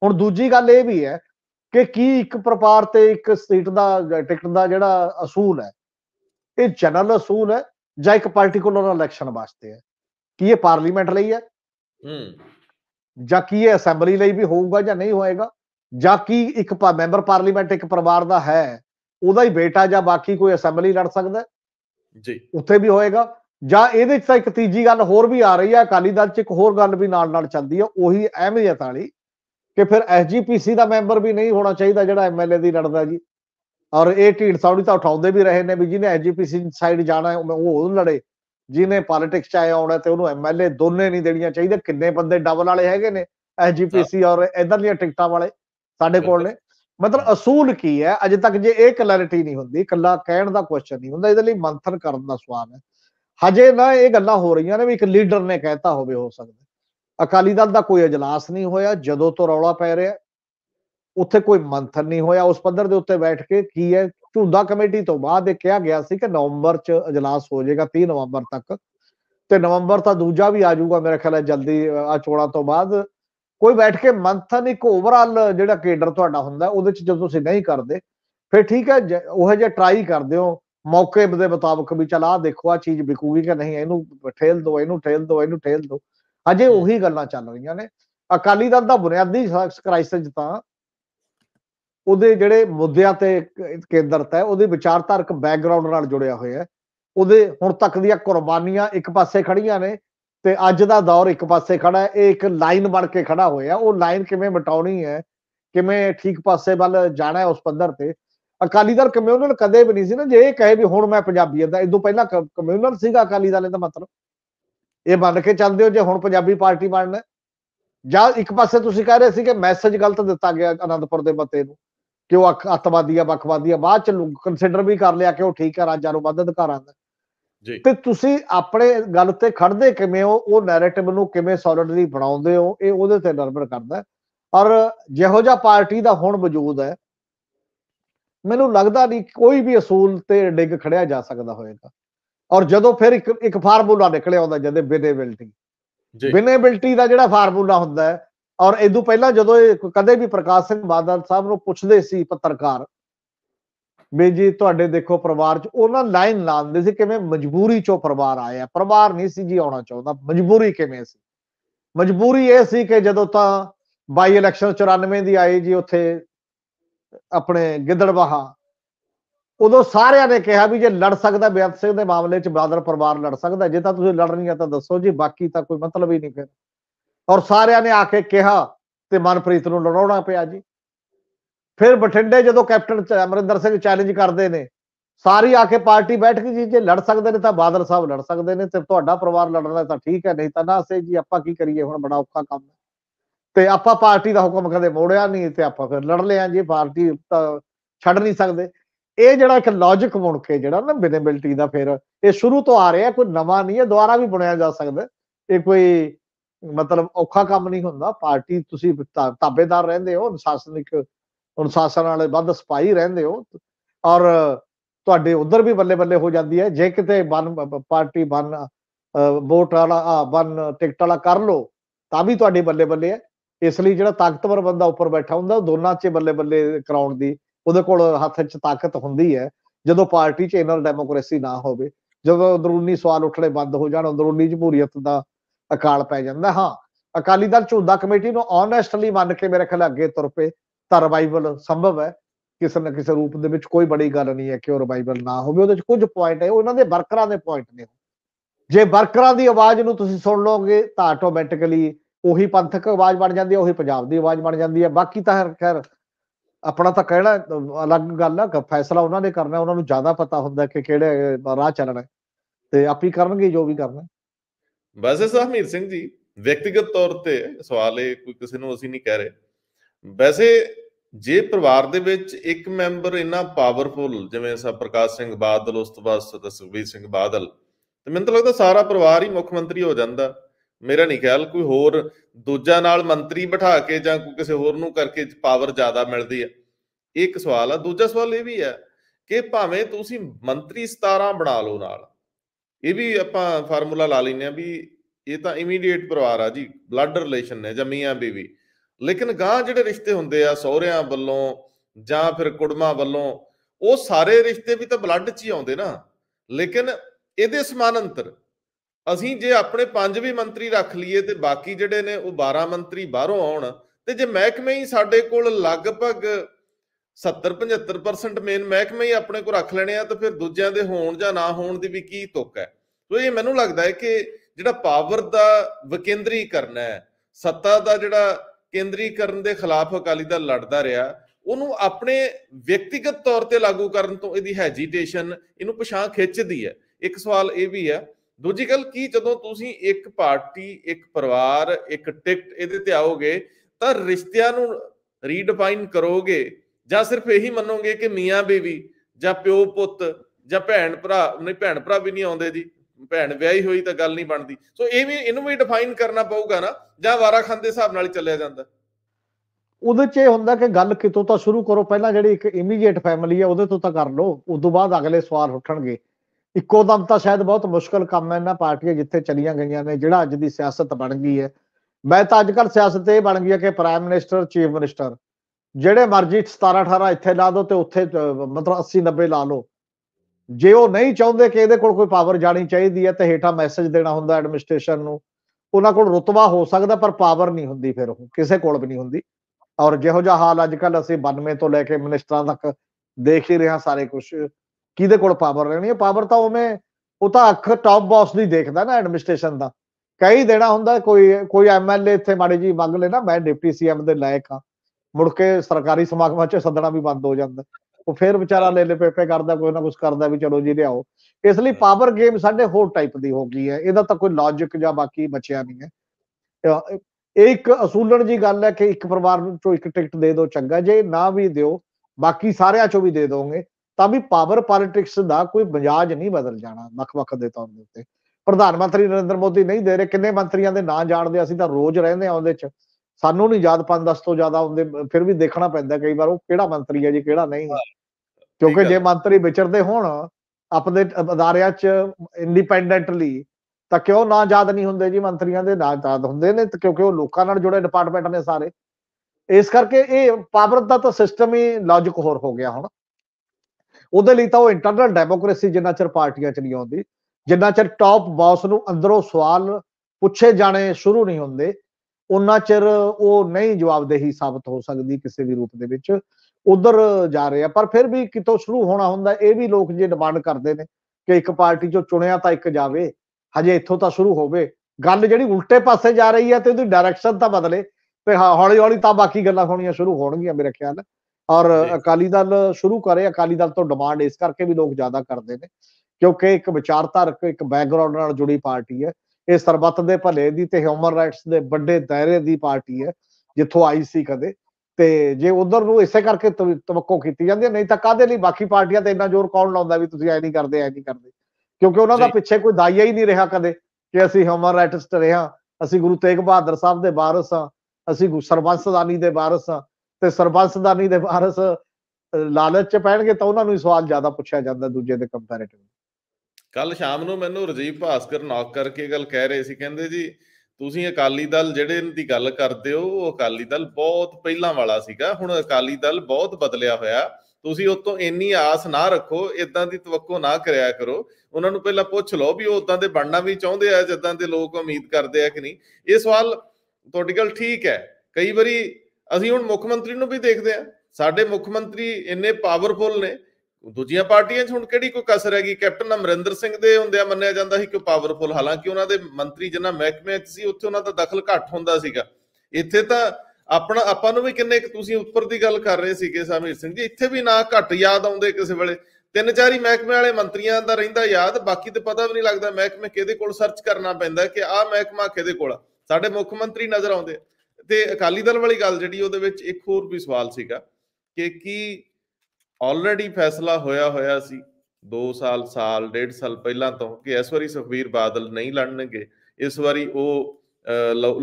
ਹੁਣ ਦੂਜੀ ਗੱਲ ਇਹ ਵੀ ਹੈ ਕਿ ਕੀ ਇੱਕ ਪ੍ਰਕਾਰ ਤੇ ਇੱਕ ਸੀਟ ਦਾ ਟਿਕਟ ਦਾ ਜਿਹੜਾ ਅਸੂਲ ਹੈ ਇਹ ਜਨਰਲ ਅਸੂਲ ਹੈ ਜਾਂ ਇੱਕ ਪਾਰਟਿਕੂਲਰ ਇਲੈਕਸ਼ਨ ਵਾਸਤੇ ਹੈ ਕੀ ਇਹ ਪਾਰਲੀਮੈਂਟ ਲਈ ਹੈ ਹੂੰ ਜਾਂ ਕੀ ਇਹ ਅਸੈਂਬਲੀ ਲਈ ਵੀ ਹੋਊਗਾ ਜਾਂ ਨਹੀਂ ਹੋਏਗਾ ਜਾਂ ਕੀ ਇੱਕ ਮੈਂਬਰ ਪਾਰਲੀਮੈਂਟ ਇੱਕ ਪਰਿਵਾਰ ਦਾ ਹੈ ਉਹਦਾ ਹੀ ਬੇਟਾ ਜਾਂ ਬਾਕੀ ਕੋਈ ਅਸੈਂਬਲੀ ਲੜ ਸਕਦਾ ਜੀ ਉੱਥੇ ਵੀ ਹੋਏਗਾ ਜਾਂ ਇਹਦੇ ਵਿੱਚ ਤਾਂ ਇੱਕ ਤੀਜੀ ਗੱਲ ਹੋਰ ਵੀ ਆ ਰਹੀ ਹੈ ਅਕਾਲੀ ਦਲ 'ਚ ਇੱਕ ਹੋਰ ਗੱਲ ਵੀ ਨਾਲ-ਨਾਲ ਚੱਲਦੀ ਹੈ ਉਹੀ ਅਹਿਮੀਅਤ ਵਾਲੀ ਕਿ ਫਿਰ ਐਸਜੀਪੀਸੀ ਦਾ ਮੈਂਬਰ ਵੀ ਨਹੀਂ ਹੋਣਾ ਚਾਹੀਦਾ ਜਿਹੜਾ ਐਮਐਲਏ ਦੀ ਲੜਦਾ ਜੀ ਔਰ ਇਹ ਢੀਡ ਸੌੜੀ ਤਾਂ ਉਠਾਉਂਦੇ ਵੀ ਰਹੇ ਨੇ ਵੀ ਜਿਹਨੇ ਐਸਜੀਪੀਸੀ ਸਾਈਡ ਜਾਣਾ ਉਹ ਉਹ ਲੜੇ ਜਿਹਨੇ ਪੋਲਿਟਿਕਸ ਚ ਆਇਆ ਹੋਣਾ ਤੇ ਉਹਨੂੰ ਐਮਐਲਏ ਦੋਨੇ ਨਹੀਂ ਦੇਣੀਆਂ ਚਾਹੀਦੇ ਕਿੰਨੇ ਬੰਦੇ ਡਬਲ ਵਾਲੇ ਹੈਗੇ ਨੇ ਐਸਜੀਪੀਸੀ ਔਰ ਇਧਰਲੀਆਂ ਟਿਕਟਾਂ ਵਾਲੇ ਸਾਡੇ ਕੋਲ ਨੇ ਮਤਲਬ ਅਸੂਲ ਕੀ ਹੈ ਅਜੇ ਤੱਕ ਜੇ ਇਹ ਕਲੈਰਿਟੀ ਨਹੀਂ ਹੁੰਦੀ ਕੱਲਾ ਕਹਿਣ ਦਾ ਕੁਐਸਚਨ ਨਹੀਂ ਹੁੰਦਾ ਇਹਦੇ ਲਈ ਮੰਥਨ ਕਰਨ ਦਾ ਸਵਾਲ ਹੈ ਹਜੇ ਨਾ ਇਹ ਗੱਲਾਂ ਹੋ ਰਹੀਆਂ ਨੇ ਵੀ ਇੱਕ ਲੀਡਰ ਨੇ ਕਹਿਤਾ ਹੋਵੇ ਹੋ ਸਕਦਾ ਅਕਾਲੀ ਦਲ ਦਾ ਕੋਈ اجلاس ਨਹੀਂ ਹੋਇਆ ਜਦੋਂ ਤੋਂ ਰੌਲਾ ਪੈ ਰਿਹਾ ਉੱਥੇ ਕੋਈ ਮੰਥਨ ਨਹੀਂ ਹੋਇਆ ਉਸ ਪੱਧਰ ਦੇ ਉੱਤੇ ਬੈਠ ਕੇ ਕੀ ਹੈ ਝੁੰਦਾ ਕਮੇਟੀ ਤੋਂ ਬਾਅਦ ਇਹ ਕਿਹਾ ਗਿਆ ਸੀ ਕਿ ਨਵੰਬਰ 'ਚ اجلاس ਹੋ ਜਾਏਗਾ 30 ਨਵੰਬਰ ਤੱਕ ਤੇ ਨਵੰਬਰ ਤਾਂ ਦੂਜਾ ਵੀ ਆ ਜਾਊਗਾ ਮੇਰੇ ਖਿਆਲ ਹੈ ਜਲਦੀ ਆ ਚੋੜਾ ਤੋਂ ਬਾਅਦ ਕੋਈ ਬੈਠ ਕੇ ਮੰਥਨ ਇੱਕ ਓਵਰਆਲ ਜਿਹੜਾ ਕੇਡਰ ਤੁਹਾਡਾ ਹੁੰਦਾ ਉਹਦੇ 'ਚ ਜਦੋਂ ਤੁਸੀਂ ਨਹੀਂ ਕਰਦੇ ਫਿਰ ਠੀਕ ਹੈ ਉਹ ਜੇ ਟਰਾਈ ਕਰਦੇ ਹੋ ਮੌਕੇ ਦੇ ਮੁਤਾਬਕ ਵੀ ਚਲ ਆ ਦੇਖੋ ਆ ਚੀਜ਼ ਵਿਕੂਗੀ ਕਿ ਨਹੀਂ ਇਹਨੂੰ ਠੇਲ ਦੋ ਇਹਨੂੰ ਠੇਲ ਦੋ ਇਹਨੂੰ ਠੇਲ ਦੋ ਅਜੇ ਉਹੀ ਗੱਲਾਂ ਚੱਲ ਰਹੀਆਂ ਨੇ ਅਕਾਲੀ ਦਲ ਦਾ ਬੁਨਿਆਦੀ ਕ੍ਰਾਈਸਿਸ ਤਾਂ ਉਹਦੇ ਜਿਹੜੇ ਮੁੱਦਿਆਂ ਤੇ ਕੇਂਦਰਤ ਹੈ ਉਹਦੇ ਵਿਚਾਰਧਾਰਕ ਬੈਕਗ੍ਰਾਉਂਡ ਨਾਲ ਜੁੜਿਆ ਹੋਇਆ ਹੈ ਉਹਦੇ ਹੁਣ ਤੱਕ ਦੀਆਂ ਕੁਰਬਾਨੀਆਂ ਇੱਕ ਪਾਸੇ ਖੜੀਆਂ ਨੇ ਤੇ ਅੱਜ ਦਾ ਦੌਰ ਇੱਕ ਪਾਸੇ ਖੜਾ ਹੈ ਇਹ ਇੱਕ ਲਾਈਨ ਬਣ ਕੇ ਖੜਾ ਹੋਇਆ ਉਹ ਲਾਈਨ ਕਿਵੇਂ ਮਟਾਉਣੀ ਹੈ ਕਿਵੇਂ ਠੀਕ ਪਾਸੇ ਵੱਲ ਜਾਣਾ ਹੈ ਉਸ ਪੰਦਰ ਤੇ ਅਕਾਲੀ ਦਲ ਕਮਿਊਨਲ ਕਦੇ ਵੀ ਨਹੀਂ ਸੀ ਨਾ ਜੇ ਇਹ ਕਹੇ ਵੀ ਹੁਣ ਮੈਂ ਪੰਜਾਬੀ ਦਾ ਇਦੋਂ ਪਹਿਲਾਂ ਕਮਿਊਨਲ ਸੀਗਾ ਅਕਾਲੀ ਦਲ ਦਾ ਮਤਲਬ ਇਹ ਮੰਨ ਕੇ ਚੱਲਦੇ ਹੋ ਜੇ ਹੁਣ ਪੰਜਾਬੀ ਪਾਰਟੀ ਬਣਨਾ ਜਾਂ ਇੱਕ ਪਾਸੇ ਤੁਸੀਂ ਕਹਿ ਰਹੇ ਸੀ ਕਿ ਮੈਸੇਜ ਗਲਤ ਦਿੱਤਾ ਗਿਆ ਅਨੰਦਪੁਰ ਦੇ ਮਤੇ ਨੂੰ ਕਿ ਉਹ ਅੱਤਵਾਦੀ ਆ ਵੱਖਵਾਦੀ ਆ ਬਾਅਦ ਚ ਲੋਕ ਕਨਸਿਡਰ ਵੀ ਕਰ ਲਿਆ ਕਿ ਉਹ ਠੀਕ ਆ ਰਾਜਾਂ ਨੂੰ ਮਦਦ ਅਧਿਕਾਰਾਂ ਜੀ ਤੇ ਤੁਸੀਂ ਆਪਣੇ ਗੱਲ ਤੇ ਖੜਦੇ ਕਿਵੇਂ ਹੋ ਉਹ ਨੈਰੇਟਿਵ ਨੂੰ ਕਿਵੇਂ ਸੋਲਿਡਲੀ ਬਣਾਉਂਦੇ ਹੋ ਇਹ ਉਹਦੇ ਤੇ ਨਿਰਭਰ ਕਰਦਾ ਔਰ ਜਿਹੋ ਜਿਹਾ ਪਾਰਟੀ ਦਾ ਹੁਣ ਵਜੂਦ ਹੈ ਮੈਨੂੰ ਲੱਗਦਾ ਨਹੀਂ ਕੋਈ ਵੀ ਅਸੂਲ ਤੇ ਡਿੱਗ ਖੜਿਆ ਜਾ ਸਕਦਾ ਹੋਏਗਾ ਔਰ ਜਦੋਂ ਫਿਰ ਇੱਕ ਇੱਕ ਫਾਰਮੂਲਾ ਨਿਕਲਿਆ ਆਉਂਦਾ ਜਦੇ ਵਿਨੇਬਿਲਟੀ ਵਿਨੇਬਿਲਟੀ ਦਾ ਜਿਹੜਾ ਫਾਰਮੂਲਾ ਹੁੰਦਾ ਹੈ ਔਰ ਇਦੋਂ ਪਹਿਲਾਂ ਜਦੋਂ ਇਹ ਕਦੇ ਵੀ ਪ੍ਰਕਾਸ਼ ਸਿੰਘ ਬਾਦਲ ਸਾਹਿਬ ਨੂੰ ਪੁੱਛਦੇ ਸੀ ਪੱਤਰਕਾਰ ਵੀ ਜੀ ਤੁਹਾਡੇ ਦੇਖੋ ਪਰਿਵਾਰ ਚ ਉਹਨਾਂ ਲਾਈਨ ਲਾਉਂਦੇ ਸੀ ਕਿਵੇਂ ਮਜਬੂਰੀ ਚੋਂ ਪਰਿਵਾਰ ਆਇਆ ਪਰਿਵਾਰ ਨਹੀਂ ਸੀ ਜੀ ਆਉਣਾ ਚਾਹੁੰਦਾ ਮਜਬੂਰੀ ਕਿਵੇਂ ਸੀ ਮਜਬੂਰੀ ਇਹ ਸੀ ਕਿ ਜਦੋਂ ਤਾਂ ਬਾਈ ਇਲੈਕਸ਼ਨ 94 ਦੀ ਆਈ ਜੀ ਉੱਥੇ ਆਪਣੇ ਗਿੱਦੜਵਾਹਾ ਉਦੋਂ ਸਾਰਿਆਂ ਨੇ ਕਿਹਾ ਵੀ ਜੇ ਲੜ ਸਕਦਾ ਬੇਅੰਤ ਸਿੰਘ ਦੇ ਮਾਮਲੇ 'ਚ ਬਾਦਲ ਪਰਿਵਾਰ ਲੜ ਸਕਦਾ ਜੇ ਤਾਂ ਤੁਸੀਂ ਲੜ ਨਹੀਂ ਆ ਤਾਂ ਦੱਸੋ ਜੀ ਬਾਕੀ ਤਾਂ ਕੋਈ ਮਤਲਬ ਹੀ ਨਹੀਂ ਫਿਰ ਔਰ ਸਾਰਿਆਂ ਨੇ ਆ ਕੇ ਕਿਹਾ ਤੇ ਮਨਪ੍ਰੀਤ ਨੂੰ ਲੜਾਉਣਾ ਪਿਆ ਜੀ ਫਿਰ ਬਠਿੰਡੇ ਜਦੋਂ ਕੈਪਟਨ ਅਮਰਿੰਦਰ ਸਿੰਘ ਚੈਲੰਜ ਕਰਦੇ ਨੇ ਸਾਰੀ ਆ ਕੇ ਪਾਰਟੀ ਬੈਠ ਕੇ ਜੀ ਜੇ ਲੜ ਸਕਦੇ ਨੇ ਤਾਂ ਬਾਦਲ ਸਾਹਿਬ ਲੜ ਸਕਦੇ ਨੇ ਤੇ ਤੁਹਾਡਾ ਪਰਿਵਾਰ ਲੜਨਾ ਤਾਂ ਠੀਕ ਹੈ ਨਹੀਂ ਤਾਂ ਨਾ ਸੇ ਜੀ ਆਪਾਂ ਕੀ ਕਰੀਏ ਹੁਣ ਬੜਾ ਔਖਾ ਕੰਮ ਹੈ ਤੇ ਆਪਾਂ ਪਾਰਟੀ ਦਾ ਹੁਕਮ ਕਦੇ ਮੋੜਿਆ ਨਹੀਂ ਤੇ ਆਪਾਂ ਫਿਰ ਲੜ ਲਿਆ ਜੀ ਪਾਰਟੀ ਤਾਂ ਛੱਡ ਨਹੀਂ ਸਕਦੇ ਇਹ ਜਿਹੜਾ ਇੱਕ ਲੌਜੀਕ ਬਣ ਕੇ ਜਿਹੜਾ ਨਾ ਬਿਨੇਬਿਲਟੀ ਦਾ ਫਿਰ ਇਹ ਸ਼ੁਰੂ ਤੋਂ ਆ ਰਿਹਾ ਕੋਈ ਨਵਾਂ ਨਹੀਂ ਹੈ ਦੁਬਾਰਾ ਵੀ ਬਣਾਇਆ ਜਾ ਸਕਦਾ ਇਹ ਕੋਈ ਮਤਲਬ ਔਖਾ ਕੰਮ ਨਹੀਂ ਹੁੰਦਾ ਪਾਰਟੀ ਤੁਸੀਂ ਤਾਬੇਦਾਰ ਰਹਿੰਦੇ ਹੋ ਅਨਸ਼ਾਸਨਿਕ ਅਨਸ਼ਾਸਨ ਵਾਲੇ ਵੱਧ ਸਪਾਈ ਰਹਿੰਦੇ ਹੋ ਔਰ ਤੁਹਾਡੇ ਉਧਰ ਵੀ ਬੱਲੇ ਬੱਲੇ ਹੋ ਜਾਂਦੀ ਹੈ ਜੇ ਕਿਤੇ ਬਨ ਪਾਰਟੀ ਬਨ ਵੋਟ ਵਾਲਾ ਬਨ ਟਿਕਟ ਵਾਲਾ ਕਰ ਲੋ ਤਾਂ ਵੀ ਤੁਹਾਡੇ ਬੱਲੇ ਬੱਲੇ ਹੈ ਇਸ ਲਈ ਜਿਹੜਾ ਤਾਕਤਵਰ ਬੰਦਾ ਉੱਪਰ ਬੈਠਾ ਹੁੰਦਾ ਉਹ ਦੋਨਾਂ 'ਚ ਬੱਲੇ ਬੱਲੇ ਕਰਾਉਣ ਦੀ ਉਹਦੇ ਕੋਲ ਹੱਥ 'ਚ ਤਾਕਤ ਹੁੰਦੀ ਹੈ ਜਦੋਂ ਪਾਰਟੀ 'ਚ ਇਨਰ ਡੈਮੋਕ੍ਰੇਸੀ ਨਾ ਹੋਵੇ ਜਦੋਂ ਅੰਦਰੂਨੀ ਸਵਾਲ ਉੱਠਣੇ ਬੰਦ ਹੋ ਜਾਣ ਅੰਦਰੂਨੀ ਜਮਹੂਰੀਅਤ ਦਾ ਅਕਾਲ ਪੈ ਜਾਂਦਾ ਹਾਂ ਅਕਾਲੀ ਦਲ ਝੁੱਦਾ ਕਮੇਟੀ ਨੂੰ ਆਨੈਸਟਲੀ ਮੰਨ ਕੇ ਮੇਰੇ ਖਿਆਲ ਅੱਗੇ ਤੁਰ ਪਏ ਤਾਂ ਰਿਵਾਈਵਲ ਸੰਭਵ ਹੈ ਕਿਸੇ ਨਾ ਕਿਸੇ ਰੂਪ ਦੇ ਵਿੱਚ ਕੋਈ ਬੜੀ ਗੱਲ ਨਹੀਂ ਹੈ ਕਿ ਉਹ ਰਿਵਾਈਵਲ ਨਾ ਹੋਵੇ ਉਹਦੇ ਵਿੱਚ ਕੁਝ ਪੁਆਇੰਟ ਹੈ ਉਹਨਾਂ ਦੇ ਵਰਕਰਾਂ ਦੇ ਪੁਆਇੰਟ ਨੇ ਜੇ ਵਰਕਰਾਂ ਦੀ ਆਵਾਜ਼ ਨੂੰ ਤੁਸੀਂ ਸੁਣ ਲਓਗੇ ਤਾਂ ਆਟੋਮੈਟਿਕਲੀ ਉਹੀ ਪੰਥਕ ਆਵਾਜ਼ ਬਣ ਜਾਂਦੀ ਹੈ ਉਹੀ ਪੰਜਾਬ ਦੀ ਆਵਾਜ਼ ਬਣ ਜਾਂਦੀ ਹੈ ਬਾਕੀ ਤਾਂ ਖੈਰ ਆਪਣਾ ਤਾਂ ਕਹਿਣਾ ਅਲੱਗ ਗੱਲ ਹੈ ਫੈਸਲਾ ਉਹਨਾਂ ਨੇ ਕਰਨਾ ਉਹਨਾਂ ਨੂੰ ਜ਼ਿਆਦਾ ਪਤਾ ਹੁੰਦਾ ਕਿ ਕਿਹੜੇ ਰਾਹ ਚੱਲਣਾ ਤੇ ਆਪੀ ਕਰਨਗੇ ਜੋ ਵੀ ਕਰਨਾ ਵੈਸੇ ਸਾਹਿਬ ਸਿੰਘ ਜੀ ਵਿਅਕਤੀਗਤ ਤੌਰ ਤੇ ਸਵਾਲ ਇਹ ਕੋਈ ਕਿਸੇ ਨੂੰ ਅਸੀਂ ਨਹੀਂ ਕਹਿ ਰਹੇ ਵੈਸੇ ਜੇ ਪਰਿਵਾਰ ਦੇ ਵਿੱਚ ਇੱਕ ਮੈਂਬਰ ਇੰਨਾ ਪਾਵਰਫੁਲ ਜਿਵੇਂ ਸਾ ਪ੍ਰਕਾਸ਼ ਸਿੰਘ ਬਾਦਲ ਉਸ ਤੋਂ ਬਾਅਦ ਸੁਖਵੀਰ ਸਿੰਘ ਬਾਦਲ ਤੇ ਮੈਨੂੰ ਤਾਂ ਲੱਗਦਾ ਸਾਰਾ ਪਰਿਵਾਰ ਹੀ ਮੁੱਖ ਮੰਤਰੀ ਹੋ ਜਾਂਦਾ ਮੇਰਾ ਨਹੀਂ ਖਿਆਲ ਕੋਈ ਹੋਰ ਦੂਜਾ ਨਾਲ ਮੰਤਰੀ ਬਿਠਾ ਕੇ ਜਾਂ ਕੋਈ ਕਿਸੇ ਹੋਰ ਨੂੰ ਕਰਕੇ ਪਾਵਰ ਜ਼ਿਆਦਾ ਮਿਲਦੀ ਹੈ ਇਹ ਇੱਕ ਸਵਾਲ ਆ ਦੂਜਾ ਸਵਾਲ ਇਹ ਵੀ ਹੈ ਕਿ ਭਾਵੇਂ ਤੁਸੀਂ ਮੰਤਰੀ 17 ਬਣਾ ਲਓ ਨਾਲ ਇਹ ਵੀ ਆਪਾਂ ਫਾਰਮੂਲਾ ਲਾ ਲੈਨੇ ਆ ਵੀ ਇਹ ਤਾਂ ਇਮੀਡੀਏਟ ਪਰਿਵਾਰ ਆ ਜੀ ਬਲੱਡ ਰਿਲੇਸ਼ਨ ਨੇ ਜਾਂ ਮੀਆਂ ਬੀਵੀ ਲੇਕਿਨ ਗਾਂ ਜਿਹੜੇ ਰਿਸ਼ਤੇ ਹੁੰਦੇ ਆ ਸਹੁਰਿਆਂ ਵੱਲੋਂ ਜਾਂ ਫਿਰ ਕੁੜਮਾਂ ਵੱਲੋਂ ਉਹ ਸਾਰੇ ਰਿਸ਼ਤੇ ਵੀ ਤਾਂ ਬਲੱਡ 'ਚ ਹੀ ਆਉਂਦੇ ਨਾ ਲੇਕਿਨ ਇਹਦੇ ਸਮਾਨ ਅੰਤਰ ਅਸੀਂ ਜੇ ਆਪਣੇ ਪੰਜ ਵੀ ਮੰਤਰੀ ਰੱਖ ਲਈਏ ਤੇ ਬਾਕੀ ਜਿਹੜੇ ਨੇ ਉਹ 12 ਮੰਤਰੀ ਬਾਹਰੋਂ ਆਉਣ ਤੇ ਜੇ ਮਹਿਕਮੇ ਹੀ ਸਾਡੇ ਕੋਲ ਲਗਭਗ 70 75% ਮੇਨ ਮਹਿਕਮੇ ਹੀ ਆਪਣੇ ਕੋਲ ਰੱਖ ਲੈਣੇ ਆ ਤਾਂ ਫਿਰ ਦੂਜਿਆਂ ਦੇ ਹੋਣ ਜਾਂ ਨਾ ਹੋਣ ਦੀ ਵੀ ਕੀ ਤੁਕ ਹੈ ਸੋ ਇਹ ਮੈਨੂੰ ਲੱਗਦਾ ਹੈ ਕਿ ਜਿਹੜਾ ਪਾਵਰ ਦਾ ਵਿਕੇਂਦਰੀਕਰਨ ਹੈ ਸੱਤਾ ਦਾ ਜਿਹੜਾ ਕੇਂਦਰੀਕਰਨ ਦੇ ਖਿਲਾਫ ਅਕਾਲੀ ਦਲ ਲੜਦਾ ਰਿਹਾ ਉਹਨੂੰ ਆਪਣੇ ਵਿਅਕਤੀਗਤ ਤੌਰ ਤੇ ਲਾਗੂ ਕਰਨ ਤੋਂ ਇਹਦੀ ਹੈਜੀਟੇਸ਼ਨ ਇਹਨੂੰ ਪਛਾਣ ਖਿੱਚਦੀ ਹੈ ਇੱਕ ਸਵਾਲ ਇਹ ਵੀ ਹੈ ਦੂਜੀ ਗੱਲ ਕੀ ਜਦੋਂ ਤੁਸੀਂ ਇੱਕ ਪਾਰਟੀ ਇੱਕ ਪਰਿਵਾਰ ਇੱਕ ਟਿਕਟ ਇਹਦੇ ਤੇ ਆਓਗੇ ਤਾਂ ਰਿਸ਼ਤਿਆਂ ਨੂੰ ਰੀਡਿਫਾਈਨ ਕਰੋਗੇ ਜਾਂ ਸਿਰਫ ਇਹੀ ਮੰਨੋਗੇ ਕਿ ਮੀਆਂ ਬੀਵੀ ਜਾਂ ਪਿਓ ਪੁੱਤ ਜਾਂ ਭੈਣ ਭਰਾ ਨਹੀਂ ਭੈਣ ਭਰਾ ਵੀ ਨਹੀਂ ਆਉਂਦੇ ਜੀ ਭੈਣ ਵਿਆਹੀ ਹੋਈ ਤਾਂ ਗੱਲ ਨਹੀਂ ਬਣਦੀ ਸੋ ਇਹ ਵੀ ਇਹਨੂੰ ਵੀ ਡਿਫਾਈਨ ਕਰਨਾ ਪਊਗਾ ਨਾ ਜਾਂ ਵਾਰਾ ਖਾਨ ਦੇ ਹਿਸਾਬ ਨਾਲ ਚੱਲਿਆ ਜਾਂਦਾ ਉਹਦੇ 'ਚ ਇਹ ਹੁੰਦਾ ਕਿ ਗੱਲ ਕਿਤੋਂ ਤਾਂ ਸ਼ੁਰੂ ਕਰੋ ਪਹਿਲਾਂ ਜਿਹੜੀ ਇੱਕ ਇਮੀਡੀਏਟ ਫੈਮਿਲੀ ਆ ਉਹਦੇ ਤੋਂ ਤਾਂ ਕਰ ਲਓ ਉਸ ਤੋਂ ਬਾਅਦ ਅਗਲੇ ਸਵਾਲ ਉੱਠਣਗੇ ਇੱਕੋ ਦਮ ਤਾਂ ਸ਼ਾਇਦ ਬਹੁਤ ਮੁਸ਼ਕਲ ਕੰਮ ਹੈ ਇਹਨਾਂ ਪਾਰਟੀਆਂ ਜਿੱਥੇ ਚਲੀਆਂ ਗਈਆਂ ਨੇ ਜਿਹੜਾ ਅੱਜ ਦੀ ਸਿਆਸਤ ਬਣ ਗਈ ਹੈ ਮੈਂ ਤਾਂ ਅੱਜਕੱਲ ਸਿਆਸਤ ਇਹ ਬਣ ਗਈ ਹੈ ਕਿ ਪ੍ਰਾਈਮ ਮਿਨਿਸਟਰ ਚੀਫ ਮਿਨਿਸਟਰ ਜਿਹੜੇ ਮਰਜ਼ੀ 17 18 ਇੱਥੇ ਲਾ ਦਿਓ ਤੇ ਉੱਥੇ ਮਤਲਬ 80 90 ਲਾ ਲਓ ਜੇ ਉਹ ਨਹੀਂ ਚਾਹੁੰਦੇ ਕਿ ਇਹਦੇ ਕੋਲ ਕੋਈ ਪਾਵਰ ਜਾਣੀ ਚਾਹੀਦੀ ਹੈ ਤੇ ਹੇਠਾਂ ਮੈਸੇਜ ਦੇਣਾ ਹੁੰਦਾ ਐਡਮਿਨਿਸਟ੍ਰੇਸ਼ਨ ਨੂੰ ਉਹਨਾਂ ਕੋਲ ਰਤਬਾ ਹੋ ਸਕਦਾ ਪਰ ਪਾਵਰ ਨਹੀਂ ਹੁੰਦੀ ਫਿਰ ਉਹ ਕਿਸੇ ਕੋਲ ਵੀ ਨਹੀਂ ਹੁੰਦੀ ਔਰ ਜਿਹੋ ਜਿਹਾ ਹਾਲ ਅੱਜ ਕੱਲ ਅਸੀਂ 92 ਤੋਂ ਲੈ ਕੇ ਮਿਨਿਸਟਰਾਂ ਤੱਕ ਦੇਖ ਹੀ ਰਿਹਾ ਸਾਰੇ ਕੁਝ ਕਿਹਦੇ ਕੋਲ ਪਾਵਰ ਰਹਿਣੀ ਹੈ ਪਾਵਰ ਤਾਂ ਉਹਵੇਂ ਉਹ ਤਾਂ ਅੱਖ ਟਾਪ ਬਾਸ ਦੀ ਦੇਖਦਾ ਨਾ ਐਡਮਿਨਿਸਟ੍ਰੇਸ਼ਨ ਦਾ ਕਈ ਦੇਣਾ ਹੁੰਦਾ ਕੋਈ ਕੋਈ ਐਮਐਲਏ ਇੱਥੇ ਮਾੜੀ ਜੀ ਮੰਗ ਲੈਣਾ ਮੈਂ ਡਿਪਟੀ ਸੀਐਮ ਦੇ ਲਾਇਕ ਹਾਂ ਮੁੜ ਕੇ ਸਰਕਾਰੀ ਸਮਾਗਮਾਂ 'ਚ ਸੱਦਣਾ ਵੀ ਬੰਦ ਹੋ ਜਾਂਦਾ ਉਹ ਫੇਰ ਵਿਚਾਰਾ ਲੇਲੇ ਪੇਪੇ ਕਰਦਾ ਕੋਈ ਨਾ ਕੁਝ ਕਰਦਾ ਵੀ ਚਲੋ ਜੀ ਲਿਆਓ ਇਸ ਲਈ ਪਾਵਰ ਗੇਮ ਸਾਡੇ ਹੋਰ ਟਾਈਪ ਦੀ ਹੋ ਗਈ ਹੈ ਇਹਦਾ ਤਾਂ ਕੋਈ ਲੌਜੀਕ ਜਾਂ ਬਾਕੀ ਬਚਿਆ ਨਹੀਂ ਹੈ ਇਹ ਇੱਕ ਅਸੂਲਣ ਜੀ ਗੱਲ ਹੈ ਕਿ ਇੱਕ ਪਰਿਵਾਰ ਨੂੰ ਚੋ ਇੱਕ ਟਿਕਟ ਦੇ ਦਿਓ ਚੰਗਾ ਜੇ ਨਾ ਵੀ ਦਿਓ ਬਾਕੀ ਸਾਰਿਆਂ ਚੋਂ ਵੀ ਦੇ ਦੋਗੇ ਤਾਂ ਵੀ ਪਾਵਰ ਪੋਲਿਟਿਕਸ ਦਾ ਕੋਈ ਬਜਾਜ ਨਹੀਂ ਬਦਲ ਜਾਣਾ ਮੱਖ ਵੱਖ ਦੇ ਤੌਰ ਦੇ ਉੱਤੇ ਪ੍ਰਧਾਨ ਮੰਤਰੀ ਨਰਿੰਦਰ ਮੋਦੀ ਨਹੀਂ ਦੇ ਰਹੇ ਕਿੰਨੇ ਮੰਤਰੀਆਂ ਦੇ ਨਾਂ ਜਾਣਦੇ ਅਸੀਂ ਤਾਂ ਰੋਜ਼ ਰਹਿੰਦੇ ਆ ਉਹਦੇ ਚ ਸਾਨੂੰ ਨਹੀਂ ਯਾਦ 5-10 ਤੋਂ ਜ਼ਿਆਦਾ ਹੁੰਦੇ ਫਿਰ ਵੀ ਦੇਖਣਾ ਪੈਂਦਾ ਕਈ ਵਾਰ ਉਹ ਕਿਹੜਾ ਮੰਤਰੀ ਹੈ ਜੀ ਕਿਹੜਾ ਨਹੀਂ ਕਿਉਂਕਿ ਜੇ ਮੰਤਰੀ ਵਿਚਰਦੇ ਹੋਣ ਆਪਣੇ ਅਦਾਰਿਆਂ 'ਚ ਇੰਡੀਪੈਂਡੈਂਟਲੀ ਤਾਂ ਕਿਉਂ ਨਾ ਯਾਦ ਨਹੀਂ ਹੁੰਦੇ ਜੀ ਮੰਤਰੀਆਂ ਦੇ ਨਾਂ ਯਾਦ ਹੁੰਦੇ ਨੇ ਕਿਉਂਕਿ ਉਹ ਲੋਕਾਂ ਨਾਲ ਜੁੜੇ ਡਿਪਾਰਟਮੈਂਟ ਨੇ ਸਾਰੇ ਇਸ ਕਰਕੇ ਇਹ ਪਾਵਰ ਦਾ ਤਾਂ ਸਿਸਟਮ ਹੀ ਲੌਜੀਕ ਹੋਰ ਹੋ ਗਿਆ ਹੁਣ ਉਹਦੇ ਲਈ ਤਾਂ ਉਹ ਇੰਟਰਨਲ ਡੈਮੋਕ੍ਰੇਸੀ ਜਿੰਨਾ ਚਿਰ ਪਾਰਟੀਆਂ ਚ ਨਹੀਂ ਆਉਂਦੀ ਜਿੰਨਾ ਚਿਰ ਟੌਪ ਬੌਸ ਨੂੰ ਅੰਦਰੋਂ ਸਵਾਲ ਪੁੱਛੇ ਜਾਣੇ ਸ਼ੁਰੂ ਨਹੀਂ ਹੁੰਦੇ ਉਹਨਾਂ ਚਿਰ ਉਹ ਨਹੀਂ ਜਵਾਬਦੇਹੀ ਸਾਬਤ ਹੋ ਸਕਦੀ ਕਿਸੇ ਵੀ ਰੂਪ ਦੇ ਵਿੱਚ ਉਧਰ ਜਾ ਰਹੇ ਆ ਪਰ ਫਿਰ ਵੀ ਕਿਤੋਂ ਸ਼ੁਰੂ ਹੋਣਾ ਹੁੰਦਾ ਇਹ ਵੀ ਲੋਕ ਜੇ ਡਿਮਾਂਡ ਕਰਦੇ ਨੇ ਕਿ ਇੱਕ ਪਾਰਟੀ ਚੋਂ ਚੁਣਿਆ ਤਾਂ ਇੱਕ ਜਾਵੇ ਹਜੇ ਇੱਥੋਂ ਤਾਂ ਸ਼ੁਰੂ ਹੋਵੇ ਗੱਲ ਜਿਹੜੀ ਉਲਟੇ ਪਾਸੇ ਜਾ ਰਹੀ ਹੈ ਤੇ ਉਹਦੀ ਡਾਇਰੈਕਸ਼ਨ ਤਾਂ ਬਦਲੇ ਤੇ ਹੌਲੀ ਹੌਲੀ ਤਾਂ ਬਾਕੀ ਗੱਲਾਂ ਹੋਣੀਆਂ ਸ਼ੁਰੂ ਹੋਣਗੀਆਂ ਮੇਰੇ ਖਿਆਲ ਔਰ ਅਕਾਲੀ ਦਲ ਸ਼ੁਰੂ ਕਰੇ ਅਕਾਲੀ ਦਲ ਤੋਂ ਡਿਮਾਂਡ ਇਸ ਕਰਕੇ ਵੀ ਲੋਕ ਜ਼ਿਆਦਾ ਕਰਦੇ ਨੇ ਕਿਉਂਕਿ ਇੱਕ ਵਿਚਾਰਧਾਰਕ ਇੱਕ ਬੈਕਗ੍ਰਾਉਂਡ ਨਾਲ ਜੁੜੀ ਪਾਰਟੀ ਹੈ ਇਹ ਸਰਬੱਤ ਦੇ ਭਲੇ ਦੀ ਤੇ ਹਿਊਮਨ ਰਾਈਟਸ ਦੇ ਵੱਡੇ ਦਾਇਰੇ ਦੀ ਪਾਰਟੀ ਹੈ ਜਿੱਥੋਂ ਆਈ ਸੀ ਕਦੇ ਤੇ ਜੇ ਉਧਰ ਨੂੰ ਇਸੇ ਕਰਕੇ ਤਵੱਕੋ ਕੀਤੀ ਜਾਂਦੀ ਹੈ ਨਹੀਂ ਤਾਂ ਕਾਦੇ ਲਈ ਬਾਕੀ ਪਾਰਟੀਆਂ ਤੇ ਇੰਨਾ ਜ਼ੋਰ ਕੌਣ ਲਾਉਂਦਾ ਵੀ ਤੁਸੀਂ ਐ ਨਹੀਂ ਕਰਦੇ ਐ ਨਹੀਂ ਕਰਦੇ ਕਿਉਂਕਿ ਉਹਨਾਂ ਦਾ ਪਿੱਛੇ ਕੋਈ ਦਾਈਆ ਹੀ ਨਹੀਂ ਰਿਹਾ ਕਦੇ ਕਿ ਅਸੀਂ ਹਿਊਮਨ ਰਾਈਟਸ ਤੇ ਰਹਾ ਅਸੀਂ ਗੁਰੂ ਤੇਗ ਬਹਾਦਰ ਸਾਹਿਬ ਦੇ ਵਾਰਿਸ ਆ ਅਸੀਂ ਸਰਬੰਸਦਾਨੀ ਦੇ ਵਾਰਿਸ ਆ ਤੇ ਸਰਬੰਸਦਾਨੀ ਦੇ ਵਾਰਿਸ ਲਾਲਚ ਚ ਪੈਣਗੇ ਤਾਂ ਉਹਨਾਂ ਨੂੰ ਹੀ ਸਵਾਲ ਜ਼ਿਆਦਾ ਪੁੱਛਿਆ ਜਾਂਦਾ ਦੂਜੇ ਦੇ ਕੰਪੈਰੀਟਿਵ ਕੱਲ ਸ਼ਾਮ ਨੂੰ ਮੈਨੂੰ ਰਜੀਵ ਭਾਸਕਰ ਨੌਕ ਕਰਕੇ ਗੱਲ ਕਹਿ ਰਹੇ ਸੀ ਕਹਿੰਦੇ ਜੀ ਤੁਸੀਂ ਅਕਾਲੀ ਦਲ ਜਿਹੜੇ ਦੀ ਗੱਲ ਕਰਦੇ ਹੋ ਉਹ ਅਕਾਲੀ ਦਲ ਬਹੁਤ ਪਹਿਲਾਂ ਵਾਲਾ ਸੀਗਾ ਹੁਣ ਅਕਾਲੀ ਦਲ ਬਹੁਤ ਬਦਲਿਆ ਹੋਇਆ ਤੁਸੀਂ ਤੋਂ ਇੰਨੀ ਆਸ ਨਾ ਰੱਖੋ ਇਦਾਂ ਦੀ ਤਵੱਕੋ ਨਾ ਕਰਿਆ ਕਰੋ ਉਹਨਾਂ ਨੂੰ ਪਹਿਲਾਂ ਪੁੱਛ ਲਓ ਵੀ ਉਹ ਉਦਾਂ ਦੇ ਬਣਨਾ ਵੀ ਚਾਹੁੰਦੇ ਆ ਜਿੱਦਾਂ ਦੇ ਲੋਕ ਉਮੀਦ ਕਰਦੇ ਆ ਕਿ ਨਹੀਂ ਇਹ ਸਵਾਲ ਤੁਹਾਡੀ ਗੱਲ ਠੀਕ ਹੈ ਕਈ ਵਾਰੀ ਅਸੀਂ ਹੁਣ ਮੁੱਖ ਮੰਤਰੀ ਨੂੰ ਵੀ ਦੇਖਦੇ ਆ ਸਾਡੇ ਮੁੱਖ ਮੰਤਰੀ ਇੰਨੇ ਪਾਵਰਫੁਲ ਨੇ ਦੂਜੀਆਂ ਪਾਰਟੀਆਂ 'ਚ ਹੁਣ ਕਿਹੜੀ ਕੋਈ ਕਸਰ ਹੈਗੀ ਕੈਪਟਨ ਅਮਰਿੰਦਰ ਸਿੰਘ ਦੇ ਹੁੰਦਿਆਂ ਮੰਨਿਆ ਜਾਂਦਾ ਸੀ ਕਿ ਪਾਵਰਫੁਲ ਹਾਲਾਂਕਿ ਉਹਨਾਂ ਦੇ ਮੰਤਰੀ ਜਿੰਨਾ ਮਹਿਕਮੇ 'ਚ ਸੀ ਉੱਥੇ ਉਹਨਾਂ ਦਾ ਦਖਲ ਘੱਟ ਹੁੰਦਾ ਸੀਗਾ ਇੱਥੇ ਤਾਂ ਆਪਣਾ ਆਪਾਂ ਨੂੰ ਵੀ ਕਿੰਨੇ ਤੁਸੀਂ ਉੱਪਰ ਦੀ ਗੱਲ ਕਰ ਰਹੇ ਸੀਗੇ ਸਮੀਰ ਸਿੰਘ ਜੀ ਇੱਥੇ ਵੀ ਨਾ ਘੱਟ ਯਾਦ ਆਉਂਦੇ ਕਿਸੇ ਵੇਲੇ ਤਿੰਨ ਚਾਰ ਹੀ ਮਹਿਕਮੇ ਵਾਲੇ ਮੰਤਰੀਆਂ ਦਾ ਰਹਿੰਦਾ ਯਾਦ ਬਾਕੀ ਤੇ ਪਤਾ ਵੀ ਨਹੀਂ ਲੱਗਦਾ ਮਹਿਕਮੇ ਕਿਹਦੇ ਕੋਲ ਸਰਚ ਕਰਨਾ ਪੈਂਦਾ ਕਿ ਆਹ ਮਹਿਕਮਾ ਕਿਹਦੇ ਕੋਲ ਸਾਡੇ ਮੁੱਖ ਮੰਤਰੀ ਨਜ਼ਰ ਆਉਂਦੇ ਤੇ ਅਕਾਲੀ ਦਲ ਵਾਲੀ ਗੱਲ ਜਿਹੜੀ ਉਹਦੇ ਵਿੱਚ ਇੱਕ ਹੋਰ ਵੀ ਸਵਾਲ ਸੀਗਾ ਕਿ ਕੀ ਆਲਰੇਡੀ ਫੈਸਲਾ ਹੋਇਆ ਹੋਇਆ ਸੀ 2 ਸਾਲ ਸਾਲ 1.5 ਸਾਲ ਪਹਿਲਾਂ ਤੋਂ ਕਿ ਇਸ ਵਾਰੀ ਸੁਖਵੀਰ ਬਾਦਲ ਨਹੀਂ ਲੜਨਗੇ ਇਸ ਵਾਰੀ ਉਹ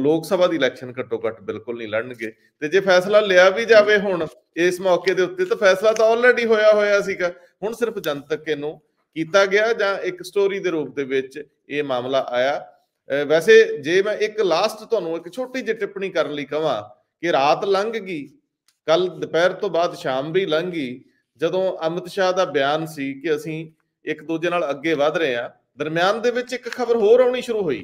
ਲੋਕ ਸਭਾ ਦੀ ਇਲੈਕਸ਼ਨ ਘੱਟੋ ਘੱਟ ਬਿਲਕੁਲ ਨਹੀਂ ਲੜਨਗੇ ਤੇ ਜੇ ਫੈਸਲਾ ਲਿਆ ਵੀ ਜਾਵੇ ਹੁਣ ਇਸ ਮੌਕੇ ਦੇ ਉੱਤੇ ਤਾਂ ਫੈਸਲਾ ਤਾਂ ਆਲਰੇਡੀ ਹੋਇਆ ਹੋਇਆ ਸੀਗਾ ਹੁਣ ਸਿਰਫ ਜਨਤਕ ਇਹਨੂੰ ਕੀਤਾ ਗਿਆ ਜਾਂ ਇੱਕ ਸਟੋਰੀ ਦੇ ਰੂਪ ਦੇ ਵਿੱਚ ਇਹ ਮਾਮਲਾ ਆਇਆ ਵੈਸੇ ਜੇ ਮੈਂ ਇੱਕ ਲਾਸਟ ਤੁਹਾਨੂੰ ਇੱਕ ਛੋਟੀ ਜਿਹੀ ਟਿੱਪਣੀ ਕਰਨ ਲਈ ਕਹਾਂ ਕਿ ਰਾਤ ਲੰਘ ਗਈ ਕੱਲ ਦੁਪਹਿਰ ਤੋਂ ਬਾਅਦ ਸ਼ਾਮ ਵੀ ਲੰਘੀ ਜਦੋਂ ਅਮਿਤ ਸ਼ਾਹ ਦਾ ਬਿਆਨ ਸੀ ਕਿ ਅਸੀਂ ਇੱਕ ਦੂਜੇ ਨਾਲ ਅੱਗੇ ਵਧ ਰਹੇ ਹਾਂ ਦਰਮਿਆਨ ਦੇ ਵਿੱਚ ਇੱਕ ਖਬਰ ਹੋਰ ਆਉਣੀ ਸ਼ੁਰੂ ਹੋਈ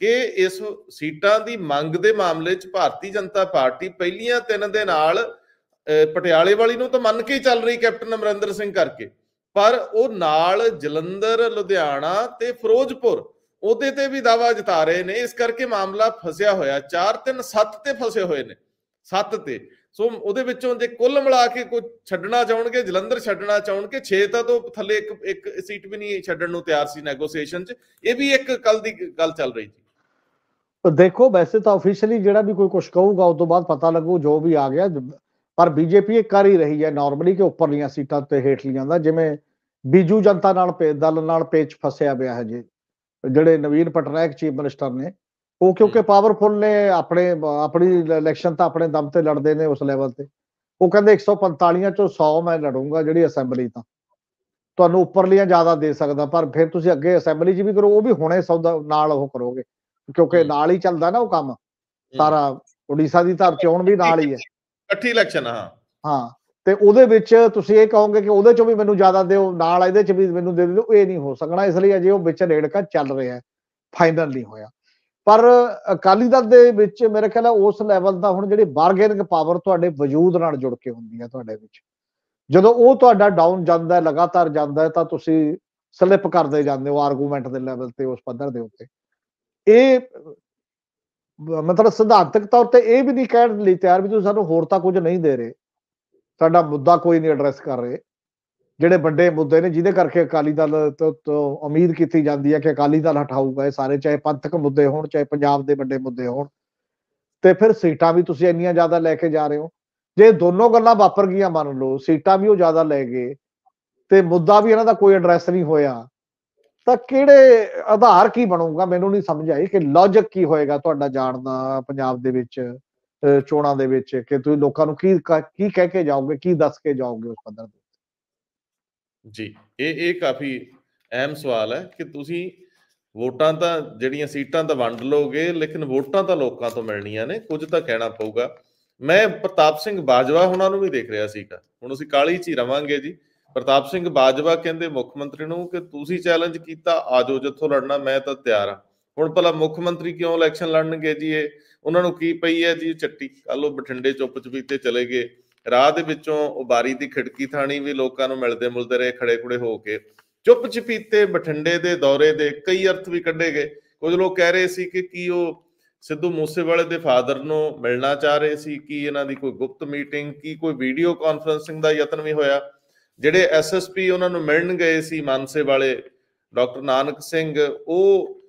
ਕਿ ਇਸ ਸੀਟਾਂ ਦੀ ਮੰਗ ਦੇ ਮਾਮਲੇ 'ਚ ਭਾਰਤੀ ਜਨਤਾ ਪਾਰਟੀ ਪਹਿਲੀਆਂ ਤਿੰਨ ਦੇ ਨਾਲ ਪਟਿਆਲੇ ਵਾਲੀ ਨੂੰ ਤਾਂ ਮੰਨ ਕੇ ਚੱਲ ਰਹੀ ਕੈਪਟਨ ਅਮਰਿੰਦਰ ਸਿੰਘ ਕਰਕੇ ਪਰ ਉਹ ਨਾਲ ਜਲੰਧਰ ਲੁਧਿਆਣਾ ਤੇ ਫਿਰੋਜ਼ਪੁਰ ਉਹਦੇ ਤੇ ਵੀ ਦਾਵਾ ਜਤਾ ਰਹੇ ਨੇ ਇਸ ਕਰਕੇ ਮਾਮਲਾ ਫਸਿਆ ਹੋਇਆ 4 3 7 ਤੇ ਫਸੇ ਹੋਏ ਨੇ 7 ਤੇ ਸੋ ਉਹਦੇ ਵਿੱਚੋਂ ਜੇ ਕੁੱਲ ਮਿਲਾ ਕੇ ਕੋਈ ਛੱਡਣਾ ਚਾਹਣਗੇ ਜਲੰਧਰ ਛੱਡਣਾ ਚਾਹਣਗੇ 6 ਤਾਂ ਤੋਂ ਥੱਲੇ ਇੱਕ ਇੱਕ ਸੀਟ ਵੀ ਨਹੀਂ ਛੱਡਣ ਨੂੰ ਤਿਆਰ ਸੀ ਨੈਗੋਸੀਏਸ਼ਨ 'ਚ ਇਹ ਵੀ ਇੱਕ ਕੱਲ ਦੀ ਗੱਲ ਚੱਲ ਰਹੀ ਸੀ ਦੇਖੋ ਵੈਸੇ ਤਾਂ ਆਫੀਸ਼ੀਅਲੀ ਜਿਹੜਾ ਵੀ ਕੋਈ ਕੁਝ ਕਹੂਗਾ ਉਸ ਤੋਂ ਬਾਅਦ ਪਤਾ ਲੱਗੂ ਜੋ ਵੀ ਆ ਗਿਆ ਪਰ ਬੀਜੇਪੀ ਇਹ ਕਰ ਹੀ ਰਹੀ ਹੈ ਨਾਰਮਲੀ ਕਿ ਉੱਪਰ ਲੀਆਂ ਸੀਟਾਂ ਤੇ ਲੀਆਂ ਦਾ ਜਿਵੇਂ ਬੀਜੂ ਜਨਤਾ ਨਾਲ ਦਲ ਨਾਲ ਪੇਚ ਫਸਿਆ ਪਿਆ ਹੈ ਜੀ ਜਿਹੜੇ ਨਵੀਨ ਪਟਨਾਇਕ ਚੀਫ ਮਿਨਿਸਟਰ ਨੇ ਉਹ ਕਿਉਂਕਿ ਪਾਵਰਫੁਲ ਨੇ ਆਪਣੇ ਆਪਣੀ ਇਲੈਕਸ਼ਨ ਤਾਂ ਆਪਣੇ ਦਮ ਤੇ ਲੜਦੇ ਨੇ ਉਸ ਲੈਵਲ ਤੇ ਉਹ ਕਹਿੰਦੇ 145 ਚੋਂ 100 ਮੈਂ ਲੜੂੰਗਾ ਜਿਹੜੀ ਅਸੈਂਬਲੀ ਤਾਂ ਤੁਹਾਨੂੰ ਉੱਪਰਲੀਆਂ ਜ਼ਿਆਦਾ ਦੇ ਸਕਦਾ ਪਰ ਫਿਰ ਤੁਸੀਂ ਅੱਗੇ ਅਸੈਂਬਲੀ 'ਚ ਵੀ ਕਰੋ ਉਹ ਵੀ ਹੁਣੇ ਸੌਦਾ ਨਾਲ ਉਹ ਕਰੋਗੇ ਕਿਉਂਕਿ ਨਾਲ ਹੀ ਚੱਲਦਾ ਨਾ ਉਹ ਕੰਮ ਸਾਰਾ ਉੜੀਸਾ ਦੀ ਧਰ ਚੋਣ ਵੀ ਨਾਲ ਹੀ ਹੈ ਇਕੱਠੀ ਇਲੈਕਸ਼ਨ ਹਾਂ ਹਾਂ ਤੇ ਉਹਦੇ ਵਿੱਚ ਤੁਸੀਂ ਇਹ ਕਹੋਗੇ ਕਿ ਉਹਦੇ ਚੋਂ ਵੀ ਮੈਨੂੰ ਜ਼ਿਆਦਾ ਦਿਓ ਨਾਲ ਇਹਦੇ ਚ ਵੀ ਮੈਨੂੰ ਦੇ ਦਿਓ ਇਹ ਨਹੀਂ ਹੋ ਸਕਣਾ ਇਸ ਲਈ ਅਜੇ ਉਹ ਵਿੱਚ ਰੇੜਕਾ ਚੱਲ ਰਿਹਾ ਫਾਈਨਲ ਨਹੀਂ ਹੋਇਆ ਪਰ ਅਕਾਲੀ ਦਲ ਦੇ ਵਿੱਚ ਮੇਰੇ ਖਿਆਲ ਹੈ ਉਸ ਲੈਵਲ ਦਾ ਹੁਣ ਜਿਹੜੀ ਬਾਰਗੇਨਿੰਗ ਪਾਵਰ ਤੁਹਾਡੇ ਵਜੂਦ ਨਾਲ ਜੁੜ ਕੇ ਹੁੰਦੀ ਹੈ ਤੁਹਾਡੇ ਵਿੱਚ ਜਦੋਂ ਉਹ ਤੁਹਾਡਾ ਡਾਊਨ ਜਾਂਦਾ ਹੈ ਲਗਾਤਾਰ ਜਾਂਦਾ ਹੈ ਤਾਂ ਤੁਸੀਂ ਸਲਿਪ ਕਰਦੇ ਜਾਂਦੇ ਹੋ ਆਰਗੂਮੈਂਟ ਦੇ ਲੈਵਲ ਤੇ ਉਸ ਪੱਧਰ ਦੇ ਉੱਤੇ ਇਹ ਮਤਲਬ ਸਿਧਾਂਤਕ ਤੌਰ ਤੇ ਇਹ ਵੀ ਨਹੀਂ ਕਹਿਣ ਲਈ ਤਿਆਰ ਵੀ ਤੁਸੀਂ ਸਾਨੂੰ ਹੋਰ ਤਾਂ ਕੁਝ ਨਹੀਂ ਦੇ ਰਹੇ ਸਾਡਾ ਮੁੱਦਾ ਕੋਈ ਨਹੀਂ ਐਡਰੈਸ ਕਰ ਰਹੇ ਜਿਹੜੇ ਵੱਡੇ ਮੁੱਦੇ ਨੇ ਜਿਹਦੇ ਕਰਕੇ ਅਕਾਲੀ ਦਲ ਤੋਂ ਉਮੀਦ ਕੀਤੀ ਜਾਂਦੀ ਹੈ ਕਿ ਅਕਾਲੀ ਦਲ ਹਟਾਊਗਾ ਇਹ ਸਾਰੇ ਚਾਹੇ ਪੰਥਕ ਮੁੱਦੇ ਹੋਣ ਚਾਹੇ ਪੰਜਾਬ ਦੇ ਵੱਡੇ ਮੁੱਦੇ ਹੋਣ ਤੇ ਫਿਰ ਸੀਟਾਂ ਵੀ ਤੁਸੀਂ ਇੰਨੀਆਂ ਜ਼ਿਆਦਾ ਲੈ ਕੇ ਜਾ ਰਹੇ ਹੋ ਜੇ ਦੋਨੋਂ ਗੱਲਾਂ ਵਾਪਰ ਗਈਆਂ ਮੰਨ ਲਓ ਸੀਟਾਂ ਵੀ ਉਹ ਜ਼ਿਆਦਾ ਲੈ ਗਏ ਤੇ ਮੁੱਦਾ ਵੀ ਇਹਨਾਂ ਦਾ ਕੋਈ ਐਡਰੈਸ ਨਹੀਂ ਹੋਇਆ ਤਾਂ ਕਿਹੜੇ ਆਧਾਰ ਕੀ ਬਣੂਗਾ ਮੈਨੂੰ ਨਹੀਂ ਸਮਝ ਆਈ ਕਿ ਲੌਜੀਕ ਕੀ ਹੋਏਗਾ ਤੁਹਾਡਾ ਜਾਣ ਦਾ ਪੰਜਾਬ ਦੇ ਵਿੱਚ ਚੋਣਾਂ ਦੇ ਵਿੱਚ ਕਿ ਤੁਸੀਂ ਲੋਕਾਂ ਨੂੰ ਕੀ ਕੀ ਕਹਿ ਕੇ ਜਾਓਗੇ ਕੀ ਦੱਸ ਕੇ ਜਾਓਗੇ ਉਸ ਪੱਧਰ ਤੇ ਜੀ ਇਹ ਇਹ ਕਾਫੀ ਅਹਿਮ ਸਵਾਲ ਹੈ ਕਿ ਤੁਸੀਂ ਵੋਟਾਂ ਤਾਂ ਜਿਹੜੀਆਂ ਸੀਟਾਂ ਤਾਂ ਵੰਡ ਲੋਗੇ ਲੇਕਿਨ ਵੋਟਾਂ ਤਾਂ ਲੋਕਾਂ ਤੋਂ ਮਿਲਣੀਆਂ ਨੇ ਕੁਝ ਤਾਂ ਕਹਿਣਾ ਪਊਗਾ ਮੈਂ ਪ੍ਰਤਾਪ ਸਿੰਘ ਬਾਜਵਾ ਉਹਨਾਂ ਨੂੰ ਵੀ ਦੇਖ ਰਿਹਾ ਸੀਗਾ ਹੁਣ ਅਸੀਂ ਕਾਲੀ 'ਚ ਹੀ ਰਵਾਂਗੇ ਜੀ ਪ੍ਰਤਾਪ ਸਿੰਘ ਬਾਜਵਾ ਕਹਿੰਦੇ ਮੁੱਖ ਮੰਤਰੀ ਨੂੰ ਕਿ ਤੁਸੀਂ ਚੈਲੰਜ ਕੀਤਾ ਆਜੋ ਜਿੱਥੋਂ ਲੜਨਾ ਮੈਂ ਤਾਂ ਤਿਆਰ ਆ ਹੁਣ ਭਲਾ ਮੁੱਖ ਮੰਤਰੀ ਕਿਉਂ ਇਲੈਕਸ਼ਨ ਲੜਨਗੇ ਜੀ ਇਹ ਉਹਨਾਂ ਨੂੰ ਕੀ ਪਈ ਹੈ ਜੀ ਚੱਟੀ ਕੱਲੋ ਬਠਿੰਡੇ ਚੁੱਪ ਚਪੀਤੇ ਚਲੇ ਗਏ ਰਾਹ ਦੇ ਵਿੱਚੋਂ ਉਬਾਰੀ ਦੀ ਖਿੜਕੀ ਥਾਣੀ ਵੀ ਲੋਕਾਂ ਨੂੰ ਮਿਲਦੇ ਮਿਲਦੇ ਰਹੇ ਖੜੇ ਖੜੇ ਹੋ ਕੇ ਚੁੱਪ ਚਪੀਤੇ ਬਠਿੰਡੇ ਦੇ ਦੌਰੇ ਦੇ ਕਈ ਅਰਥ ਵੀ ਕੱਢੇ ਗਏ ਕੁਝ ਲੋਕ ਕਹਿ ਰਹੇ ਸੀ ਕਿ ਕੀ ਉਹ ਸਿੱਧੂ ਮੂਸੇਵਾਲੇ ਦੇ ਫਾਦਰ ਨੂੰ ਮਿਲਣਾ ਚਾਹ ਰਹੇ ਸੀ ਕੀ ਇਹਨਾਂ ਦੀ ਕੋਈ ਗੁਪਤ ਮੀਟਿੰਗ ਕੀ ਕੋਈ ਵੀਡੀਓ ਕਾਨਫਰੈਂਸਿੰਗ ਦਾ ਯਤਨ ਵੀ ਹੋਇਆ ਜਿਹੜੇ ਐਸਐਸਪੀ ਉਹਨਾਂ ਨੂੰ ਮਿਲਣ ਗਏ ਸੀ ਮਾਨਸੇ ਵਾਲੇ ਡਾਕਟਰ ਨਾਨਕ ਸਿੰਘ ਉਹ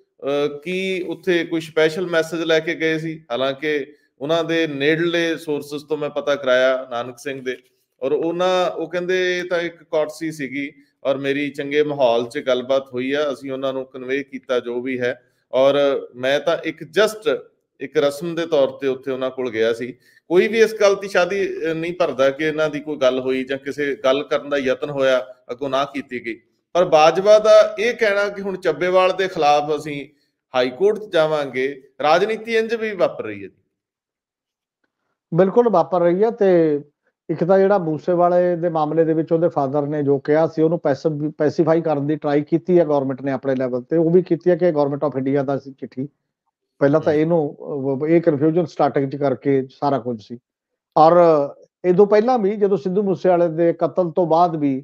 ਕੀ ਉੱਥੇ ਕੋਈ ਸਪੈਸ਼ਲ ਮੈਸੇਜ ਲੈ ਕੇ ਗਏ ਸੀ ਹਾਲਾਂਕਿ ਉਹਨਾਂ ਦੇ ਨੇੜਲੇ ਸੋਰਸਸ ਤੋਂ ਮੈਂ ਪਤਾ ਕਰਾਇਆ ਨਾਨਕ ਸਿੰਘ ਦੇ ਔਰ ਉਹਨਾਂ ਉਹ ਕਹਿੰਦੇ ਤਾਂ ਇੱਕ ਕੌਟਸੀ ਸੀਗੀ ਔਰ ਮੇਰੀ ਚੰਗੇ ਮਾਹੌਲ 'ਚ ਗੱਲਬਾਤ ਹੋਈ ਆ ਅਸੀਂ ਉਹਨਾਂ ਨੂੰ ਕਨਵੇ ਕੀਤਾ ਜੋ ਵੀ ਹੈ ਔਰ ਮੈਂ ਤਾਂ ਇੱਕ ਜਸਟ ਇੱਕ ਰਸਮ ਦੇ ਤੌਰ ਤੇ ਉੱਥੇ ਉਹਨਾਂ ਕੋਲ ਗਿਆ ਸੀ ਕੋਈ ਵੀ ਇਸ ਗੱਲ ਦੀ ਸ਼ਾਦੀ ਨਹੀਂ ਭਰਦਾ ਕਿ ਇਹਨਾਂ ਦੀ ਕੋਈ ਗੱਲ ਹੋਈ ਜਾਂ ਕਿਸੇ ਗੱਲ ਕਰਨ ਦਾ ਯਤਨ ਹੋਇਆ ਅਗੋਂ ਨਾ ਕੀਤੀ ਗਈ ਪਰ ਬਾਜਵਾ ਦਾ ਇਹ ਕਹਿਣਾ ਕਿ ਹੁਣ ਚੱਬੇਵਾਲ ਦੇ ਖਿਲਾਫ ਅਸੀਂ ਹਾਈ ਕੋਰਟ 'ਚ ਜਾਵਾਂਗੇ ਰਾਜਨੀਤੀ ਇੰਜ ਵੀ ਵਾਪਰ ਰਹੀ ਹੈ ਬਿਲਕੁਲ ਵਾਪਰ ਰਹੀ ਹੈ ਤੇ ਇੱਕ ਤਾਂ ਜਿਹੜਾ ਮੂਸੇ ਵਾਲੇ ਦੇ ਮਾਮਲੇ ਦੇ ਵਿੱਚ ਉਹਦੇ ਫਾਦਰ ਨੇ ਜੋ ਕਿਹਾ ਸੀ ਉਹਨੂੰ ਪੈਸੀਫਾਈ ਕਰਨ ਦੀ ਟਰਾਈ ਕੀਤੀ ਹੈ ਗਵਰਨਮੈਂਟ ਨੇ ਆਪਣੇ ਲੈਵਲ ਤੇ ਉਹ ਵੀ ਕੀਤੀ ਹੈ ਕਿ ਗਵਰਨਮੈਂਟ ਆਫ ਇੰਡੀਆ ਦਾ ਸੀ ਚਿੱਠੀ ਪਹਿਲਾਂ ਤਾਂ ਇਹਨੂੰ ਇਹ ਕਨਫਿਊਜ਼ਨ ਸਟ੍ਰੈਟੇਜੀ ਕਰਕੇ ਸਾਰਾ ਕੁਝ ਸੀ ਔਰ ਇਦੋਂ ਪਹਿਲਾਂ ਵੀ ਜਦੋਂ ਸਿੱਧੂ ਮੂਸੇ ਵਾਲੇ ਦੇ ਕਤਲ ਤੋਂ ਬਾਅਦ ਵੀ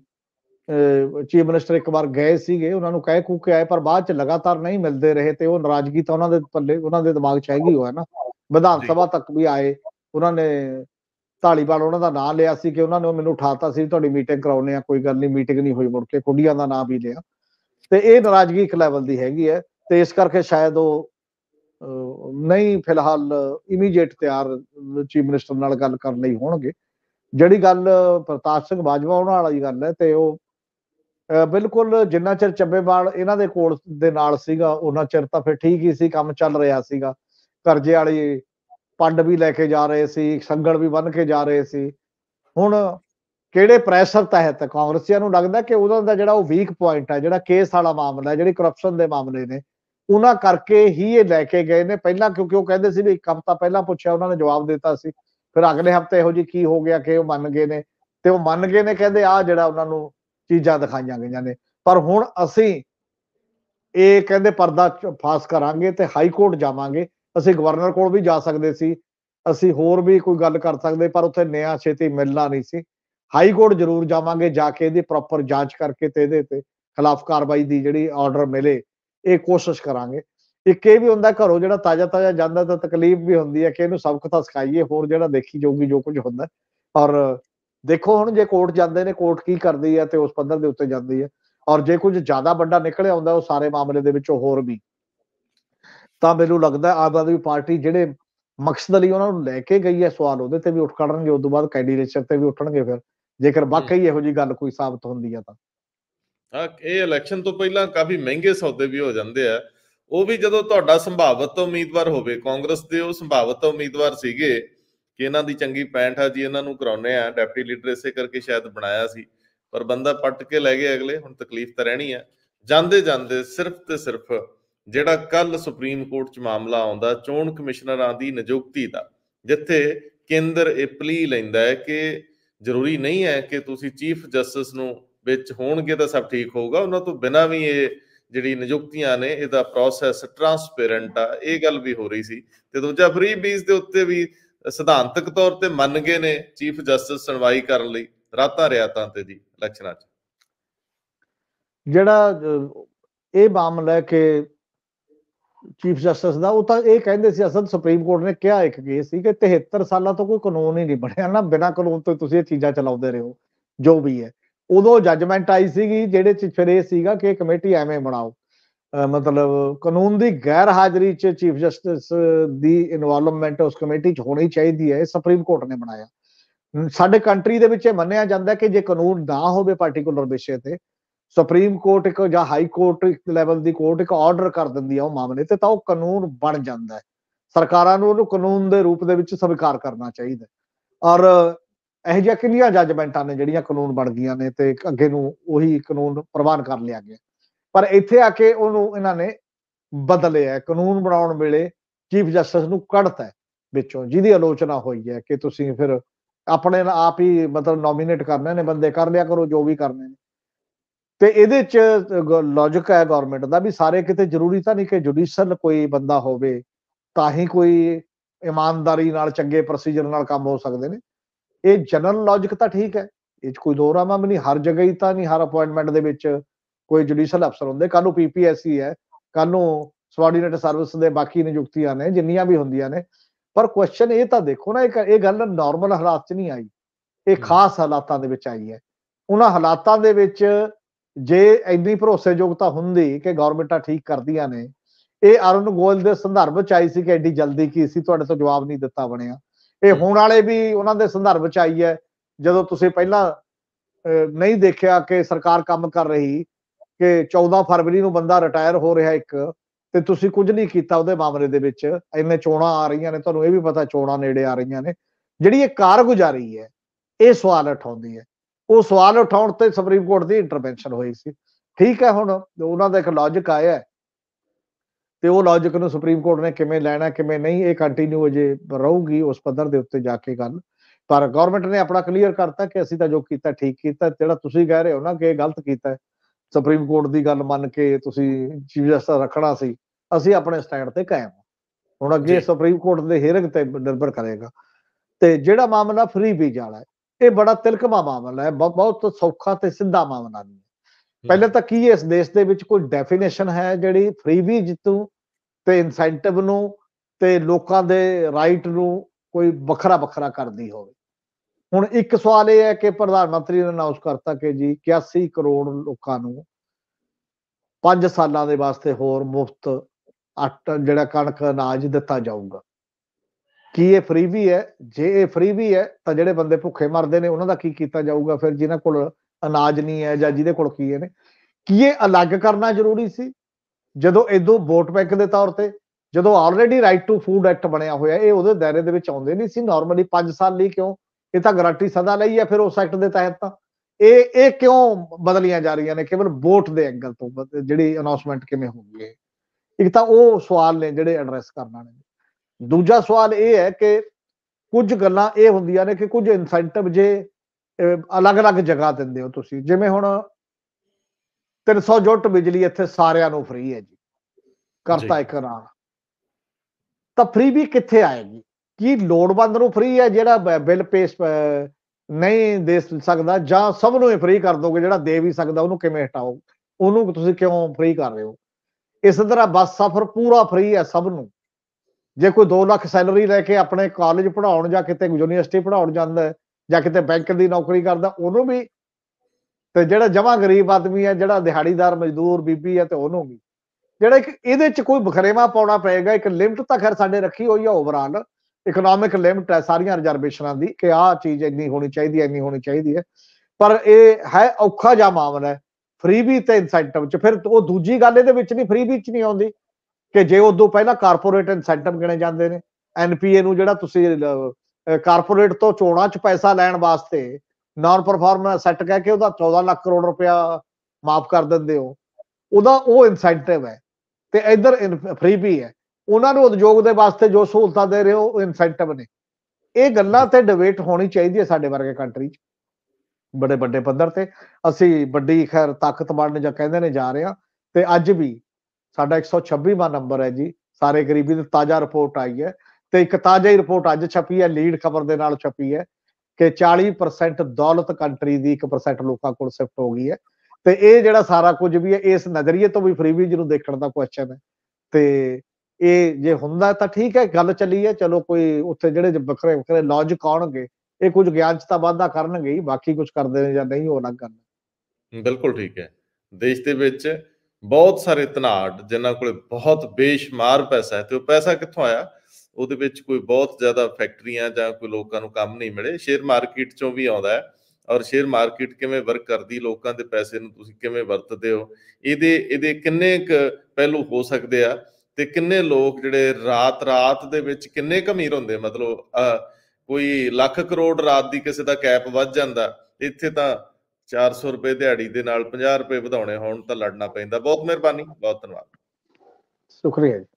ਚੀਫ ਮਿਨਿਸਟਰ ਇੱਕ ਵਾਰ ਗਏ ਸੀਗੇ ਉਹਨਾਂ ਨੂੰ ਕਹਿ ਕੂ ਕੇ ਆਏ ਪਰ ਬਾਅਦ ਚ ਲਗਾਤਾਰ ਨਹੀਂ ਮਿਲਦੇ ਰਹੇ ਤੇ ਉਹ ਨਾਰਾਜ਼ਗੀ ਤਾਂ ਉਹਨਾਂ ਦੇ ਪੱਲੇ ਉਹਨਾਂ ਦੇ ਦਿਮਾਗ 'ਚ ਹੈਗੀ ਹੋਇਆ ਨਾ ਵਿਧਾਨ ਸਭਾ ਤੱਕ ਵੀ ਆਏ ਉਹਨਾਂ ਨੇ ਢਾਲੀਵਾਲ ਉਹਨਾਂ ਦਾ ਨਾਮ ਲਿਆ ਸੀ ਕਿ ਉਹਨਾਂ ਨੇ ਮੈਨੂੰ ਉਠਾਤਾ ਸੀ ਤੁਹਾਡੀ ਮੀਟਿੰਗ ਕਰਾਉਨੇ ਆ ਕੋਈ ਗੱਲ ਨਹੀਂ ਮੀਟਿੰਗ ਨਹੀਂ ਹੋਈ ਮੁੜ ਕੇ ਕੁੰਡੀਆਂ ਦਾ ਨਾਮ ਵੀ ਲਿਆ ਤੇ ਇਹ ਨਾਰਾਜ਼ਗੀ ਇੱਕ ਲੈਵਲ ਦੀ ਹੈਗੀ ਹੈ ਤੇ ਇਸ ਕਰਕੇ ਸ਼ਾਇਦ ਉਹ ਨਹੀਂ ਫਿਲਹਾਲ ਇਮੀਡੀਏਟ ਤਿਆਰ ਚੀਫ ਮਿਨਿਸਟਰ ਨਾਲ ਗੱਲ ਕਰਨ ਲਈ ਹੋਣਗੇ ਜਿਹੜੀ ਗੱਲ ਪ੍ਰਤਾਪ ਸਿੰਘ ਬਾਜਵਾ ਉਹਨਾਂ ਵਾਲੀ ਗੱਲ ਹੈ ਤੇ ਉਹ ਬਿਲਕੁਲ ਜਿੰਨਾ ਚਿਰ ਚੱਬੇਵਾਲ ਇਹਨਾਂ ਦੇ ਕੋਲ ਦੇ ਨਾਲ ਸੀਗਾ ਉਹਨਾਂ ਚਿਰ ਤਾਂ ਫਿਰ ਠੀਕ ਹੀ ਸੀ ਕੰਮ ਚੱਲ ਰਿਹਾ ਸੀਗਾ ਕਰਜ਼ੇ ਵਾਲੀ ਪੱਡ ਵੀ ਲੈ ਕੇ ਜਾ ਰਹੇ ਸੀ ਸੰਗਲ ਵੀ ਬੰਨ ਕੇ ਜਾ ਰਹੇ ਸੀ ਹੁਣ ਕਿਹੜੇ ਪ੍ਰੈਸ਼ਰ ਤਹਿਤ ਕਾਂਗਰਸੀਆਂ ਨੂੰ ਲੱਗਦਾ ਕਿ ਉਹਨਾਂ ਦਾ ਜਿਹੜਾ ਉਹ ਵੀਕ ਪੁਆਇੰਟ ਹੈ ਜਿਹੜਾ ਕੇਸ ਵਾਲਾ ਮਾਮਲਾ ਹੈ ਜਿਹੜੀ ਕਰਪਸ਼ਨ ਦੇ ਮਾਮਲੇ ਨੇ ਉਹਨਾਂ ਕਰਕੇ ਹੀ ਇਹ ਲੈ ਕੇ ਗਏ ਨੇ ਪਹਿਲਾਂ ਕਿਉਂਕਿ ਉਹ ਕਹਿੰਦੇ ਸੀ ਵੀ ਇੱਕ ਹਫ਼ਤਾ ਪਹਿਲਾਂ ਪੁੱਛਿਆ ਉਹਨਾਂ ਨੇ ਜਵਾਬ ਦਿੱਤਾ ਸੀ ਫਿਰ ਅਗਲੇ ਹਫ਼ਤੇ ਇਹੋ ਜੀ ਕੀ ਹੋ ਗਿਆ ਕਿ ਉਹ ਮੰਨ ਗਏ ਨੇ ਤੇ ਉਹ ਮੰਨ ਗਏ ਨੇ ਕਹਿੰਦੇ ਆ ਜਿਹੜਾ ਉਹਨਾਂ ਨੂੰ ਚੀਜ਼ਾਂ ਦਿਖਾਈਆਂ ਗਈਆਂ ਨੇ ਪਰ ਹੁਣ ਅਸੀਂ ਇਹ ਕਹਿੰਦੇ ਪਰਦਾ ਫਾਸ ਕਰਾਂਗੇ ਤੇ ਹਾਈ ਕੋਰਟ ਜਾਵਾਂਗੇ ਅਸੀਂ ਗਵਰਨਰ ਕੋਲ ਵੀ ਜਾ ਸਕਦੇ ਸੀ ਅਸੀਂ ਹੋਰ ਵੀ ਕੋਈ ਗੱਲ ਕਰ ਸਕਦੇ ਪਰ ਉੱਥੇ ਨਿਆਂ ਛੇਤੀ ਮਿਲਣਾ ਨਹੀਂ ਸੀ ਹਾਈ ਕੋਰਟ ਜ਼ਰੂਰ ਜਾਵਾਂਗੇ ਜਾ ਕੇ ਇਹਦੀ ਪ੍ਰੋਪਰ ਜਾਂਚ ਕਰਕੇ ਤੇ ਇਹਦੇ ਤੇ ਖਿਲਾਫ ਕਾਰਵਾਈ ਦੀ ਜਿਹੜੀ ਆਰਡਰ ਮਿਲੇ ਇਹ ਕੋਸ਼ਿਸ਼ ਕਰਾਂਗੇ ਇੱਕ ਇਹ ਵੀ ਹੁੰਦਾ ਘਰੋਂ ਜਿਹੜਾ ਤਾਜ਼ਾ ਤਾਜ਼ਾ ਜਾਂਦਾ ਤਾਂ ਤਕਲੀਫ ਵੀ ਹੁੰਦੀ ਹੈ ਕਿ ਇਹਨੂੰ ਸਬਕ ਤਾਂ ਸਿਖਾਈਏ ਹੋਰ ਜਿਹੜਾ ਦੇਖੀ ਜਾਊਗੀ ਜੋ ਕੁਝ ਹੁੰਦਾ ਔਰ ਦੇਖੋ ਹੁਣ ਜੇ ਕੋਰਟ ਜਾਂਦੇ ਨੇ ਕੋਰਟ ਕੀ ਕਰਦੀ ਹੈ ਤੇ ਉਸ ਪੱਧਰ ਦੇ ਉੱਤੇ ਜਾਂਦੀ ਹੈ ਔਰ ਜੇ ਕੁਝ ਜ਼ਿਆਦਾ ਵੱਡਾ ਨਿਕਲਿਆ ਹੁੰਦਾ ਉਹ ਸਾਰੇ ਮਾਮਲੇ ਦੇ ਵਿੱਚੋਂ ਹੋਰ ਵੀ ਤਾਂ ਮੈਨੂੰ ਲੱਗਦਾ ਆਮ ਆਦਮੀ ਪਾਰਟੀ ਜਿਹੜੇ ਮਕਸਦ ਲਈ ਉਹਨਾਂ ਨੂੰ ਲੈ ਕੇ ਗਈ ਹੈ ਸਵਾਲ ਉਹਦੇ ਤੇ ਵੀ ਉੱਠ ਖੜਨਗੇ ਉਸ ਤੋਂ ਬਾਅਦ ਕੈਂਡੀਡੇਟਰ ਤੇ ਵੀ ਉੱਠਣਗੇ ਫਿਰ ਜੇਕਰ ਵਾਕਈ ਇਹੋ ਜੀ ਗੱਲ ਕੋਈ ਸਾਬਤ ਹੁੰਦੀ ਆ ਤਾਂ ਹਾਂ ਇਹ ਇਲੈਕਸ਼ਨ ਤੋਂ ਪਹਿਲਾਂ ਕਾਫੀ ਮਹਿੰਗੇ ਸੌਦੇ ਵੀ ਹੋ ਜਾਂਦੇ ਆ ਉਹ ਵੀ ਜਦੋਂ ਤੁਹਾਡਾ ਸੰਭਾਵਤ ਉਮੀਦਵਾਰ ਹੋਵੇ ਕਾਂਗਰਸ ਦੇ ਉਹ ਸੰਭਾਵਤ ਉਮੀਦਵਾਰ ਸੀਗੇ ਕਿ ਇਹਨਾਂ ਦੀ ਚੰਗੀ ਪੈਂਟ ਆ ਜੀ ਇਹਨਾਂ ਨੂੰ ਕਰਾਉਨੇ ਆ ਡੈਪਟੀ ਲੀਡਰ ਇਸੇ ਕਰਕੇ ਸ਼ਾਇਦ ਬਣਾਇਆ ਸੀ ਪਰ ਬੰਦਾ ਪੱਟ ਕੇ ਲੈ ਗਏ ਅਗਲੇ ਹੁਣ ਤਕਲੀਫ ਤਾਂ ਰਹਿਣੀ ਆ ਜਾਂਦੇ ਜਾਂਦੇ ਸਿਰਫ ਤੇ ਸਿਰਫ ਜਿਹੜਾ ਕੱਲ ਸੁਪਰੀਮ ਕੋਰਟ 'ਚ ਮਾਮਲਾ ਆਉਂਦਾ ਚੋਣ ਕਮਿਸ਼ਨਰਾਂ ਦੀ ਨਿਯੁਕਤੀ ਦਾ ਜਿੱਥੇ ਕੇਂਦਰ ਇਹ ਪਲੀ ਲੈਂਦਾ ਹੈ ਕਿ ਜ਼ਰੂਰੀ ਨਹੀਂ ਹੈ ਕਿ ਤੁਸੀਂ ਚੀਫ ਜਸਟਿਸ ਨੂੰ ਵਿੱਚ ਹੋਣਗੇ ਤਾਂ ਸਭ ਠੀਕ ਹੋਊਗਾ ਉਹਨਾਂ ਤੋਂ ਬਿਨਾਂ ਵੀ ਇਹ ਜਿਹੜੀ ਨਿਯੁਕਤੀਆਂ ਨੇ ਇਹਦਾ ਪ੍ਰੋਸੈਸ ਟਰਾਂਸਪੇਰੈਂਟ ਆ ਇਹ ਗੱਲ ਵੀ ਹੋ ਰਹੀ ਸੀ ਤੇ ਦੂਜਾ ਫ੍ਰੀ ਬੀਜ ਦੇ ਉੱਤੇ ਵੀ ਸਿਧਾਂਤਕ ਤੌਰ ਤੇ ਮੰਨ ਗਏ ਨੇ ਚੀਫ ਜਸਟਿਸ ਸੁਣਵਾਈ ਕਰਨ ਲਈ ਰਾਤਾਂ ਰਿਆਤਾਂ ਤੇ ਜੀ ਲਖਣਾ 'ਚ ਜਿਹੜਾ ਇਹ ਮਾਮਲਾ ਹੈ ਕਿ ਚੀਫ ਜਸਟਿਸ ਦਾ ਉਹ ਤਾਂ ਇਹ ਕਹਿੰਦੇ ਸੀ ਅਸਲ ਸੁਪਰੀਮ ਕੋਰਟ ਨੇ ਕਿਹਾ ਇੱਕ ਕੇਸ ਸੀ ਕਿ 73 ਸਾਲਾਂ ਤੋਂ ਕੋਈ ਕਾਨੂੰਨ ਹੀ ਨਹੀਂ ਬਣਿਆ ਨਾ ਬਿਨਾਂ ਕਾਨੂੰਨ ਤੋਂ ਤੁਸੀਂ ਇਹ ਚੀਜ਼ਾਂ ਚਲਾਉਂਦੇ ਰਹੋ ਜੋ ਵੀ ਹੈ ਉਦੋਂ ਜੱਜਮੈਂਟ ਆਈ ਸੀਗੀ ਜਿਹੜੇ ਚ ਫਿਰ ਇਹ ਸੀਗਾ ਕਿ ਕਮੇਟੀ ਐਵੇਂ ਬਣਾਓ ਮਤਲਬ ਕਾਨੂੰਨ ਦੀ ਗੈਰ ਹਾਜ਼ਰੀ ਚ ਚੀਫ ਜਸਟਿਸ ਦੀ ਇਨਵੋਲਵਮੈਂਟ ਉਸ ਕਮੇਟੀ ਚ ਹੋਣੀ ਚਾਹੀਦੀ ਹੈ ਸੁਪਰੀਮ ਕੋਰਟ ਨੇ ਬਣਾਇਆ ਸਾਡੇ ਕੰਟਰੀ ਦੇ ਵਿੱਚ ਇਹ ਮੰਨਿਆ ਜਾਂਦਾ ਕਿ ਜੇ ਕਾਨੂੰਨ ਨਾ ਹੋਵੇ ਪਾਰਟਿਕੂਲਰ ਵਿਸ਼ੇ ਤੇ ਸੁਪਰੀਮ ਕੋਰਟ ਇੱਕ ਜਾਂ ਹਾਈ ਕੋਰਟ ਇੱਕ ਲੈਵਲ ਦੀ ਕੋਰਟ ਇੱਕ ਆਰਡਰ ਕਰ ਦਿੰਦੀ ਆ ਉਹ ਮਾਮਲੇ ਤੇ ਤਾਂ ਉਹ ਕਾਨੂੰਨ ਬਣ ਜਾਂਦਾ ਹੈ ਸਰਕਾਰਾਂ ਨੂੰ ਉਹਨੂੰ ਕਾਨੂੰਨ ਦੇ ਰੂਪ ਦੇ ਵਿੱਚ ਸਵੀਕਾਰ ਕਰਨਾ ਚਾਹੀਦਾ ਔਰ ਇਹ ਜਿਹੜੀਆਂ ਕਿੰਨੀਆਂ ਜੱਜਮੈਂਟਾਂ ਨੇ ਜਿਹੜੀਆਂ ਕਾਨੂੰਨ ਬਣ ਗਈਆਂ ਨੇ ਤੇ ਅੱਗੇ ਨੂੰ ਉਹੀ ਕਾਨੂੰਨ ਪ੍ਰਵਾਨ ਕਰ ਲਿਆ ਗਿਆ ਪਰ ਇੱਥੇ ਆ ਕੇ ਉਹਨੂੰ ਇਹਨਾਂ ਨੇ ਬਦਲਿਆ ਕਾਨੂੰਨ ਬਣਾਉਣ ਵੇਲੇ ਚੀਫ ਜਸਟਿਸ ਨੂੰ ਕੱਢਤਾ ਵਿੱਚੋਂ ਜਿਹਦੀ ਆਲੋਚਨਾ ਹੋਈ ਹੈ ਕਿ ਤੁਸੀਂ ਫਿਰ ਆਪਣੇ ਆਪ ਹੀ ਮਤਲਬ ਨੋਮੀਨੇਟ ਕਰਨੇ ਨੇ ਬੰਦੇ ਕਰ ਲਿਆ ਕਰੋ ਜੋ ਵੀ ਕਰਨੇ ਨੇ ਤੇ ਇਹਦੇ ਚ ਲੌਜੀਕ ਹੈ ਗਵਰਨਮੈਂਟ ਦਾ ਵੀ ਸਾਰੇ ਕਿਤੇ ਜ਼ਰੂਰੀ ਤਾਂ ਨਹੀਂ ਕਿ ਜੁਡੀਸ਼ੀਅਲ ਕੋਈ ਬੰਦਾ ਹੋਵੇ ਤਾਂ ਹੀ ਕੋਈ ਇਮਾਨਦਾਰੀ ਨਾਲ ਚੰਗੇ ਪ੍ਰੋਸੀਜਰ ਨਾਲ ਕੰਮ ਹੋ ਸਕਦੇ ਨੇ ਇਹ ਜਨਰਲ ਲੌਜੀਕ ਤਾਂ ਠੀਕ ਹੈ ਇਹ ਚ ਕੋਈ ਦੋਰਾਮਾ ਵੀ ਨਹੀਂ ਹਰ ਜਗ੍ਹਾ ਹੀ ਤਾਂ ਨਹੀਂ ਹਰ ਅਪਾਇੰਟਮੈਂਟ ਦੇ ਵਿੱਚ ਕੋਈ ਜੁਡੀਸ਼ੀਅਲ ਅਫਸਰ ਹੁੰਦੇ ਕੱਲ ਨੂੰ ਪੀਪੀਐਸਸੀ ਹੈ ਕੱਲ ਨੂੰ ਸਬਆਰਡੀਨੇਟ ਸਰਵਿਸ ਦੇ ਬਾਕੀ ਨਿਯੁਕਤੀਆਂ ਨੇ ਜਿੰਨੀਆਂ ਵੀ ਹੁੰਦੀਆਂ ਨੇ ਪਰ ਕੁਐਸਚਨ ਇਹ ਤਾਂ ਦੇਖੋ ਨਾ ਇਹ ਗੱਲ ਨਾਰਮਲ ਹਾਲਾਤ 'ਚ ਨਹੀਂ ਆਈ ਇਹ ਖਾਸ ਹਾਲਾਤਾਂ ਦੇ ਵਿੱਚ ਆਈ ਹੈ ਉਹਨਾਂ ਹਾਲਾਤਾਂ ਦੇ ਵਿੱਚ ਜੇ ਇੰਨੀ ਭਰੋਸੇਯੋਗਤਾ ਹੁੰਦੀ ਕਿ ਗਵਰਨਮੈਂਟਾਂ ਠੀਕ ਕਰਦੀਆਂ ਨੇ ਇਹ ਅਰੁਣ ਗੋਇਲ ਦੇ ਸੰਦਰਭ ਚ ਆਈ ਸੀ ਕਿ ਐਡੀ ਜਲਦੀ ਕੀ ਸੀ ਤੁਹਾਡੇ ਤੋਂ ਜਵਾਬ ਨਹੀਂ ਦਿੱਤਾ ਬਣਿਆ ਇਹ ਹੁਣ ਵਾਲੇ ਵੀ ਉਹਨਾਂ ਦੇ ਸੰਦਰਭ ਚ ਆਈ ਹੈ ਜਦੋਂ ਤੁਸੀਂ ਪਹਿਲਾਂ ਨਹੀਂ ਦੇਖਿਆ ਕਿ ਸਰਕਾਰ ਕੰਮ ਕਰ ਰਹੀ ਕਿ 14 ਫਰਵਰੀ ਨੂੰ ਬੰਦਾ ਰਿਟਾਇਰ ਹੋ ਰਿਹਾ ਇੱਕ ਤੇ ਤੁਸੀਂ ਕੁਝ ਨਹੀਂ ਕੀਤਾ ਉਹਦੇ ਮਾਮਲੇ ਦੇ ਵਿੱਚ ਐਨੇ ਚੋਣਾਂ ਆ ਰਹੀਆਂ ਨੇ ਤੁਹਾਨੂੰ ਇਹ ਵੀ ਪਤਾ ਚੋਣਾਂ ਨੇੜੇ ਆ ਰਹੀਆਂ ਨੇ ਜਿਹੜੀ ਇਹ ਕਾਰਗੁਜ਼ਾਰੀ ਹੈ ਇਹ ਸਵਾਲ ਉਠਾਉਂਦੀ ਹੈ ਉਹ ਸਵਾਲ ਉਠਾਉਣ ਤੇ ਸੁਪਰੀਮ ਕੋਰਟ ਦੀ ਇੰਟਰਵੈਂਸ਼ਨ ਹੋਈ ਸੀ ਠੀਕ ਹੈ ਹੁਣ ਉਹਨਾਂ ਦਾ ਇੱਕ ਲੌਜੀਕ ਆਇਆ ਤੇ ਉਹ ਲੌਜੀਕ ਨੂੰ ਸੁਪਰੀਮ ਕੋਰਟ ਨੇ ਕਿਵੇਂ ਲੈਣਾ ਕਿਵੇਂ ਨਹੀਂ ਇਹ ਕੰਟੀਨਿਊ ਅਜੇ ਰਹੂਗੀ ਉਸ ਪੱਧਰ ਦੇ ਉੱਤੇ ਜਾ ਕੇ ਗੱਲ ਪਰ ਗਵਰਨਮੈਂਟ ਨੇ ਆਪਣਾ ਕਲੀਅਰ ਕਰਤਾ ਕਿ ਅਸੀਂ ਤਾਂ ਜੋ ਕੀਤਾ ਠੀਕ ਕੀਤਾ ਜਿਹੜਾ ਤੁਸੀਂ ਕਹਿ ਰਹੇ ਹੋ ਨਾ ਕਿ ਇਹ ਗਲਤ ਕੀਤਾ ਸੁਪਰੀਮ ਕੋਰਟ ਦੀ ਗੱਲ ਮੰਨ ਕੇ ਤੁਸੀਂ ਚੀਫ ਜਸਟਿਸ ਰੱਖਣਾ ਸੀ ਅਸੀਂ ਆਪਣੇ ਸਟੈਂਡ ਤੇ ਕਾਇਮ ਹੁਣ ਅੱਗੇ ਸੁਪਰੀਮ ਕੋਰਟ ਦੇ ਹੇਰਿੰਗ ਤੇ ਨਿਰਭਰ ਕਰੇਗਾ ਤੇ ਜਿਹੜਾ ਮਾਮਲਾ ਫ੍ਰੀ ਵੀਜ਼ਾ ਵਾਲਾ ਇਹ ਬੜਾ ਤਿਲਕਵਾ ਮਾਮਲਾ ਹੈ ਬਹੁਤ ਸੌਖਾ ਤੇ ਸਿੱਧਾ ਮਾਮਲਾ ਨਹੀਂ ਪਹਿਲੇ ਤਾਂ ਕੀ ਇਸ ਦੇਸ਼ ਦੇ ਵਿੱਚ ਕੋਈ ਡੈਫੀਨੇਸ਼ਨ ਹੈ ਜਿਹੜੀ ਫ੍ਰੀ ਵੀ ਜਿੱਤੂ ਤੇ ਇਨਸੈਂਟਿਵ ਨੂੰ ਤੇ ਲੋਕਾਂ ਦੇ ਰਾਈਟ ਨੂੰ ਕੋਈ ਵੱਖਰਾ ਵੱਖਰਾ ਕਰਦੀ ਹੋਵੇ ਹੁਣ ਇੱਕ ਸਵਾਲ ਇਹ ਹੈ ਕਿ ਪ੍ਰਧਾਨ ਮੰਤਰੀ ਨੇ ਅਨਾਉਂਸ ਕਰਤਾ ਕਿ ਜੀ 81 ਕਰੋੜ ਲੋਕਾਂ ਨੂੰ 5 ਸਾਲਾਂ ਦੇ ਵਾਸਤੇ ਹੋਰ ਮੁਫਤ ਆਟਾ ਜਿਹੜਾ ਕਣਕ ਅਨਾਜ ਦਿੱਤਾ ਜਾਊਗਾ ਕੀ ਇਹ ਫ੍ਰੀ ਵੀ ਹੈ ਜੇ ਇਹ ਫ੍ਰੀ ਵੀ ਹੈ ਤਾਂ ਜਿਹੜੇ ਬੰਦੇ ਭੁੱਖੇ ਮਰਦੇ ਨੇ ਉਹਨਾਂ ਦਾ ਕੀ ਕੀਤਾ ਜਾਊਗਾ ਫਿਰ ਜਿਨ੍ਹਾਂ ਕੋਲ ਅਨਾਜ ਨਹੀਂ ਹੈ ਜਾਂ ਜਿਹਦੇ ਕੋਲ ਕੀ ਨੇ ਕੀ ਇਹ ਅਲੱਗ ਕਰਨਾ ਜ਼ਰੂਰੀ ਸੀ ਜਦੋਂ ਇਦੋਂ ਵੋਟ ਬੈਂਕ ਦੇ ਤੌਰ ਤੇ ਜਦੋਂ already right to food act ਬਣਿਆ ਹੋਇਆ ਇਹ ਉਹਦੇ ਦਾਇਰੇ ਦੇ ਵਿੱਚ ਆਉਂਦੇ ਨਹੀਂ ਸੀ ਨਾਰਮਲੀ 5 ਸਾਲ ਲਈ ਕਿਉਂ ਇਹ ਤਾਂ ਗਾਰੰਟੀ ਸਦਾ ਲਈ ਹੈ ਫਿਰ ਉਸ ਐਕਟ ਦੇ ਤਹਿਤ ਤਾਂ ਇਹ ਇਹ ਕਿਉਂ ਬਦਲੀਆਂ ਜਾ ਰਹੀਆਂ ਨੇ ਕੇਵਲ ਵੋਟ ਦੇ ਐਂਗਲ ਤੋਂ ਜਿਹੜੀ ਅਨਾਉਂਸਮੈਂਟ ਕਿਵੇਂ ਹੋਊਗੀ ਇੱਕ ਤਾਂ ਉਹ ਸਵਾਲ ਨੇ ਜਿਹੜੇ ਐਡਰੈਸ ਕਰਨਾ ਨੇ ਦੂਜਾ ਸਵਾਲ ਇਹ ਹੈ ਕਿ ਕੁਝ ਗੱਲਾਂ ਇਹ ਹੁੰਦੀਆਂ ਨੇ ਕਿ ਕੁਝ ਇਨਸੈਂਟਿਵ ਜੇ ਅਲੱਗ-ਅਲੱਗ ਜਗ੍ਹਾ ਦਿੰਦੇ ਹੋ ਤੁਸੀਂ ਜਿਵੇਂ ਹੁਣ 300 ਜੁੱਟ ਬਿਜਲੀ ਇੱਥੇ ਸਾਰਿਆਂ ਨੂੰ ਫ੍ਰੀ ਹੈ ਜੀ ਕਰਤਾ ਇੱਕ ਨਾਲ ਤਾਂ ਫ੍ਰੀ ਵੀ ਕਿੱਥੇ ਆਏਗੀ ਕੀ ਲੋੜਵੰਦ ਨੂੰ ਫ੍ਰੀ ਹੈ ਜਿਹੜਾ ਬਿੱਲ ਪੇਸ ਨਹੀਂ ਦੇ ਸਕਦਾ ਜਾਂ ਸਭ ਨੂੰ ਹੀ ਫ੍ਰੀ ਕਰ ਦੋਗੇ ਜਿਹੜਾ ਦੇ ਵੀ ਸਕਦਾ ਉਹਨੂੰ ਕਿਵੇਂ ਹਟਾਓ ਉਹਨੂੰ ਤੁਸੀਂ ਕਿਉਂ ਫ੍ਰੀ ਕਰ ਰਹੇ ਹੋ ਇਸੇ ਤਰ੍ਹਾਂ ਬੱਸ ਸਫ਼ਰ ਪੂਰਾ ਫ੍ਰੀ ਹੈ ਸਭ ਨੂੰ ਜੇ ਕੋਈ 2 ਲੱਖ ਸੈਲਰੀ ਲੈ ਕੇ ਆਪਣੇ ਕਾਲਜ ਪੜਾਉਣ ਜਾਂ ਕਿਤੇ ਯੂਨੀਵਰਸਿਟੀ ਪੜਾਉਣ ਜਾਂਦਾ ਜਾਂ ਕਿਤੇ ਬੈਂਕ ਦੀ ਨੌਕਰੀ ਕਰਦਾ ਉਹਨੂੰ ਵੀ ਤੇ ਜਿਹੜਾ ਜਮਾ ਗਰੀਬ ਆਦਮੀ ਹੈ ਜਿਹੜਾ ਦਿਹਾੜੀਦਾਰ ਮਜ਼ਦੂਰ ਬੀਬੀ ਹੈ ਤੇ ਉਹਨੂੰ ਵੀ ਜਿਹੜਾ ਇੱਕ ਇਹਦੇ ਚ ਕੋਈ ਬਖਰੇਵਾ ਪਾਉਣਾ ਪਏਗਾ ਇੱਕ ਲਿਮਟ ਤਾਂ ਖੈਰ ਸਾਡੇ ਰੱਖੀ ਹੋਈ ਹੈ ਓਵਰਆਲ ਇਕਨੋਮਿਕ ਲਿਮਟ ਹੈ ਸਾਰੀਆਂ ਰਿਜ਼ਰਵੇਸ਼ਨਾਂ ਦੀ ਕਿ ਆਹ ਚੀਜ਼ ਇੰਨੀ ਹੋਣੀ ਚਾਹੀਦੀ ਹੈ ਇੰਨੀ ਹੋਣੀ ਚਾਹੀਦੀ ਹੈ ਪਰ ਇਹ ਹੈ ਔਖਾ ਜਿਹਾ ਮਾਮਲਾ ਹੈ ਫ੍ਰੀ ਵੀ ਤੇ ਇਨਸੈਂਟਿਵ ਚ ਫਿਰ ਉਹ ਦੂਜੀ ਗੱਲ ਇਹਦੇ ਵਿੱਚ ਨਹੀਂ ਫ੍ਰੀਬੀ ਵੀ ਚ ਨਹੀਂ ਆਉਂਦੀ ਕਿ ਜੇ ਉਦੋਂ ਪਹਿਲਾਂ ਕਾਰਪੋਰੇਟ ਇਨਸੈਂਟਿਵ ਗਿਣੇ ਜਾਂਦੇ ਨੇ ਐਨਪੀਏ ਨੂੰ ਜਿਹੜਾ ਤੁਸੀਂ ਕਾਰਪੋਰੇਟ ਤੋਂ ਚੋਣਾਂ 'ਚ ਪੈਸਾ ਲੈਣ ਵਾਸਤੇ ਨਾਨ ਪਰਫਾਰਮਰ ਸੈੱਟ ਕਹਿ ਕੇ ਉਹਦਾ 14 ਲੱਖ ਕਰੋੜ ਰੁਪਇਆ ਮਾਫ ਕਰ ਦਿੰਦੇ ਹੋ ਉਹਦਾ ਉਹ ਇਨਸੈਂਟਿਵ ਹੈ ਤੇ ਇਧਰ ਫ੍ਰੀ ਵੀ ਹੈ ਉਹਨਾਂ ਨੂੰ ਉਦਯੋਗ ਦੇ ਵਾਸਤੇ ਜੋ ਸਹੂਲਤਾਂ ਦੇ ਰਹੇ ਹੋ ਉਹ ਇਨਸੈਂਟਿਵ ਨੇ ਇਹ ਗੱਲਾਂ ਤੇ ਡਿਬੇਟ ਹੋਣੀ ਚਾਹੀਦੀ ਹੈ ਸਾਡੇ ਵਰਗੇ ਕੰਟਰੀ 'ਚ ਬੜੇ ਵੱਡੇ ਪੱਧਰ ਤੇ ਅਸੀਂ ਵੱਡੀ ਖੈਰ ਤਾਕਤ ਬਣਨ ਜਾਂ ਕਹਿੰਦੇ ਨੇ ਜਾ ਰਹੇ ਆ ਤੇ ਅੱਜ ਵੀ ਸਾਡਾ 126ਵਾਂ ਨੰਬਰ ਹੈ ਜੀ ਸਾਰੇ ਗਰੀਬੀ ਦੀ ਤਾਜ਼ਾ ਰਿਪੋਰਟ ਆਈ ਹੈ ਤੇ ਇੱਕ ਤਾਜ਼ਾ ਹੀ ਰਿਪੋਰਟ ਅੱਜ ਛਪੀ ਹੈ ਲੀਡ ਖਬਰ ਦੇ ਨਾਲ ਛਪੀ ਹੈ ਕਿ 40% ਦੌਲਤ ਕੰਟਰੀ ਦੀ 1% ਲੋਕਾਂ ਕੋਲ ਸ਼ਿਫਟ ਹੋ ਗਈ ਹੈ ਤੇ ਇਹ ਜਿਹੜਾ ਸਾਰਾ ਕੁਝ ਵੀ ਹੈ ਇਸ ਨਜ਼ਰੀਏ ਤੋਂ ਵੀ ਫਰੀ ਵੀ ਜਿਹਨੂੰ ਦੇਖਣ ਦਾ ਕੁਐਸਚਨ ਹੈ ਤੇ ਇਹ ਜੇ ਹੁੰਦਾ ਤਾਂ ਠੀਕ ਹੈ ਗੱਲ ਚੱਲੀ ਹੈ ਚਲੋ ਕੋਈ ਉੱਥੇ ਜਿਹੜੇ ਵੱਖਰੇ ਵੱਖਰੇ ਲੌਜਿਕ ਆਉਣਗੇ ਇਹ ਕੁਝ ਗਿਆਨ ਚ ਤਾਂ ਵਾਧਾ ਕਰਨਗੇ ਹੀ ਬਾਕੀ ਕੁਝ ਕਰਦੇ ਨੇ ਜਾਂ ਨਹੀਂ ਹੋਣਾ ਕਰਨਾ ਬਿਲਕੁਲ ਠੀਕ ਹੈ ਦੇਸ਼ ਦੇ ਵਿੱਚ ਬਹੁਤ ਸਾਰੇ ਧਨਾੜ ਜਿਨ੍ਹਾਂ ਕੋਲੇ ਬਹੁਤ ਬੇਸ਼ਮਾਰ ਪੈਸਾ ਹੈ ਤੇ ਉਹ ਪੈਸਾ ਕਿੱਥੋਂ ਆਇਆ ਉਹਦੇ ਵਿੱਚ ਕੋਈ ਬਹੁਤ ਜ਼ਿਆਦਾ ਫੈਕਟਰੀਆਂ ਜਾਂ ਕੋਈ ਲੋਕਾਂ ਨੂੰ ਕੰਮ ਨਹੀਂ ਮਿਲੇ ਸ਼ੇਅਰ ਮਾਰਕੀਟ ਚੋਂ ਵੀ ਆਉਂਦਾ ਹੈ ਔਰ ਸ਼ੇਅਰ ਮਾਰਕੀਟ ਕਿਵੇਂ ਵਰਕ ਕਰਦੀ ਲੋਕਾਂ ਦੇ ਪੈਸੇ ਨੂੰ ਤੁਸੀਂ ਕਿਵੇਂ ਵਰਤਦੇ ਹੋ ਇਹਦੇ ਇਹਦੇ ਕਿੰਨੇ ਕ ਪਹਿਲੂ ਹੋ ਸਕਦੇ ਆ ਤੇ ਕਿੰਨੇ ਲੋਕ ਜਿਹੜੇ ਰਾਤ-ਰਾਤ ਦੇ ਵਿੱਚ ਕਿੰਨੇ ਕਮੀਰ ਹੁੰਦੇ ਮਤਲਬ ਕੋਈ ਲੱਖ ਕਰੋੜ ਰਾਤ ਦੀ ਕਿਸੇ ਦਾ ਕੈਪ ਵੱਧ ਜਾਂਦਾ ਇੱਥੇ ਤਾਂ 400 ਰੁਪਏ ਦਿਹਾੜੀ ਦੇ ਨਾਲ 50 ਰੁਪਏ ਵਧਾਉਣੇ ਹੋਣ ਤਾਂ ਲੜਨਾ ਪੈਂਦਾ ਬਹੁਤ ਮਿਹਰਬਾਨੀ ਬਹੁਤ ਧੰਨਵਾਦ ਸ਼ੁਕਰੀਆ ਜੀ